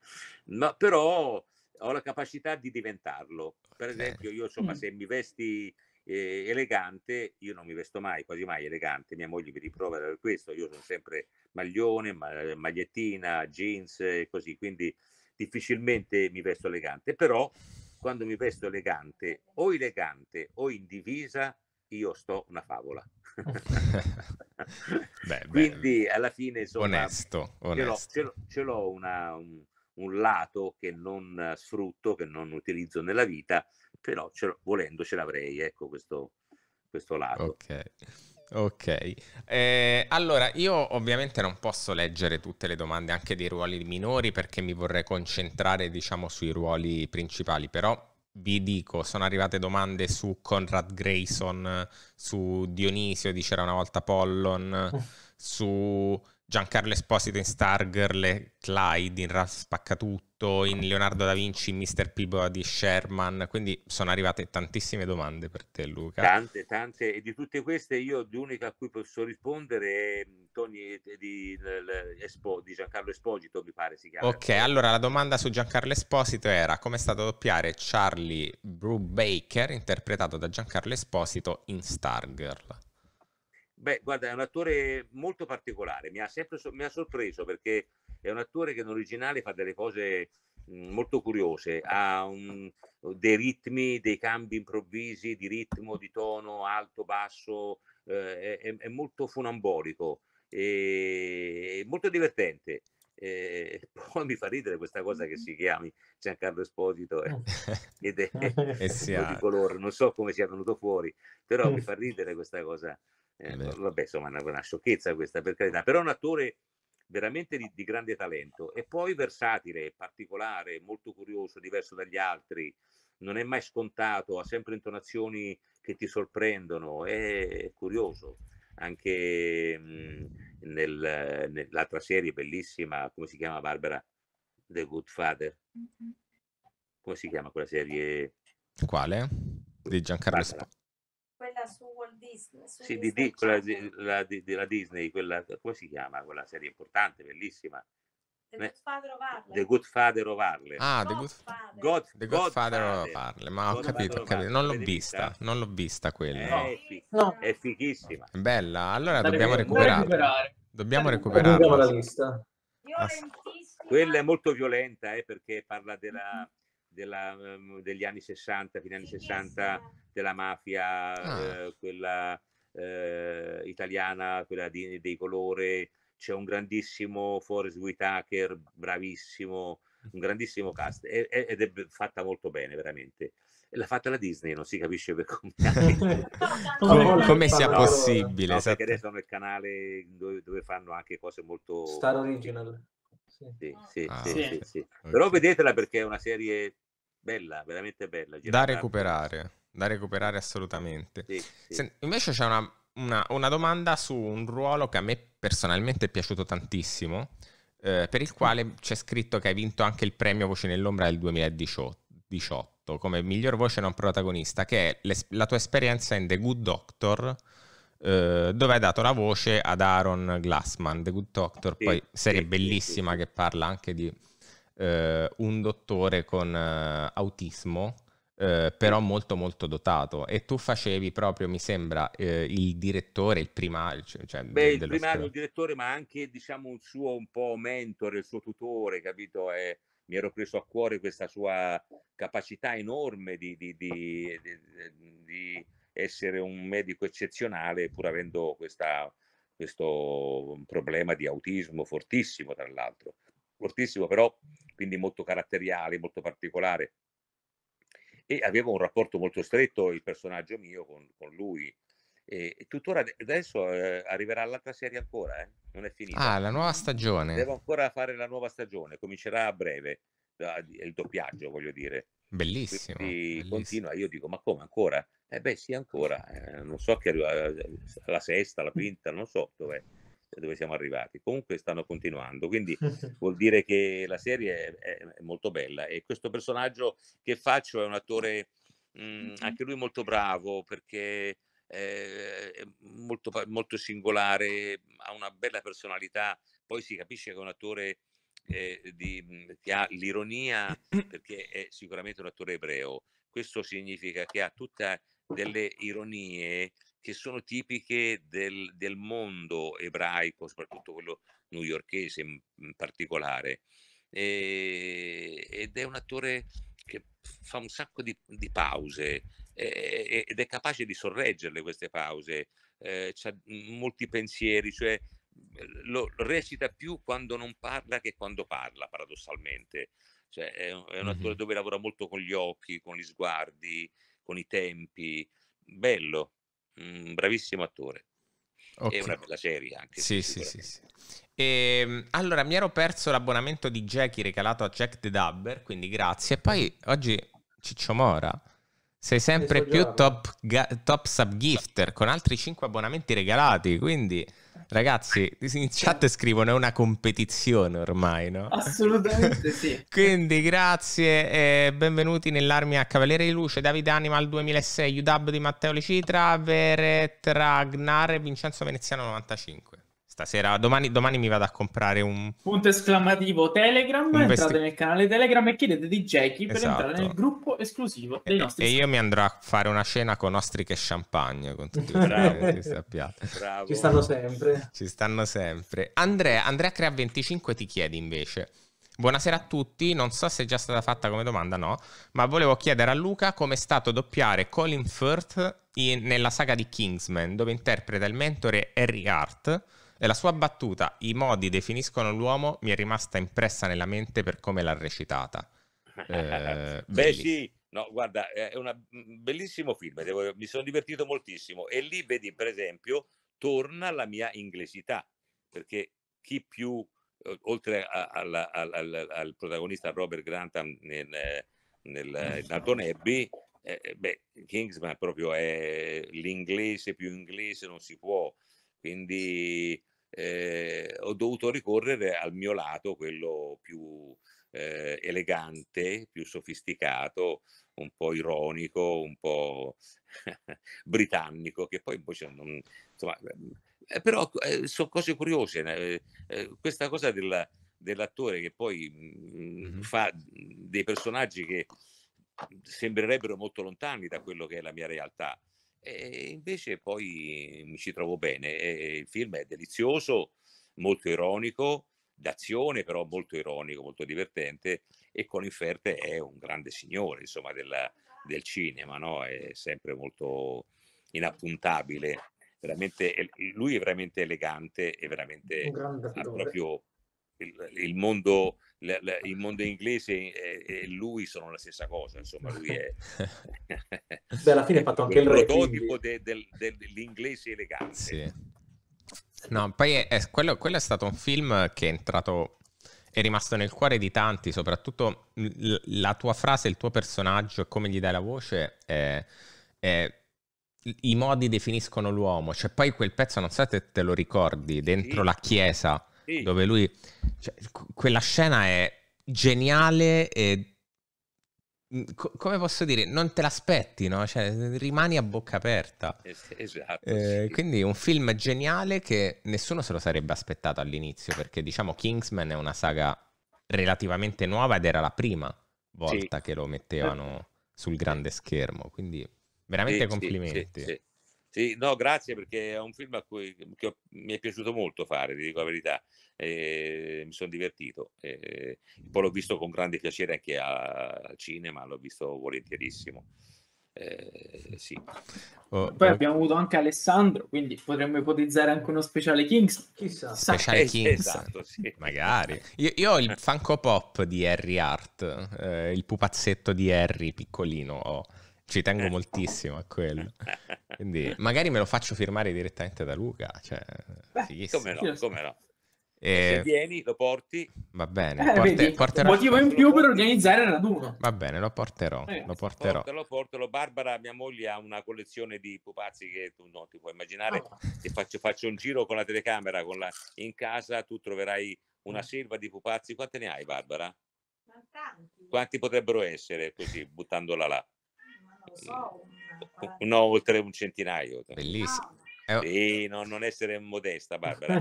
no però ho la capacità di diventarlo. Per okay. Certo. esempio, io insomma, mm. se mi vesti eh, elegante, io non mi vesto mai, quasi mai elegante. Mia moglie mi riprova per questo. Io sono sempre maglione, ma- magliettina, jeans e così. Quindi difficilmente mi vesto elegante. Però quando mi vesto elegante, o elegante o in divisa, io sto una favola. Oh. [LAUGHS] beh, beh, Quindi alla fine, insomma, onesto, onesto. Ce, l'ho, ce l'ho, ce l'ho una. Un, un lato che non sfrutto, che non utilizzo nella vita, però ce volendo ce l'avrei, ecco questo, questo lato. Ok. Ok, eh, allora io ovviamente non posso leggere tutte le domande anche dei ruoli minori perché mi vorrei concentrare diciamo sui ruoli principali, però vi dico, sono arrivate domande su Conrad Grayson, su Dionisio diceva una volta Pollon, [LAUGHS] su Giancarlo Esposito in Stargirl e Clyde in Ralph Spaccatutto, in Leonardo da Vinci, in Mr. Pibola di Sherman, quindi sono arrivate tantissime domande per te Luca. Tante, tante, e di tutte queste io l'unica a cui posso rispondere è Tony, eh, di, di Giancarlo Esposito, mi pare si chiama. Ok, allora la domanda su Giancarlo Esposito era come è stato doppiare Charlie Brubaker, interpretato da Giancarlo Esposito, in Stargirl? Beh, guarda, è un attore molto particolare, mi ha sempre so- mi ha sorpreso perché è un attore che in originale fa delle cose mhmm, molto curiose, ha un, dei ritmi, dei cambi improvvisi di ritmo, di tono, alto, basso, eh, è, è, molto funambolico, e molto divertente. E eh, [LAUGHS] poi mi fa ridere questa cosa che si chiami Giancarlo Esposito eh, [LAUGHS] ed è, è [LAUGHS] di colore, non so come sia venuto fuori, però mi fa ridere questa cosa eh, vabbè, insomma, è una, una, sciocchezza questa, per carità. Però è un attore veramente di, di, grande talento e poi versatile, particolare, molto curioso, diverso dagli altri. Non è mai scontato, ha sempre intonazioni che ti sorprendono, è curioso. Anche mm, nel, nell'altra serie bellissima, come si chiama Barbara? The Good Father. Come si chiama quella serie? Quale? Di Giancarlo Esposito. Disney. Sì, Disney, di, quella, certo. la, di, della Disney, quella, come si chiama? Quella serie importante, bellissima. The Good Father of Harlem. The Good Father of Harlem. Ah, The Good, God, The God Father of Harlem. Ma ah, ho capito, ho capito. Non l'ho vista, non l'ho vista quella. È, fi- no. è fighissima. Bella, allora dobbiamo recuperarla. Dobbiamo recuperarla. Quella è molto violenta eh, perché parla della mm-hmm della, mm, mm, degli anni 60, fine anni 60, della mafia, ah. eh, quella eh, italiana, quella di, dei colore. C'è un grandissimo Forrest Whitaker, bravissimo, un grandissimo cast e, ed è fatta molto bene, veramente. L'ha fatta la Disney, non si capisce per come, [LAUGHS] come, come sia parola. possibile. No, esatto. Perché adesso hanno il canale dove, dove fanno anche cose molto... Star Original sì, sì, ah, sì, sì, sì. Però vedetela perché è una serie bella, veramente bella. Da recuperare, da recuperare assolutamente. Se, invece c'è una, una, una, domanda su un ruolo che a me personalmente è piaciuto tantissimo, eh, per il quale c'è scritto che hai vinto anche il premio Voce nell'Ombra del 2018 come miglior voce non protagonista, che è la tua esperienza in The Good Doctor eh, dove hai dato la voce ad Aaron Glassman, The Good Doctor, sì, poi serie sì, bellissima sì, che parla anche di eh, un dottore con eh, autismo, eh, però molto molto dotato. E tu facevi proprio, mi sembra, eh, il direttore, il primario. Cioè, cioè, Beh, il primario, il direttore, ma anche diciamo il suo un po' mentore, il suo tutore, capito? È mi ero preso a cuore questa sua capacità enorme di, di, di, di essere un medico eccezionale pur avendo questa, questo mhmm, problema di autismo fortissimo, tra l'altro. Fortissimo però, quindi molto caratteriale, molto particolare. E avevo un rapporto molto stretto il personaggio mio con, con lui. E, e tuttora adesso eh, arriverà l'altra serie ancora, eh? non è finita. Ah, la nuova stagione. Devo ancora fare la nuova stagione, comincerà a breve il doppiaggio, voglio dire. Bellissimo. Quindi bellissimo. continua, io dico, ma come ancora? Eh beh, sì, ancora. Eh, non so che arriva eh, la sesta, la quinta, non so dove, dove siamo arrivati. Comunque stanno continuando, quindi [LAUGHS] vuol dire che la serie è, è molto bella. E questo personaggio che faccio è un attore, mm, mh, anche lui molto bravo, perché eh, è molto, molto singolare, ha una bella personalità. Poi si capisce che è un attore eh, di, mm, che ha l'ironia, [CLEARS THROAT] perché è sicuramente un attore ebreo questo significa che ha tutta delle ironie che sono tipiche del, del mondo ebraico, soprattutto quello newyorchese in, in particolare. E, ed è un attore che fa un sacco di, di pause eh, ed è capace di sorreggerle queste pause. Eh, ha molti pensieri, cioè lo recita più quando non parla che quando parla, paradossalmente. Cioè, è, è un attore dove lavora molto con gli occhi, con gli sguardi, con i tempi, bello, un mm, bravissimo attore. Okay. È una bella serie anche. Sì, sì, sì. sì. E, ehm, allora, mi ero perso l'abbonamento di Jackie regalato a Jack the Dubber, quindi grazie. E poi oggi Ciccio Mora sei sempre più top, ga- top subgifter con altri 5 abbonamenti regalati. Quindi, ragazzi, in chat scrivono: è una competizione ormai, no? Assolutamente [LAUGHS] sì. quindi, grazie e benvenuti nell'armi a Cavaliere di Luce, Davide Animal 2006, UW di Matteo Licitra, Veret Ragnar e Vincenzo Veneziano 95 stasera. Domani, domani, mi vado a comprare un punto esclamativo Telegram. Un vesti... Entrate nel canale Telegram e chiedete di Jackie per esatto. entrare nel gruppo esclusivo dei e, nostri. E io mi andrò a fare una cena con ostriche e champagne. Con tutti i bravi, [LAUGHS] sappiate. Bravo. Ci stanno sempre. Ci stanno sempre. Andrea, Andrea Crea 25 ti chiede invece. Buonasera a tutti, non so se è già stata fatta come domanda, no, ma volevo chiedere a Luca come è stato doppiare Colin Firth in, nella saga di Kingsman, dove interpreta il mentore Harry Hart, la sua battuta I modi definiscono l'uomo mi è rimasta impressa nella mente per come l'ha recitata. [LAUGHS] Eh, Beh sì, no, guarda, è un mm, bellissimo film, devo, mi sono divertito moltissimo e lì vedi per esempio torna la mia inglesità, perché chi più, eh, oltre a, a, a, al, protagonista Robert Grantham nel, nel Dalton Abbey, eh, beh, Kingsman proprio è l'inglese più inglese non si può, quindi eh, ho dovuto ricorrere al mio lato, quello più eh, elegante, più sofisticato, un po' ironico, un po' [LAUGHS] britannico, che poi invece non... Insomma, ehm, eh, però eh, sono cose curiose. Eh, eh, questa cosa della, dell'attore che poi mm, mh, fa dei personaggi che sembrerebbero molto lontani da quello che è la mia realtà e invece poi mi ci trovo bene. E il film è delizioso, molto ironico, d'azione però molto ironico, molto divertente e Coniferte è un grande signore insomma, della, del cinema, no? è sempre molto inappuntabile, veramente, lui è veramente elegante e veramente ha proprio il, il mondo la, la, il mondo inglese e, e, lui sono la stessa cosa, insomma, lui è... Beh, alla fine ha fatto [LAUGHS] anche il re, prototipo quindi... de, de, de, dell'inglese elegante. Sì. No, poi è, è, quello, quello è stato un film che è entrato è rimasto nel cuore di tanti, soprattutto la tua frase, il tuo personaggio e come gli dai la voce, è, è, i modi definiscono l'uomo. Cioè poi quel pezzo, non so se te lo ricordi, dentro sì. la chiesa, sì. dove lui... Cioè, quella scena è geniale e... Co- come posso dire, non te l'aspetti, no? Cioè, rimani a bocca aperta. esatto. Eh, sì. Quindi un film geniale che nessuno se lo sarebbe aspettato all'inizio, perché diciamo Kingsman è una saga relativamente nuova ed era la prima volta sì. che lo mettevano sul grande schermo, quindi veramente complimenti. Sì, no, grazie perché è un film a cui ho, mi è piaciuto molto fare, ti dico la verità, eh, mi sono divertito. Eh, poi l'ho visto con grande piacere anche al cinema, l'ho visto volentierissimo. Eh, sì. Oh, Poi eh. abbiamo avuto anche Alessandro, quindi potremmo ipotizzare anche uno speciale Kings. Chissà. Speciale [LAUGHS] eh, Kings. Esatto, sì. Magari. Io, io, ho il Funko Pop di Harry Hart, eh, il pupazzetto di Harry piccolino Oh ci tengo eh. moltissimo a quello. [LAUGHS] Quindi magari me lo faccio firmare direttamente da Luca. Cioè, Beh, come no, come no. E... Eh, se vieni, lo porti. Va bene. Eh, porte, porterò... Motivo in più per organizzare la raduno. Va bene, lo porterò. Eh, lo porterò. Portalo, portalo. Barbara, mia moglie, ha una collezione di pupazzi che tu non ti puoi immaginare. Ah. Se faccio, faccio, un giro con la telecamera con la... in casa, tu troverai una mm. selva di pupazzi. Quante ne hai, Barbara? Quanti potrebbero essere così, buttandola là? so, un... Eh. no, oltre un centinaio. Bellissimo. Eh, eh, sì, no, non essere modesta, Barbara.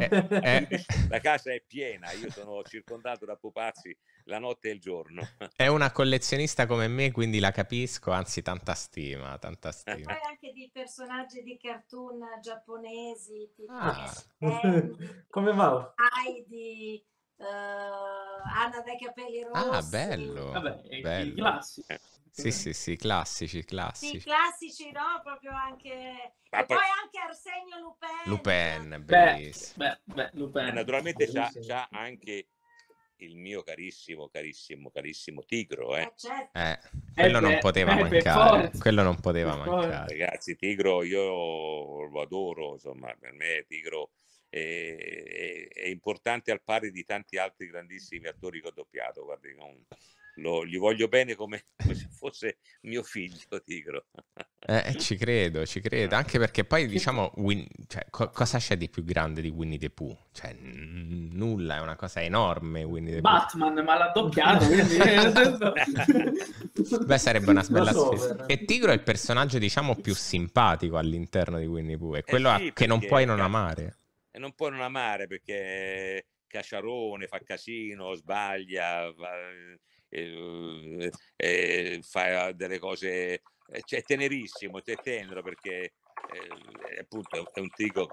la casa è piena, io sono circondato da pupazzi la notte e il giorno. È una collezionista come me, quindi la capisco, anzi tanta stima, tanta [LAUGHS] stima. Poi anche di personaggi di cartoon giapponesi, tipo ah. Andy, [LAUGHS] come va? Heidi, eh, Anna dai capelli ah, rossi. Ah, bello. Vabbè, bello. i classici. Eh, sì, sì, sì, classici, classici. Sì, classici, no? Proprio anche... e poi... poi anche Arsenio Lupin. Lupin, cioè, bellissimo. Beh, beh, beh Lupin. Eh, naturalmente c'ha, c'ha anche il mio carissimo, carissimo, carissimo Tigro. Eh. Eh, quello, non poteva mancare, quello non poteva mancare. Ragazzi, Tigro io lo adoro, insomma, per me Tigro è, è, è importante al pari di tanti altri grandissimi attori che ho doppiato. Guardi, non, lo, gli voglio bene come, come, se fosse mio figlio, Tigro. [LAUGHS] Eh, eh, ci credo, ci credo, anche perché poi diciamo, win, cioè, co- cosa c'è di più grande di Winnie the Pooh? Cioè, n- nulla, è una cosa enorme Winnie the Pooh. Batman, ma l'ha doppiato, quindi... [LAUGHS] [LAUGHS] Beh, sarebbe una bella so, sfida. E Tigro è il personaggio, diciamo, più simpatico all'interno di Winnie the Pooh, è eh quello eh sì, a- che non puoi non amare. E non puoi non amare perché... Cacciarone, fa casino, sbaglia, eh, eh, fa ah, delle cose, eh, cioè, è tenerissimo, è tenero perché eh, appunto è un tico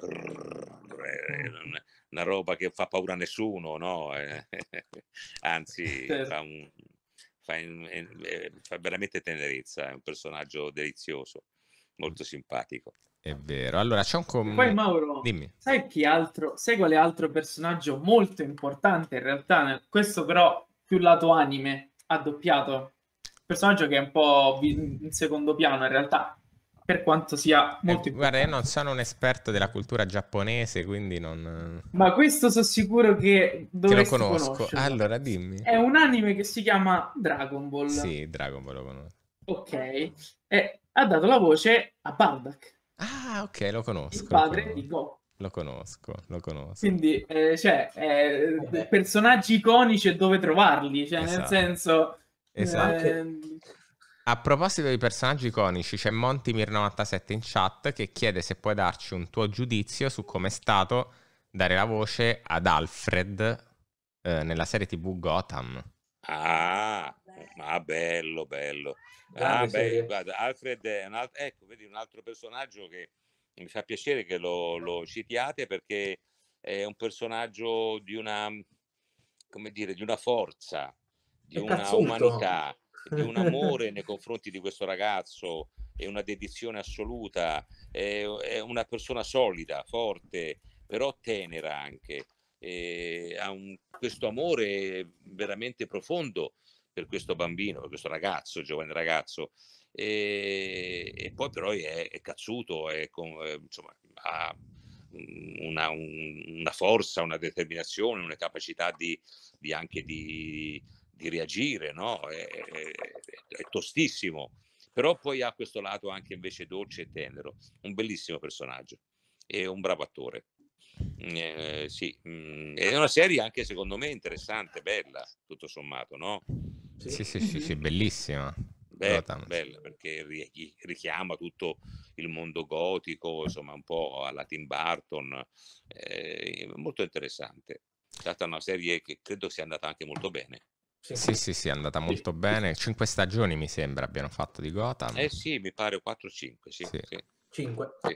una roba che fa paura a nessuno no? Eh, [LAUGHS] anzi certo. fa, un, fa, in, eh, fa, veramente tenerezza è un personaggio delizioso molto simpatico è vero allora c'è un commento poi Mauro Dimmi. sai chi altro sai quale altro personaggio molto importante in realtà questo però più lato anime, ha doppiato. Personaggio che è un po' in secondo piano in realtà, per quanto sia eh, molto eh, Guarda, io non sono un esperto della cultura giapponese, quindi non... Ma questo sono sicuro che dovresti lo conosco. Allora, dimmi. È un anime che si chiama Dragon Ball. Sì, Dragon Ball lo conosco. Ok. E ha dato la voce a Bardak. Ah, ok, lo conosco. Il padre conosco. di Goku. Lo conosco, lo conosco. Quindi, eh, cioè, eh, eh. personaggi iconici e dove trovarli, cioè, esatto. nel senso... Eh, esatto. Eh... A proposito di personaggi iconici, c'è Montimir97 in chat che chiede se puoi darci un tuo giudizio su come è stato dare la voce ad Alfred eh, nella serie TV Gotham. Ah, ma bello, bello. Ah, beh, guarda, Alfred è un altro, ecco, vedi, un altro personaggio che mi fa piacere che lo, lo citiate perché è un personaggio di una, come dire, di una forza, di è una cazzuto. umanità, di un amore nei confronti di questo ragazzo e una dedizione assoluta, è, è una persona solida, forte, però tenera anche. E ha un, questo amore veramente profondo per questo bambino, per questo ragazzo, giovane ragazzo, e, e poi però è, è cazzuto, è con, è, eh, insomma, ha mhmm, una, una, forza, una determinazione, una capacità di, di anche di, di reagire, no? è, è tostissimo, però poi ha questo lato anche invece dolce e tenero, un bellissimo personaggio e un bravo attore. Eh, sì, mhmm, è una serie anche secondo me interessante, bella, tutto sommato, no? Sì, sì, sì, sì, sì [LAUGHS] bellissima. Beh, bella perché richiama tutto il mondo gotico, insomma un po' alla Tim Burton, eh, molto interessante. È stata una serie che credo sia andata anche molto bene. Sì, sì, sì, è andata molto bene. Cinque stagioni mi sembra abbiano fatto di Gotham. Eh sì, mi pare 4-5, sì, sì. sì. 5. Sì.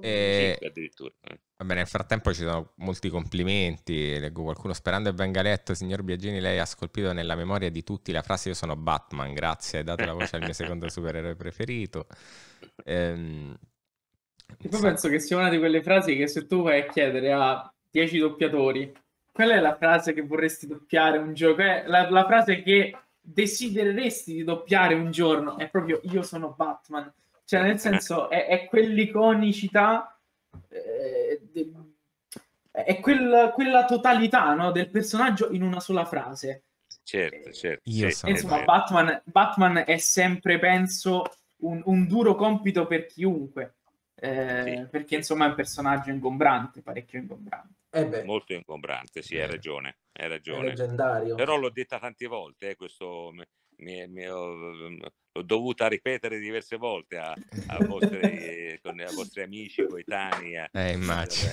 Eh, e... 5 addirittura. Eh. Va bene, nel frattempo ci sono molti complimenti. Leggo qualcuno sperando che venga letto. Signor Biagini, lei ha scolpito nella memoria di tutti la frase Io sono Batman, grazie, hai dato la voce al mio secondo supereroe preferito. Ehm... E poi penso che sia una di quelle frasi che se tu vai a chiedere a 10 doppiatori qual è la frase che vorresti doppiare un giorno? la, la frase che desidereresti di doppiare un giorno è proprio io sono Batman cioè, nel senso, è, è quell'iconicità, eh, è quel, quella totalità no, del personaggio in una sola frase. Certo, eh, certo. Io sì, insomma, Batman, Batman, è sempre, penso, un, un duro compito per chiunque eh, sì. perché insomma è un personaggio ingombrante, parecchio ingombrante. Eh Molto ingombrante, sì, hai ragione, hai ragione. È leggendario. Però l'ho detta tante volte, eh, questo mi, mi ho, mm, l'ho dovuta ripetere diverse volte a, a, vostri, [LAUGHS] con, a vostri amici coetanei. Eh, eh immagino.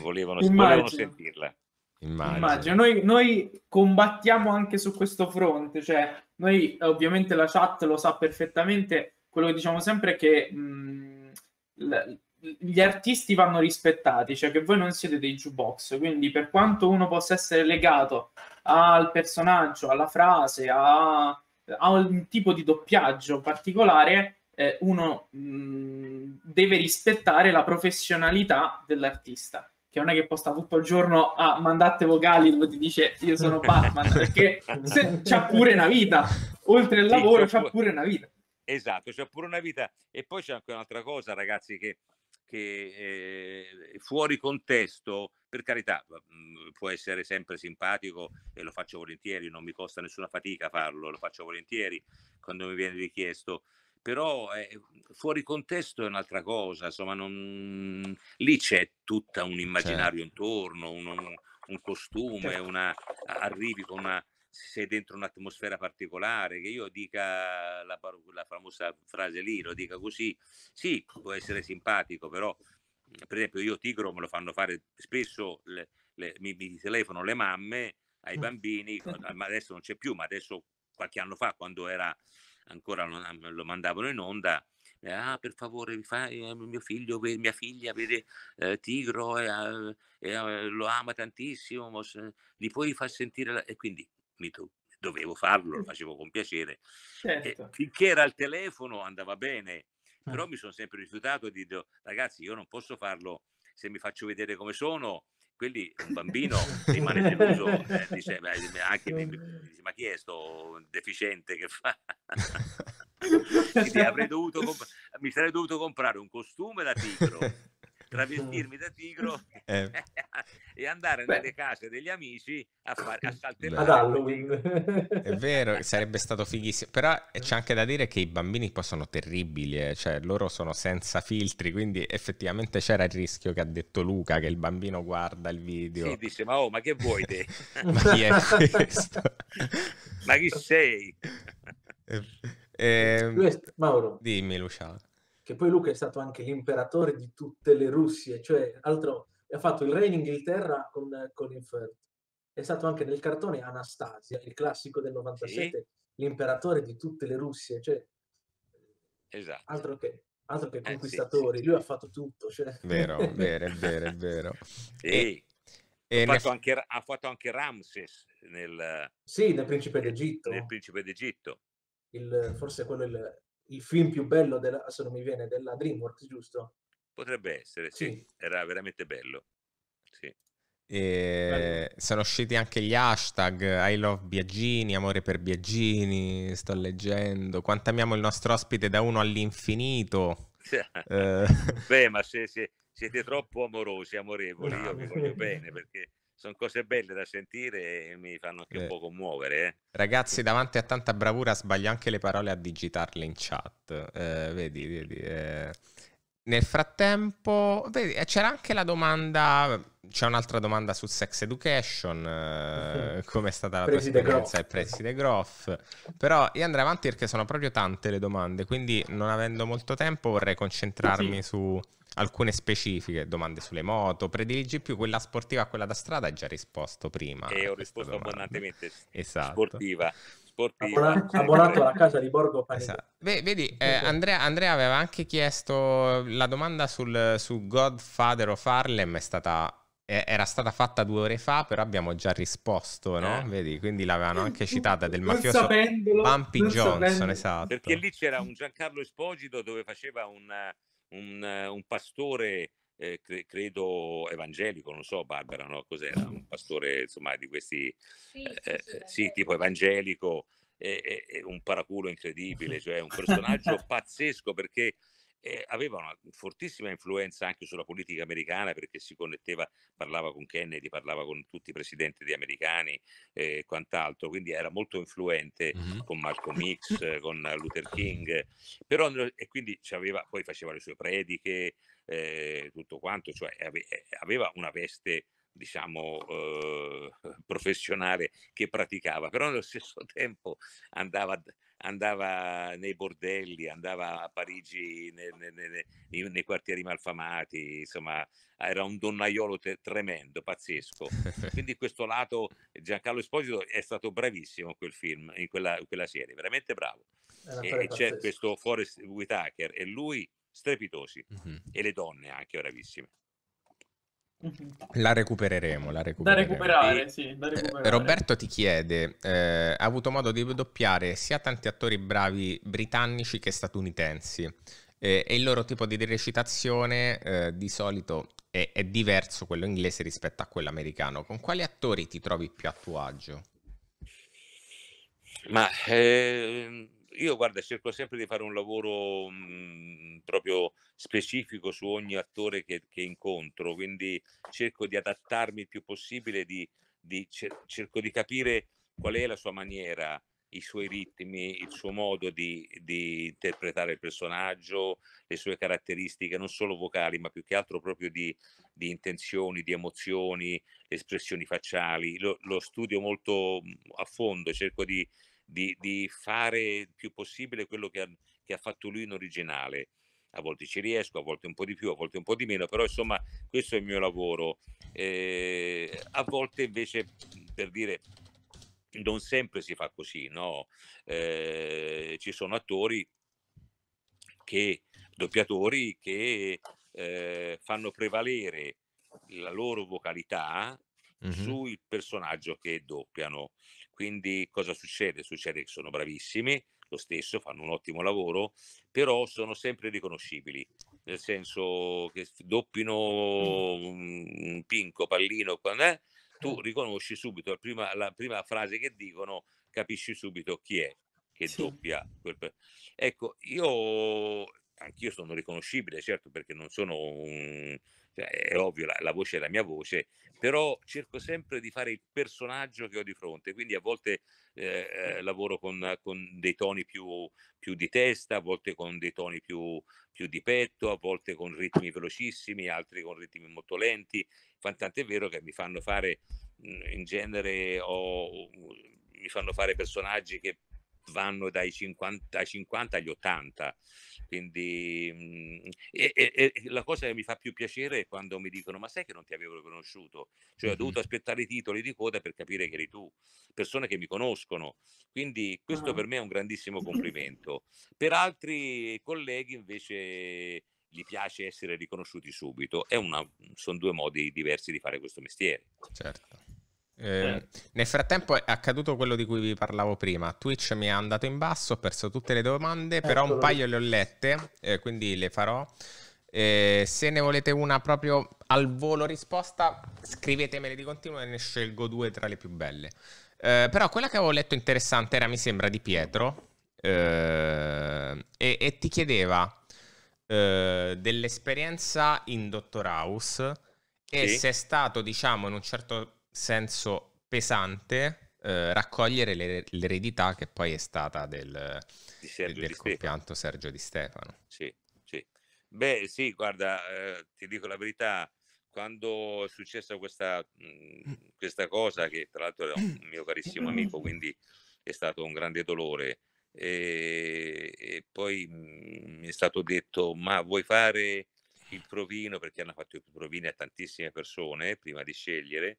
Volevano, immagino. volevano sentirla. Immagino. Immagino. Noi, noi, combattiamo anche su questo fronte, cioè noi ovviamente la chat lo sa perfettamente, quello che diciamo sempre è che... Mh, mm, l- gli artisti vanno rispettati, cioè che voi non siete dei jukebox, quindi per quanto uno possa essere legato al personaggio, alla frase, a, a un tipo di doppiaggio particolare, eh, uno mh, mm, deve rispettare la professionalità dell'artista che non è che posta tutto il giorno a mandate vocali dove ti dice io sono Batman, [LAUGHS] perché se, c'ha pure una vita, oltre al lavoro c'ha pure una vita. Esatto, c'è pure una vita. E poi c'è anche un'altra cosa, ragazzi, che, che eh, fuori contesto, per carità, mhmm, può essere sempre simpatico e lo faccio volentieri, non mi costa nessuna fatica farlo, lo faccio volentieri quando mi viene richiesto. Però eh, fuori contesto è un'altra cosa, insomma, non... lì c'è tutto un immaginario certo. intorno, un, un, un costume, certo. una... arrivi con una sei dentro un'atmosfera particolare, che io dica la, la famosa frase lì, lo dica così, sì, può essere simpatico, però mhmm, per esempio io Tigro me lo fanno fare spesso, le, le, mi, mi telefono le mamme ai bambini, ma adesso non c'è più, ma adesso qualche anno fa quando era ancora lo, lo mandavano in onda, eh, ah per favore mi fai eh, mio figlio, mia figlia vede eh, Tigro e eh, eh, lo ama tantissimo, se, gli puoi far sentire, la... e quindi mi do- dovevo farlo, lo facevo con piacere. Certo. finché era al telefono andava bene, ah. però mi sono sempre rifiutato di dire, ragazzi, io non posso farlo se mi faccio vedere come sono. Quelli, un bambino [LAUGHS] rimane deluso, eh, dice, anche dice, ma chi è sto deficiente che fa? [LAUGHS] Quindi avrei dovuto comp- mi sarei dovuto comprare un costume da tigro travestirmi da tigro [LAUGHS] eh. [LAUGHS] e andare Beh. nelle case degli amici a, far, a saltellare è vero, [LAUGHS] sarebbe stato fighissimo però eh, c'è anche da dire che i bambini poi sono terribili eh? cioè loro sono senza filtri quindi effettivamente c'era il rischio che ha detto Luca che il bambino guarda il video e sì, dice ma oh ma che vuoi te? ma chi è questo? ma chi sei? Eh, eh, Mauro dimmi Luciano che poi Luca è stato anche l'imperatore di tutte le Russie, cioè altro, ha fatto il re in Inghilterra con, con Infert. È stato anche nel cartone Anastasia, il classico del 97, sì. l'imperatore di tutte le Russie, cioè esatto. altro che altro che conquistatori, eh, sì, sì. lui ha fatto tutto. Cioè. Vero, vero, vero, vero. E, e ha, fatto ne... anche, ha, fatto anche, Ramses nel, sì, nel Principe d'Egitto. Nel Principe d'Egitto. Il, forse quello il, il film più bello, della, se non mi viene, della DreamWorks, giusto? Potrebbe essere, sì. sì. Era veramente bello. Sì. E sono usciti anche gli hashtag I love Biagini, amore per Biagini, sto leggendo. Quanto amiamo il nostro ospite da uno all'infinito. [LAUGHS] eh. Beh, ma se, se, siete troppo amorosi, amorevoli, io vi voglio bene perché sono cose belle da sentire e mi fanno anche eh. un po' commuovere. Eh. Ragazzi, davanti a tanta bravura sbaglio anche le parole a digitarle in chat. Eh, vedi, vedi. Eh. Nel frattempo, vedi, eh, c'era anche la domanda c'è un'altra domanda su Sex Education, eh, mhm. come è stata la Presi tua esperienza ai prezzi Groff, però io andrei avanti perché sono proprio tante le domande, quindi non avendo molto tempo vorrei concentrarmi sì. su alcune specifiche domande sulle moto, prediligi più quella sportiva a quella da strada, hai già risposto prima. E ho risposto domanda. abbondantemente. Esatto. Sportiva. Sportiva. Abbonato la casa di Borgo Esatto. Vedi, eh, Andrea, Andrea, aveva anche chiesto la domanda sul, su Godfather of Harlem, è stata era stata fatta due ore fa, però abbiamo già risposto, no? Eh. Vedi, quindi l'avevano anche citata del mafioso sapendolo, Bumpy Johnson, sapendolo. esatto. Perché lì c'era un Giancarlo Esposito dove faceva un, un, un pastore, eh, cre- credo evangelico, non so Barbara, no? Cos'era? Un pastore, insomma, di questi... Sì, eh, sì, eh, tipo evangelico, un paraculo incredibile, cioè un [LAUGHS] personaggio pazzesco perché eh, aveva una fortissima influenza anche sulla politica americana perché si connetteva, parlava con Kennedy, parlava con tutti i presidenti di americani e eh, quant'altro, quindi era molto influente mm-hmm. con Malcolm X, [LAUGHS] con Luther King, però e quindi aveva, poi faceva le sue prediche, eh, tutto quanto, cioè ave, eh, aveva una veste diciamo, eh, [LAUGHS] professionale che praticava, però nello stesso [LAUGHS] tempo andava, andava nei bordelli, andava a Parigi nei, nei, nei, quartieri malfamati, insomma ah, era un donnaiolo te- tremendo, pazzesco. Quindi [LAUGHS] questo lato Giancarlo Esposito è stato bravissimo in quel film, in quella, in quella serie, veramente bravo. E, e c'è questo Forrest Whitaker e lui strepitosi mm-hmm. e le donne anche bravissime. La recupereremo, la recupereremo. Da recuperare, e, sì, da eh, recuperare. Roberto ti chiede, eh, ha avuto modo di doppiare sia tanti attori bravi britannici che statunitensi eh, e il loro tipo di recitazione eh, di solito è, è, diverso quello inglese rispetto a quello americano. Con quali attori ti trovi più a tuo agio? Ma... Ehm io guarda, cerco sempre di fare un lavoro mh, mhmm, proprio specifico su ogni attore che, che, incontro, quindi cerco di adattarmi il più possibile, di, di cer- cerco di capire qual è la sua maniera, i suoi ritmi, il suo modo di, di, interpretare il personaggio, le sue caratteristiche non solo vocali, ma più che altro proprio di, di intenzioni, di emozioni, espressioni facciali. Lo, lo studio molto mhmm, a fondo, cerco di di, di fare il più possibile quello che ha, che ha, fatto lui in originale. A volte ci riesco, a volte un po' di più, a volte un po' di meno, però insomma questo è il mio lavoro. Eh, a volte invece, per dire, non sempre si fa così, no? Eh, ci sono attori che, doppiatori che eh, fanno prevalere la loro vocalità mm-hmm. sul personaggio che doppiano. Quindi cosa succede? Succede che sono bravissimi, lo stesso, fanno un ottimo lavoro, però sono sempre riconoscibili, nel senso che doppino un pinco, pallino, eh, tu riconosci subito la prima, la prima frase che dicono, capisci subito chi è che sì. doppia. Quel... Ecco, io anch'io sono riconoscibile, certo, perché non sono un... Cioè, è ovvio, la, la, voce è la mia voce, però cerco sempre di fare il personaggio che ho di fronte, quindi a volte eh, eh, lavoro con, con, dei toni più, più, di testa, a volte con dei toni più, più, di petto, a volte con ritmi velocissimi, altri con ritmi molto lenti, tant'è vero che mi fanno fare mm, in genere ho, mi fanno fare personaggi che vanno dai 50, dai 50 agli 80. Quindi mh, mm, e, e, e la cosa che mi fa più piacere è quando mi dicono: Ma sai che non ti avevo conosciuto? Cioè, mm-hmm. ho dovuto aspettare i titoli di coda per capire che eri tu, persone che mi conoscono. Quindi questo ah. per me è un grandissimo complimento. Per altri colleghi, invece, gli piace essere riconosciuti subito. È una, sono due modi diversi di fare questo mestiere. Certo. Ehm, eh, nel frattempo è accaduto quello di cui vi parlavo prima. Twitch mi è andato in basso, ho perso tutte le domande, però un paio le ho lette, eh, quindi le farò. Eh, se ne volete una proprio al volo risposta, scrivetemele di continuo e ne scelgo due tra le più belle. Eh, però quella che avevo letto interessante era, mi sembra, di Pietro eh, e, e, ti chiedeva eh, dell'esperienza in Dottor House e sì. se è stato, diciamo, in un certo senso pesante eh, raccogliere l'er- l'eredità che poi è stata del, del compianto Sergio Di Stefano. Sì, sì. Beh, sì, guarda, eh, ti dico la verità, quando è successa questa, mh, mm, questa cosa, che tra l'altro era un [CLEARS THROAT] mio carissimo amico, quindi è stato un grande dolore, e, e poi mm, mi è stato detto, ma vuoi fare il provino, perché hanno fatto i provini a tantissime persone prima di scegliere,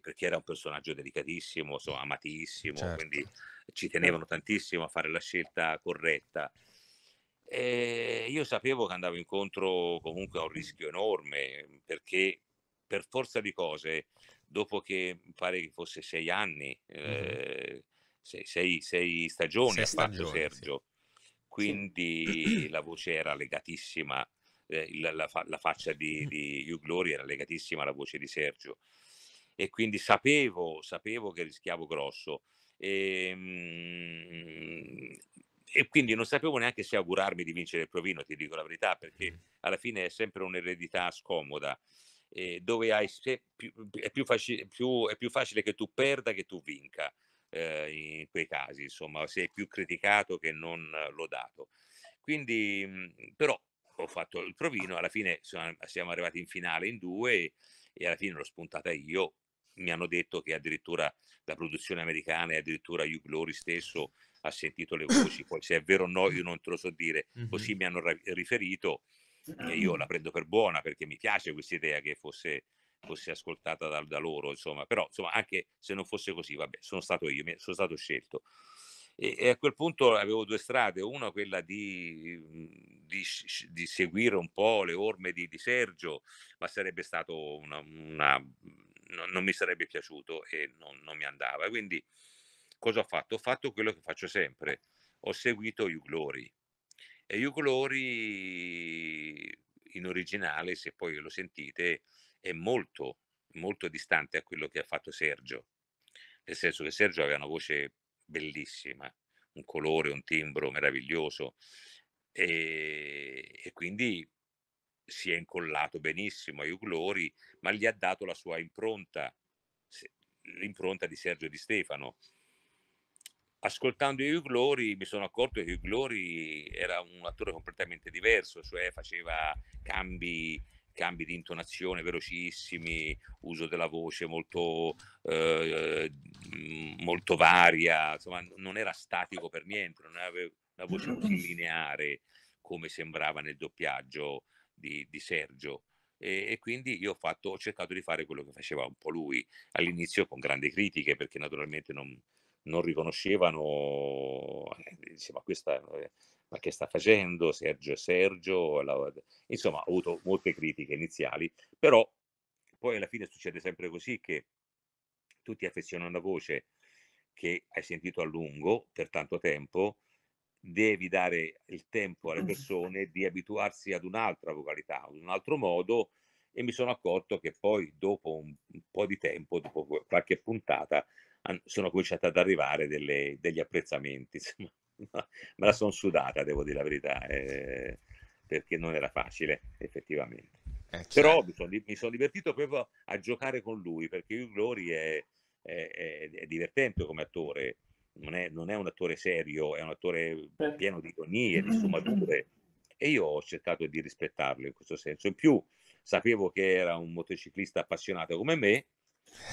perché era un personaggio delicatissimo, so, amatissimo, certo. quindi ci tenevano tantissimo a fare la scelta corretta. E eh, io sapevo che andavo incontro comunque a un rischio enorme mhmm, perché per forza di cose, dopo che pare che fosse sei anni, eh, sei, sei, sei, stagioni sei ha fatto stagioni, Sergio, sì. quindi sì. la voce era legatissima, eh, la, la, la, faccia di, di Hugh Glory era legatissima alla voce di Sergio e quindi sapevo, sapevo che rischiavo grosso. E, ehm, e, quindi non sapevo neanche se augurarmi di vincere il provino, ti dico la verità, perché alla fine è sempre un'eredità scomoda, eh, dove hai, più, è, più faci, più, è, più facile che tu perda che tu vinca eh, in quei casi, insomma, sei più criticato che non lodato. Quindi, mhmm, però, ho fatto il provino, alla fine siamo arrivati in finale in due e alla fine l'ho spuntata io mi hanno detto che addirittura la produzione americana e addirittura Hugh Glory stesso ha sentito le [COUGHS] voci, poi se è vero o no io non te lo so dire, mm-hmm. così mi hanno ra- riferito e io la prendo per buona perché mi piace questa idea che fosse, fosse ascoltata da, da, loro, insomma, però insomma anche se non fosse così, vabbè, sono stato io, sono stato scelto. E, e a quel punto avevo due strade, una quella di, di, di seguire un po' le orme di, di Sergio, ma sarebbe stato una, una no, non mi sarebbe piaciuto e non, non, mi andava. Quindi cosa ho fatto? Ho fatto quello che faccio sempre, ho seguito You E You in originale, se poi lo sentite, è molto, molto distante a quello che ha fatto Sergio. Nel senso che Sergio aveva una voce bellissima, un colore, un timbro meraviglioso. E, e quindi si è incollato benissimo ai Uglori, ma gli ha dato la sua impronta, l'impronta di Sergio Di Stefano. Ascoltando i Uglori mi sono accorto che Uglori era un attore completamente diverso, cioè faceva cambi, cambi di intonazione velocissimi, uso della voce molto, eh, molto varia, insomma non era statico per niente, non aveva una voce così lineare come sembrava nel doppiaggio di, di Sergio e, quindi io ho, fatto, ho, cercato di fare quello che faceva un po' lui all'inizio con grandi critiche perché naturalmente non, non riconoscevano eh, dice, ma, questa, eh, ma che sta facendo Sergio e Sergio la... insomma ho avuto molte critiche iniziali però poi alla fine succede sempre così che tu ti affezioni a una voce che hai sentito a lungo per tanto tempo devi dare il tempo alle persone di abituarsi ad un'altra vocalità, ad un altro modo e mi sono accorto che poi dopo un, po' di tempo, dopo qualche puntata, sono cominciato ad arrivare delle, degli apprezzamenti. [LAUGHS] Insomma, me la sono sudata, devo dire la verità, eh, perché non era facile effettivamente. Eh, certo. Però mi sono, mi sono divertito proprio a giocare con lui, perché Hugh Glory è, è, è, è divertente come attore non è, non è, un attore serio, è un attore pieno di ironie, di mm, mm, mm. sfumature. E io ho cercato di rispettarlo in questo senso. In più sapevo che era un motociclista appassionato come me,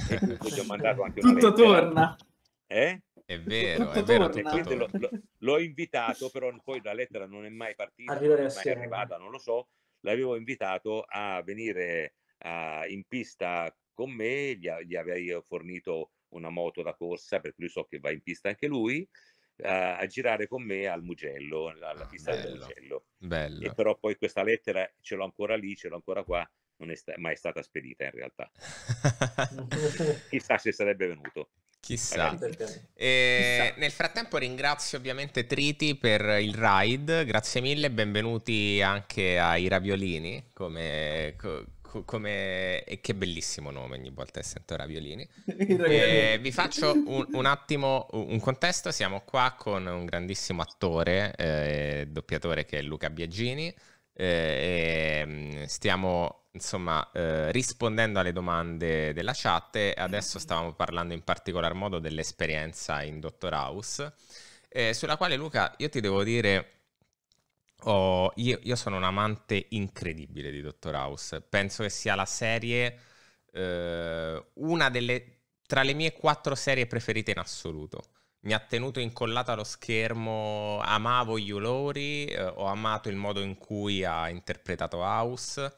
e quindi gli ho mandato anche una Tutto lettera. torna. Eh? È vero, tutto è vero. Tutto l'ho, l'ho, invitato, però poi la lettera non è mai partita, non è mai arrivata, non lo so. L'avevo invitato a venire a, in pista con me, gli, gli avevo fornito una moto da corsa, per cui so che va in pista anche lui, a, eh, a girare con me al Mugello, alla ah, pista bello, del Mugello. Bello. E però poi questa lettera ce l'ho ancora lì, ce l'ho ancora qua, non è sta- mai stata spedita in realtà. [LAUGHS] Chissà se sarebbe venuto. Chissà. Eh, nel frattempo ringrazio ovviamente Triti per il ride, grazie mille, benvenuti anche ai raviolini come, come... E che bellissimo nome ogni volta che sento Raviolini. [LAUGHS] e eh, vi faccio un, un, attimo un contesto. Siamo qua con un grandissimo attore, eh, doppiatore che è Luca Biagini. Eh, ehm, stiamo insomma eh, rispondendo alle domande della chat e adesso stavamo parlando in particolar modo dell'esperienza in Dottor House, eh, sulla quale Luca io ti devo dire Oh, io, io, sono un amante incredibile di Dottor House. Penso che sia la serie, eh, una delle tra le mie quattro serie preferite in assoluto. Mi ha tenuto incollata allo schermo. Amavo gli olori, eh, ho amato il modo in cui ha interpretato House.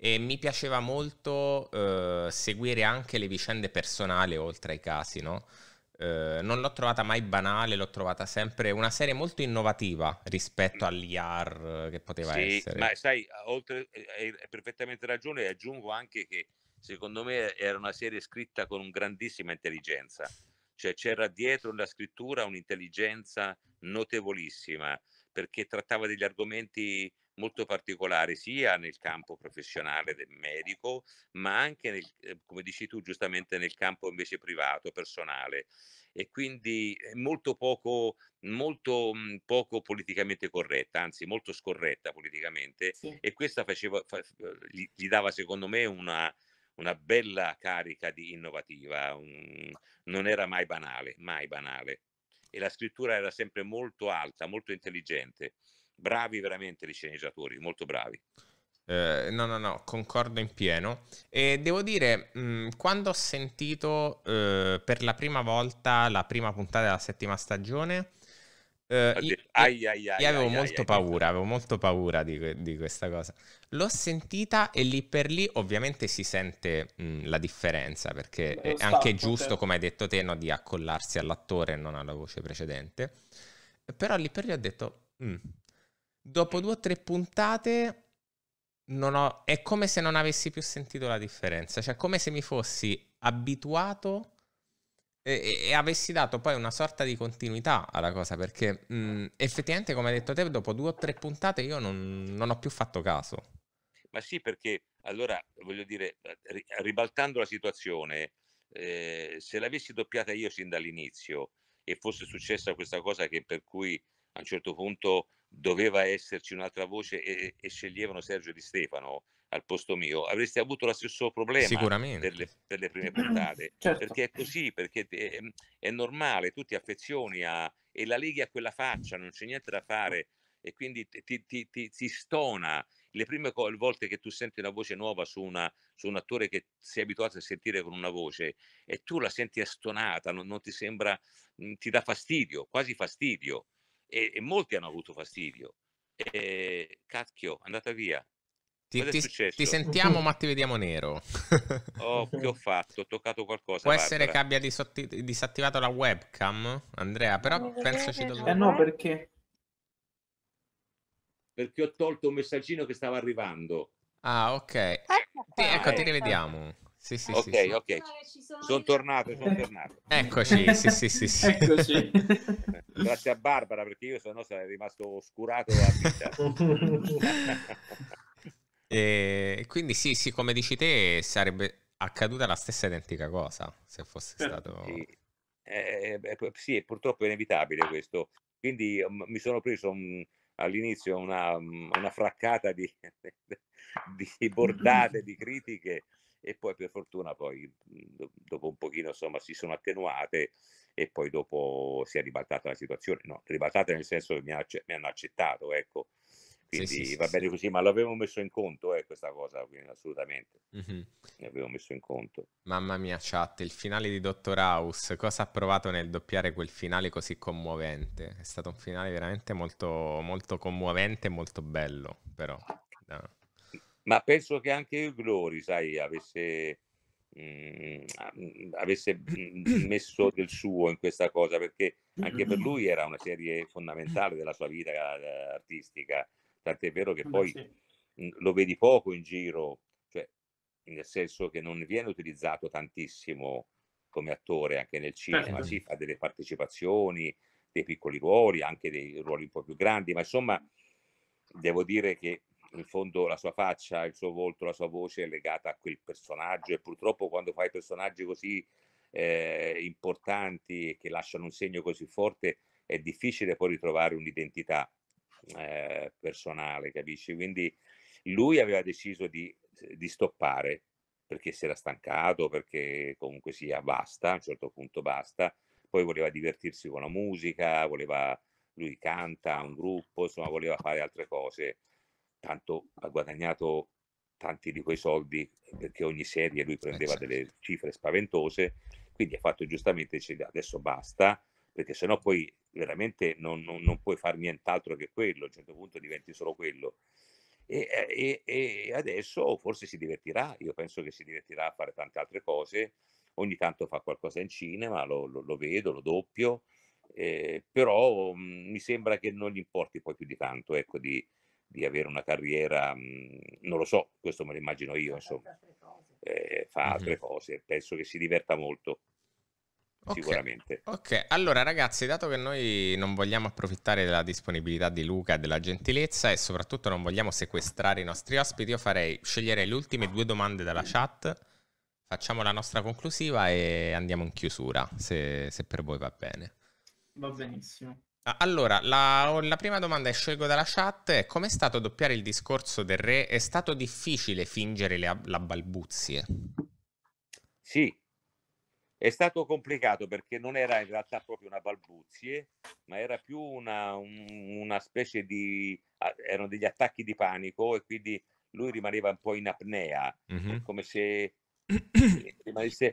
E mi piaceva molto eh, seguire anche le vicende personali oltre ai casi, no? Eh, non l'ho trovata mai banale, l'ho trovata sempre una serie molto innovativa rispetto all'IR che poteva sì, essere. Ma sai, oltre, eh, hai perfettamente ragione e aggiungo anche che secondo me era una serie scritta con grandissima intelligenza, cioè c'era dietro la scrittura un'intelligenza notevolissima perché trattava degli argomenti molto particolare sia nel campo professionale del medico, ma anche, nel, eh, come dici tu giustamente, nel campo invece privato, personale. E quindi molto poco, molto mm, poco politicamente corretta, anzi molto scorretta politicamente. Sì. E questa faceva, fa, eh, gli, gli dava secondo me una, una bella carica di innovativa, un... non era mai banale, mai banale. E la scrittura era sempre molto alta, molto intelligente bravi veramente gli sceneggiatori, molto bravi. Eh, no, no, no, concordo in pieno. E devo dire, mh, mm, quando ho sentito eh, per la prima volta la prima puntata della settima stagione, eh, io, ai, ai, ai, io avevo molto paura, avevo molto paura di, di, questa cosa. L'ho sentita e lì per lì ovviamente si sente mh, mm, la differenza perché Beh, è anche giusto, te. come hai detto te, no, di accollarsi all'attore e non alla voce precedente. Però lì per lì ho detto, Mm, Dopo mm. due o tre puntate ho, è come se non avessi più sentito la differenza, cioè come se mi fossi abituato e, e avessi dato poi una sorta di continuità alla cosa, perché mh, mm, effettivamente, come hai detto te, dopo due o tre puntate io non, non ho più fatto caso. Ma sì, perché allora voglio dire, ribaltando la situazione, eh, se l'avessi doppiata io sin dall'inizio e fosse successa questa cosa che per cui a un certo punto doveva esserci un'altra voce e, e, sceglievano Sergio Di Stefano al posto mio, avresti avuto lo stesso problema per le, per le, prime [CLEARS THROAT] puntate. Certo. Perché è così, perché è, ehm, è normale, tu ti affezioni a, e la leghi a quella faccia, non c'è niente da fare e quindi ti, ti, ti, ti stona. Le prime volte che tu senti una voce nuova su, una, su, un attore che sei abituato a sentire con una voce e tu la senti astonata, non, non ti sembra, mm, ti dà fastidio, quasi fastidio e, e molti hanno avuto fastidio. E, cacchio, andata via. Ti, ti, ti, sentiamo, ma ti vediamo nero. oh, [LAUGHS] che ho fatto? Ho toccato qualcosa. Può Barbara. essere che abbia disatti- disattivato la webcam, Andrea, però no, penso ci dobbiamo. Eh no, perché? Perché ho tolto un messaggino che stava arrivando. Ah, ok. Sì, ecco, ti ecco, ecco. rivediamo. Sì, sì, ok, sì, ok. Eh, sono, sono tornato, sono [LAUGHS] tornato. Eccoci, sì, sì, sì, sì. Eccoci. Eh, grazie a Barbara perché io sennò sarei rimasto oscurato [LAUGHS] e quindi sì, sì, come dici te, sarebbe accaduta la stessa identica cosa se fosse stato... Eh, sì, eh, sì purtroppo è inevitabile questo. Quindi mm, mi sono preso un, all'inizio una, mm, una fraccata di, [LAUGHS] di bordate, di critiche e poi per fortuna poi mhmm, dopo un pochino insomma si sono attenuate e poi dopo si è ribaltata la situazione, no, ribaltata nel senso che mi, ha, mi hanno accettato, ecco, quindi sì, sì, va sì, bene così, ma l'avevo messo in conto eh, questa cosa, quindi assolutamente, mm-hmm. l'avevo messo in conto. Mamma mia chat, il finale di Dottor House, cosa ha provato nel doppiare quel finale così commovente? È stato un finale veramente molto, molto commovente e molto bello, però... No ma penso che anche il Glory, sai, avesse, mh, mhmm, mhmm, avesse mhmm, messo del suo in questa cosa, perché anche per lui era una serie fondamentale della sua vita eh, artistica, tant'è vero che eh poi mh, lo vedi poco in giro, cioè, nel senso che non viene utilizzato tantissimo come attore anche nel cinema, certo. si fa delle partecipazioni, dei piccoli ruoli, anche dei ruoli un po' più grandi, ma insomma devo dire che in fondo la sua faccia, il suo volto, la sua voce è legata a quel personaggio e purtroppo quando fai personaggi così eh, importanti che lasciano un segno così forte è difficile poi ritrovare un'identità eh, personale, capisci? Quindi lui aveva deciso di, di stoppare perché si era stancato, perché comunque sia basta, a un certo punto basta, poi voleva divertirsi con la musica, voleva, lui canta, un gruppo, insomma voleva fare altre cose tanto ha guadagnato tanti di quei soldi eh, perché ogni serie lui eh, prendeva esatto. delle certo. cifre spaventose, quindi ha fatto giustamente, dice, adesso basta, perché sennò poi veramente non, non, non, puoi fare nient'altro che quello, a un certo punto diventi solo quello. E, eh, e, e, adesso forse si divertirà, io penso che si divertirà a fare tante altre cose, ogni tanto fa qualcosa in cinema, lo, lo, lo vedo, lo doppio, eh, però mh, mm, mi sembra che non gli importi poi più di tanto ecco, di, di avere una carriera, mhmm, non lo so, questo me lo immagino io, insomma, eh, fa altre mm-hmm. cose, penso che si diverta molto. Okay. Sicuramente. Ok, allora ragazzi, dato che noi non vogliamo approfittare della disponibilità di Luca e della gentilezza e soprattutto non vogliamo sequestrare i nostri ospiti, io farei scegliere le ultime due domande dalla chat, facciamo la nostra conclusiva e andiamo in chiusura, se, se per voi va bene. Va benissimo. Ah, allora, la, la, prima domanda che scelgo dalla chat è come è stato doppiare il discorso del re? È stato difficile fingere le, la balbuzie? Sì, è stato complicato perché non era in realtà proprio una balbuzie, ma era più una, un, una specie di... erano degli attacchi di panico e quindi lui rimaneva un po' in apnea, mm-hmm. come se [CLEARS THROAT] rimanesse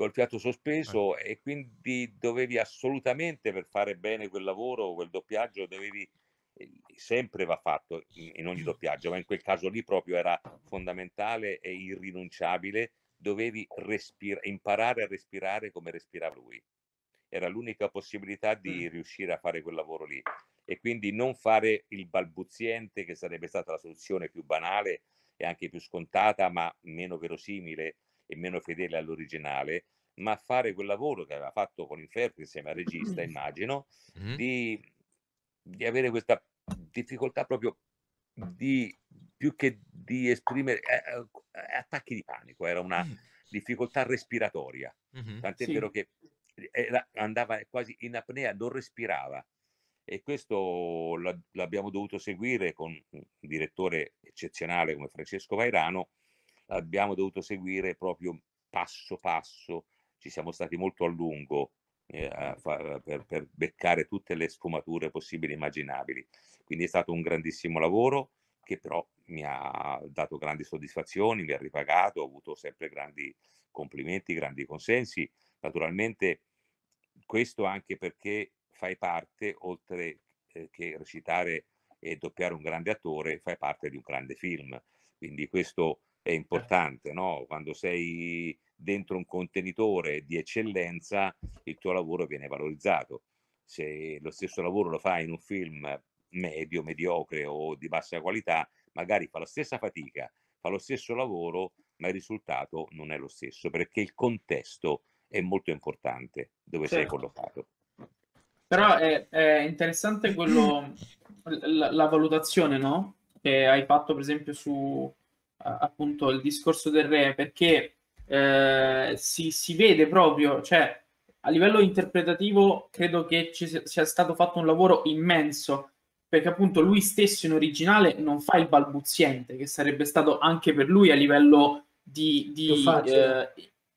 col fiato certo. sospeso eh. e quindi dovevi assolutamente per fare bene quel lavoro, quel doppiaggio, dovevi ehm, sempre va fatto in, ogni doppiaggio, ma in quel caso lì proprio era fondamentale e irrinunciabile, dovevi respira- imparare a respirare come respirava lui. Era l'unica possibilità di riuscire a fare quel lavoro lì e quindi non fare il balbuziente che sarebbe stata la soluzione più banale e anche più scontata, ma meno verosimile e meno fedele all'originale, ma fare quel lavoro che aveva fatto con Inferno insieme al regista, immagino, mm-hmm. di, di avere questa difficoltà proprio di più che di esprimere eh, eh attacchi di panico, era una mm. difficoltà respiratoria. Mm-hmm. Tant'è sì. vero che era, andava quasi in apnea, non respirava. E questo l'abbiamo dovuto seguire con un direttore eccezionale come Francesco Vairano, abbiamo dovuto seguire proprio passo passo, ci siamo stati molto a lungo eh, a fa- per, per, beccare tutte le sfumature possibili e immaginabili. Quindi è stato un grandissimo lavoro che però mi ha dato grandi soddisfazioni, mi ha ripagato, ho avuto sempre grandi complimenti, grandi consensi. Naturalmente questo anche perché fai parte, oltre eh, che recitare e doppiare un grande attore, fai parte di un grande film. Quindi questo è importante, no? Quando sei dentro un contenitore di eccellenza, il tuo lavoro viene valorizzato. Se lo stesso lavoro lo fai in un film medio, mediocre o di bassa qualità, magari fa la stessa fatica, fa lo stesso lavoro, ma il risultato non è lo stesso, perché il contesto è molto importante dove certo. sei collocato. Però è, è interessante quello, la, la, valutazione, no? Che hai fatto per esempio su, appunto il discorso del re perché eh, si, si, vede proprio, cioè a livello interpretativo credo che ci sia stato fatto un lavoro immenso perché appunto lui stesso in originale non fa il balbuziente che sarebbe stato anche per lui a livello di, di eh,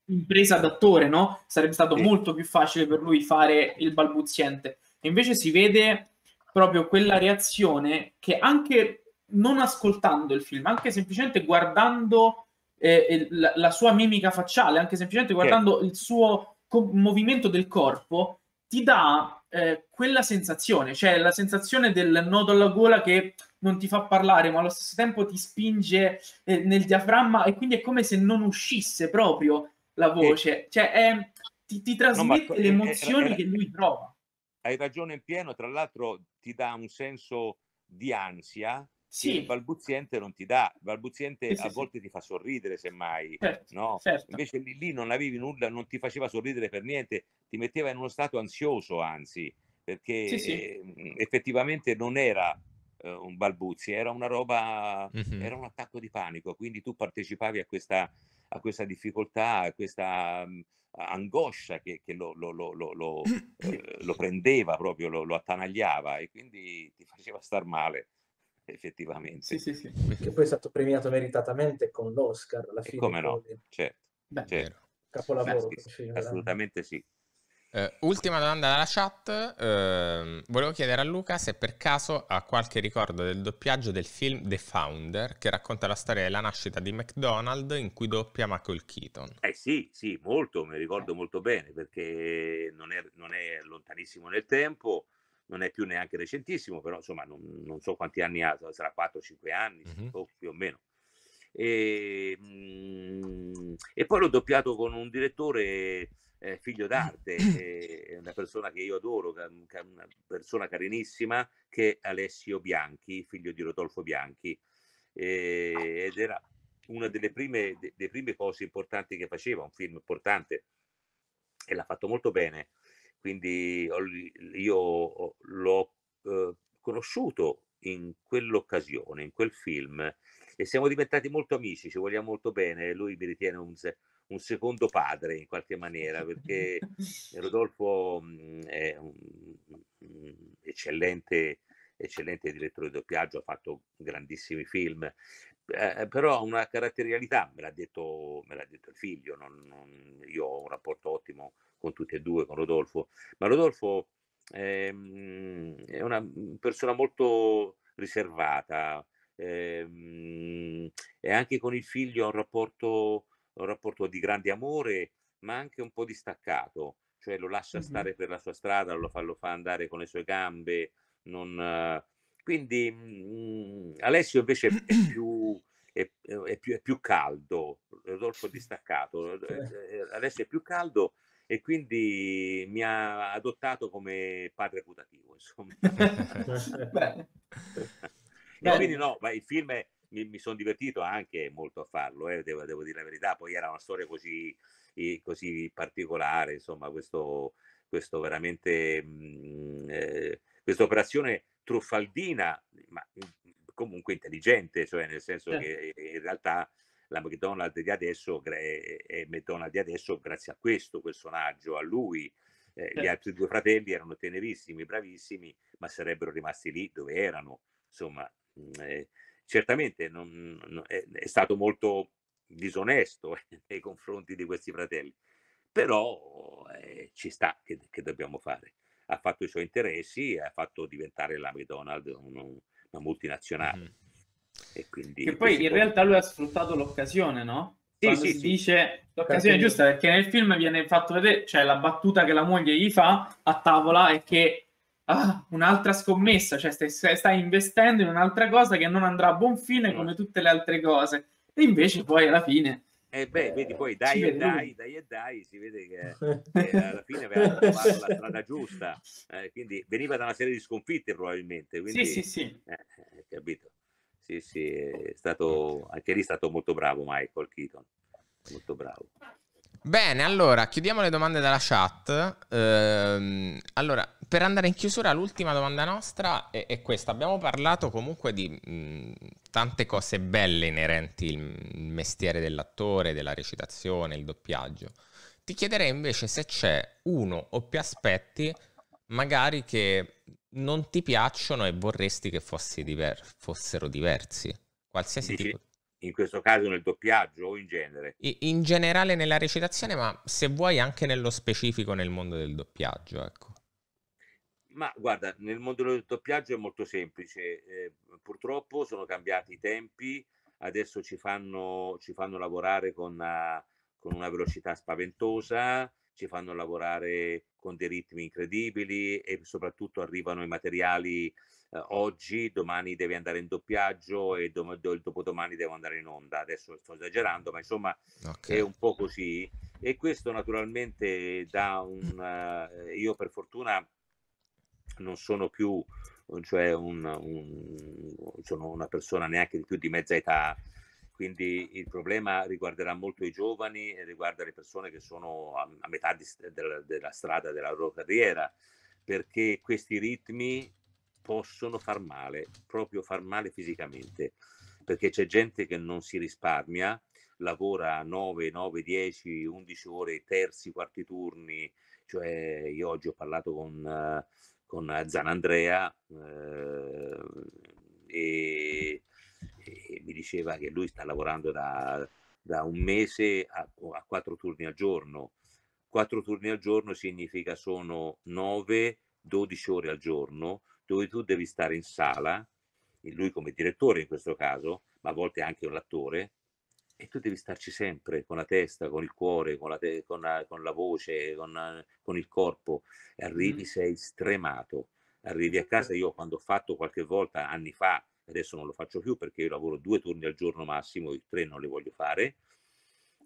impresa d'attore, no? Sarebbe stato sì. molto più facile per lui fare il balbuziente. E invece si vede proprio quella reazione che anche non ascoltando il film, anche semplicemente guardando eh, eh la, la, sua mimica facciale, anche semplicemente guardando yeah. il suo co- movimento del corpo, ti dà eh, quella sensazione, cioè la sensazione del nodo alla gola che non ti fa parlare, ma allo stesso tempo ti spinge eh, nel diaframma e quindi è come se non uscisse proprio la voce, cioè è, ti, ti, trasmette no, le eh, eh, emozioni era, era, che lui prova. Hai ragione in pieno, tra l'altro ti dà un senso di ansia sì. Il balbuziente non ti dà, il balbuziente sì, sì, a volte ti fa sorridere semmai, certo, no? Certo. Invece lì, lì, non avevi nulla, non ti faceva sorridere per niente, ti metteva in uno stato ansioso anzi, perché eh, effettivamente non era eh, un balbuzi, era una roba, mm-hmm. era un attacco di panico, quindi tu partecipavi a questa, a questa difficoltà, a questa mhmm, angoscia che, che lo, lo, lo, [COUGHS] ehm, lo, prendeva proprio, lo, lo attanagliava e quindi ti faceva star male effettivamente. Sì, sì, sì. [LAUGHS] Che poi è stato premiato meritatamente con l'Oscar alla fine. E come no, certo. Beh, certo. Capolavoro. Beh, sì, eh. assolutamente sì. Uh, ultima domanda dalla chat, uh, volevo chiedere a Luca se per caso ha qualche ricordo del doppiaggio del film The Founder che racconta la storia della nascita di McDonald's in cui doppia Michael Keaton. Eh sì, sì, molto, mi ricordo molto bene perché non è, non è lontanissimo nel tempo, non è più neanche recentissimo, però insomma non, non so quanti anni ha, sarà 4-5 anni mm-hmm. più o meno. E, ehm, mh, e, poi l'ho doppiato con un direttore eh, figlio d'arte, eh, una persona che io adoro, una persona carinissima, che è Alessio Bianchi, figlio di Rodolfo Bianchi, eh, ed era una delle prime, de, delle prime cose importanti che faceva, un film importante, e l'ha fatto molto bene quindi io l'ho uhm, conosciuto in quell'occasione, in quel film e siamo diventati molto amici, ci vogliamo molto bene, lui mi ritiene un, un secondo padre in qualche maniera perché [LAUGHS] Rodolfo mhmm, è un, un eccellente, eccellente direttore di doppiaggio, ha fatto grandissimi film, eh, però ha una caratterialità, me l'ha detto, me l'ha detto il figlio, non, non, io ho un rapporto ottimo con tutti e due, con Rodolfo, ma Rodolfo è, ehm, è una mhmm, persona molto riservata, ehm, e anche con il figlio ha un rapporto, un rapporto di grande amore, ma anche un po' distaccato, cioè lo lascia mm-hmm. stare per la sua strada, lo fa, lo fa andare con le sue gambe. Non, quindi mh, mhmm, Alessio invece è [CLEARS THROAT] più, è, è, più, è più caldo, Rodolfo è distaccato, eh, eh, Alessio è più caldo, e quindi mi ha adottato come padre putativo, insomma. [LAUGHS] [LAUGHS] No, quindi no, ma il film è, mi, mi sono divertito anche molto a farlo, eh, devo, devo, dire la verità, poi era una storia così, così particolare, insomma, questo, questo veramente, mm, eh, questa operazione truffaldina, ma mm, comunque intelligente, cioè nel senso che eh, in realtà la McDonald's di adesso è McDonald's di adesso grazie a questo personaggio, a lui. Eh, gli certo. altri due fratelli erano tenerissimi, bravissimi, ma sarebbero rimasti lì dove erano. Insomma, mm, eh, certamente non, non, è, è, stato molto disonesto eh, [LAUGHS] nei confronti di questi fratelli, però eh, ci sta che, che, dobbiamo fare. Ha fatto i suoi interessi e ha fatto diventare la McDonald's un, una multinazionale. Mm-hmm. E quindi, che poi in può... realtà lui ha sfruttato l'occasione, no? Sì, sì, sì, dice l'occasione perché... giusta perché nel film viene fatto vedere, cioè la battuta che la moglie gli fa a tavola è che ah, un'altra scommessa, cioè stai, stai, investendo in un'altra cosa che non andrà a buon fine no. come tutte le altre cose. E invece poi alla fine... Eh beh, eh, vedi poi dai e dai, dai e dai, si vede che [LAUGHS] eh, alla fine aveva trovato la strada giusta, eh, quindi veniva da una serie di sconfitte probabilmente. Quindi, sì, sì, sì. Eh, eh, capito. Sì, sì, è stato, anche lì è stato molto bravo Michael Keaton, molto bravo. Bene, allora chiudiamo le domande dalla chat. Ehm, allora, per andare in chiusura, l'ultima domanda nostra è, è questa. Abbiamo parlato comunque di mh, tante cose belle inerenti al mestiere dell'attore, della recitazione, il doppiaggio. Ti chiederei invece se c'è uno o più aspetti, magari che non ti piacciono e vorresti che diver- fossero diversi. Qualsiasi Dici, tipo. In questo caso nel doppiaggio o in genere? In generale nella recitazione, ma se vuoi anche nello specifico nel mondo del doppiaggio, ecco. Ma guarda, nel mondo del doppiaggio è molto semplice. Eh, purtroppo sono cambiati i tempi, adesso ci fanno, ci fanno lavorare con una, eh, con una velocità spaventosa, ci fanno lavorare con dei ritmi incredibili e soprattutto arrivano i materiali eh, oggi, domani devi andare in doppiaggio e dom- do- dopodomani devo andare in onda. Adesso sto esagerando, ma insomma okay. è un po' così. E questo naturalmente dà un... Uh, io per fortuna non sono più cioè un, un, sono una persona neanche di più di mezza età quindi il problema riguarderà molto i giovani e riguarda le persone che sono a, a metà di, della, della strada della loro carriera, perché questi ritmi possono far male, proprio far male fisicamente, perché c'è gente che non si risparmia, lavora 9, 9, 10, 11 ore, terzi, quarti turni, cioè io oggi ho parlato con, con Zanandrea eh, e e mi diceva che lui sta lavorando da, da un mese a, a, quattro turni al giorno. Quattro turni al giorno significa sono 9-12 ore al giorno dove tu devi stare in sala, e lui come direttore in questo caso, ma a volte anche un attore, e tu devi starci sempre con la testa, con il cuore, con la, te- con la, con la voce, con, con, il corpo. E arrivi, mm. sei stremato. Arrivi a casa, io quando ho fatto qualche volta anni fa adesso non lo faccio più perché io lavoro due turni al giorno massimo, i tre non li voglio fare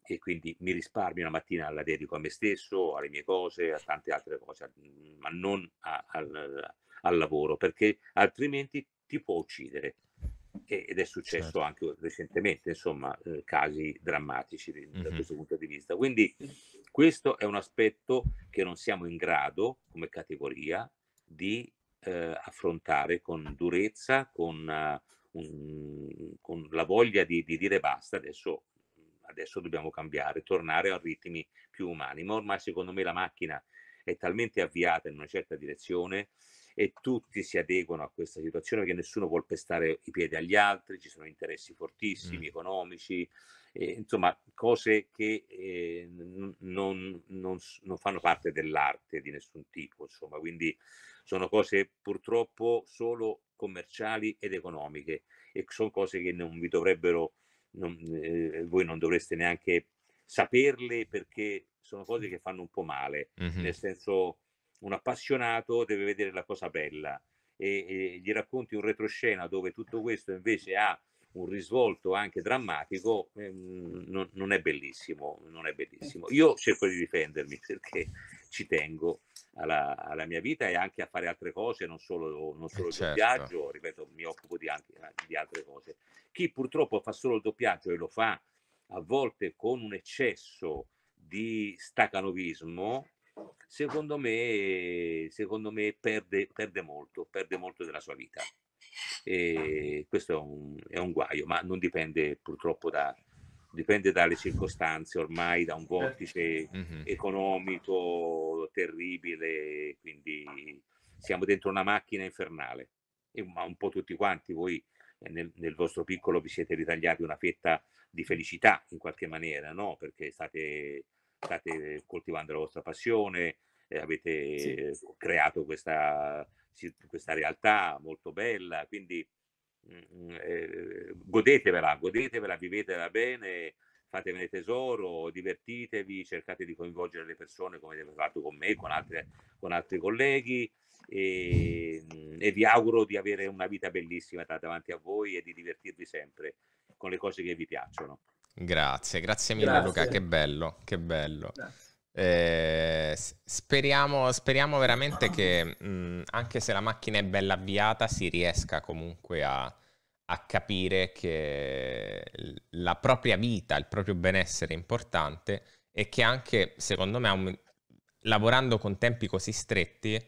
e quindi mi risparmio una mattina, la dedico a me stesso, alle mie cose, a tante altre cose, mm, ma non a, al, al, lavoro perché altrimenti ti può uccidere. Ed è successo certo. anche recentemente, insomma, eh, casi drammatici mm-hmm. da questo punto di vista. Quindi questo è un aspetto che non siamo in grado come categoria di eh, affrontare con durezza, con, uh, un, con la voglia di, di dire basta, adesso, adesso, dobbiamo cambiare, tornare a ritmi più umani. Ma ormai secondo me la macchina è talmente avviata in una certa direzione e tutti si adeguano a questa situazione che nessuno vuol pestare i piedi agli altri, ci sono interessi mm. fortissimi, mm. economici, eh, insomma cose che eh, non, non, non, fanno parte dell'arte di nessun tipo, insomma, quindi sono cose purtroppo solo commerciali ed economiche e sono cose che non vi dovrebbero, non, eh, voi non dovreste neanche saperle perché sono cose che fanno un po' male, mm-hmm. nel senso un appassionato deve vedere la cosa bella e, e gli racconti un retroscena dove tutto questo invece ha un risvolto anche drammatico ehm, non, non, è bellissimo, non è bellissimo. Io cerco di difendermi [LAUGHS] perché ci tengo alla, alla mia vita e anche a fare altre cose, non solo, non eh, solo certo. doppiaggio, ripeto, mi occupo di, anche, eh, di altre cose. Chi purtroppo fa solo il doppiaggio e lo fa a volte con un eccesso di stacanovismo, secondo me, secondo me perde, perde molto, perde molto della sua vita. E questo è un, è un guaio, ma non dipende purtroppo da, dipende dalle circostanze ormai, da un certo. vortice mm-hmm. economico terribile, quindi siamo dentro una macchina infernale, e, ma un po' tutti quanti voi eh, nel, nel, vostro piccolo vi siete ritagliati una fetta di felicità in qualche maniera, no? perché state, state coltivando la vostra passione, eh, avete sì. creato questa questa realtà molto bella, quindi mm, mm, eh, godetevela, godetevela, vivetela bene, fatevene tesoro, divertitevi, cercate di coinvolgere le persone come avete fatto con me, con, altre, con altri colleghi e, mm, e, vi auguro di avere una vita bellissima davanti a voi e di divertirvi sempre con le cose che vi piacciono. Grazie, grazie mille grazie. Luca, che bello, che bello. Grazie. Eh, speriamo, speriamo, veramente che mh, anche se la macchina è bella avviata si riesca comunque a, a, capire che la propria vita, il proprio benessere è importante e che anche secondo me lavorando con tempi così stretti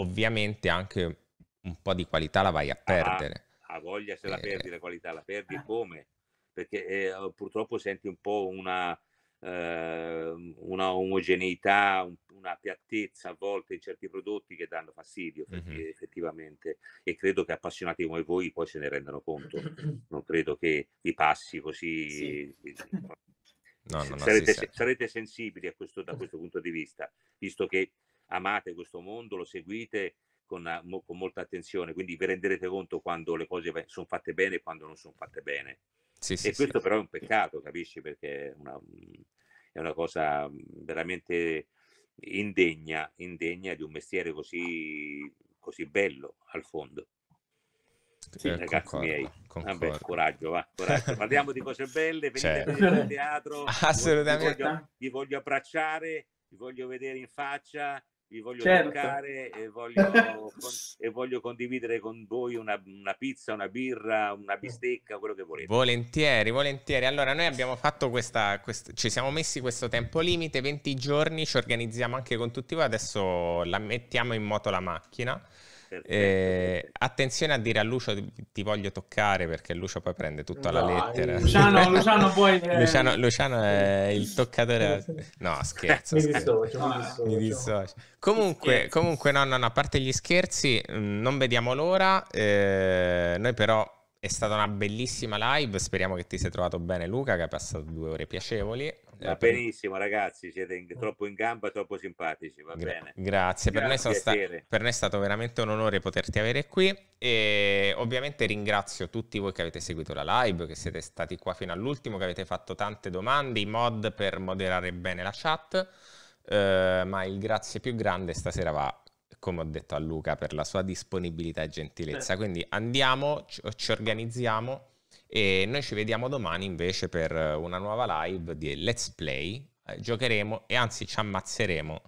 ovviamente anche un po' di qualità la vai a ah, perdere. Ah, voglia se la eh, perdi la qualità, la perdi come? Perché eh, purtroppo senti un po' una eh, una omogeneità, un, una piattezza a volte in certi prodotti che danno fastidio mm-hmm. effettivamente e credo che appassionati come voi poi se ne rendano conto. [CLEARS THROAT] Non credo che vi passi così. Sì. [CLEARS THROAT] No, no, no, sarete, sì, certo. sarete, sensibili a questo, da questo punto di vista, visto che amate questo mondo, lo seguite con, con molta attenzione, quindi vi renderete conto quando le cose sono fatte bene e quando non sono fatte bene. Sì, e questo sì. però è un peccato, capisci? Perché è una, è una cosa veramente indegna, indegna di un mestiere così, così bello al fondo. Sì, eh, ragazzi concordo, miei, concordo. Vabbè, coraggio, va, coraggio. parliamo di cose belle, venite certo. a teatro, assolutamente. Vi voglio, vi voglio abbracciare, vi voglio vedere in faccia, vi voglio certo. toccare e voglio, [LAUGHS] con, e voglio, condividere con voi una, una, pizza, una birra, una bistecca, quello che volete. Volentieri, volentieri. Allora, noi abbiamo fatto questa, quest- ci siamo messi questo tempo limite, 20 giorni, ci organizziamo anche con tutti voi, adesso la mettiamo in moto la macchina. Eh, attenzione a dire a Lucio ti voglio toccare perché Lucio poi prende tutta no, la lettera. Luciano, [LAUGHS] Luciano, poi, eh... Luciano, Luciano è eh, il toccatore. Eh, no, scherzo. mi dissocio. Mi dissocio. Comunque, comunque no, no, no, a parte gli scherzi, mm, non vediamo l'ora. Eh, noi però è stata una bellissima live, speriamo che ti sia trovato bene Luca, che ha passato due ore piacevoli. Va eh, benissimo, ragazzi, siete in, troppo in gamba, troppo simpatici. Va Gra- bene. Grazie, per, me sta- per, noi è stato veramente un onore poterti avere qui. E ovviamente ringrazio tutti voi che avete seguito la live, che siete stati qua fino all'ultimo, che avete fatto tante domande, i mod per moderare bene la chat. Eh, ma il grazie più grande stasera va come ho detto a Luca, per la sua disponibilità e gentilezza. Quindi andiamo, ci, ci organizziamo e noi ci vediamo domani invece per eh, una nuova live di Let's Play. Eh, giocheremo e anzi ci ammazzeremo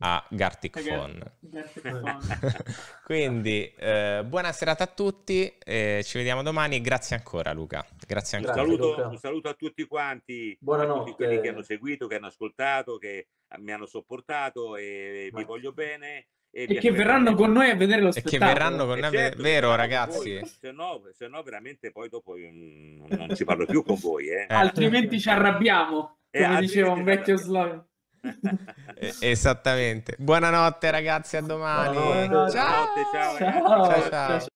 a Gartic Phone. [LAUGHS] [LAUGHS] Quindi eh, buona serata a tutti, eh, ci vediamo domani grazie ancora Luca. Grazie ancora. Un saluto, un saluto a tutti quanti, Buonanotte. a tutti quelli che hanno seguito, che hanno ascoltato, che mi hanno sopportato e vi voglio bene e, e che verranno con noi a vedere lo spettacolo. E che verranno con noi, certo, vero ragazzi? Voi, se, no, se no, veramente poi dopo non, mm, non ci parlo più con voi. Eh. Eh. Altrimenti ci arrabbiamo, eh, come eh, diceva un vecchio slogan. Esattamente. Buonanotte ragazzi, a domani. Buonanotte. Ciao. Buonanotte, ciao. ciao. ciao, ciao.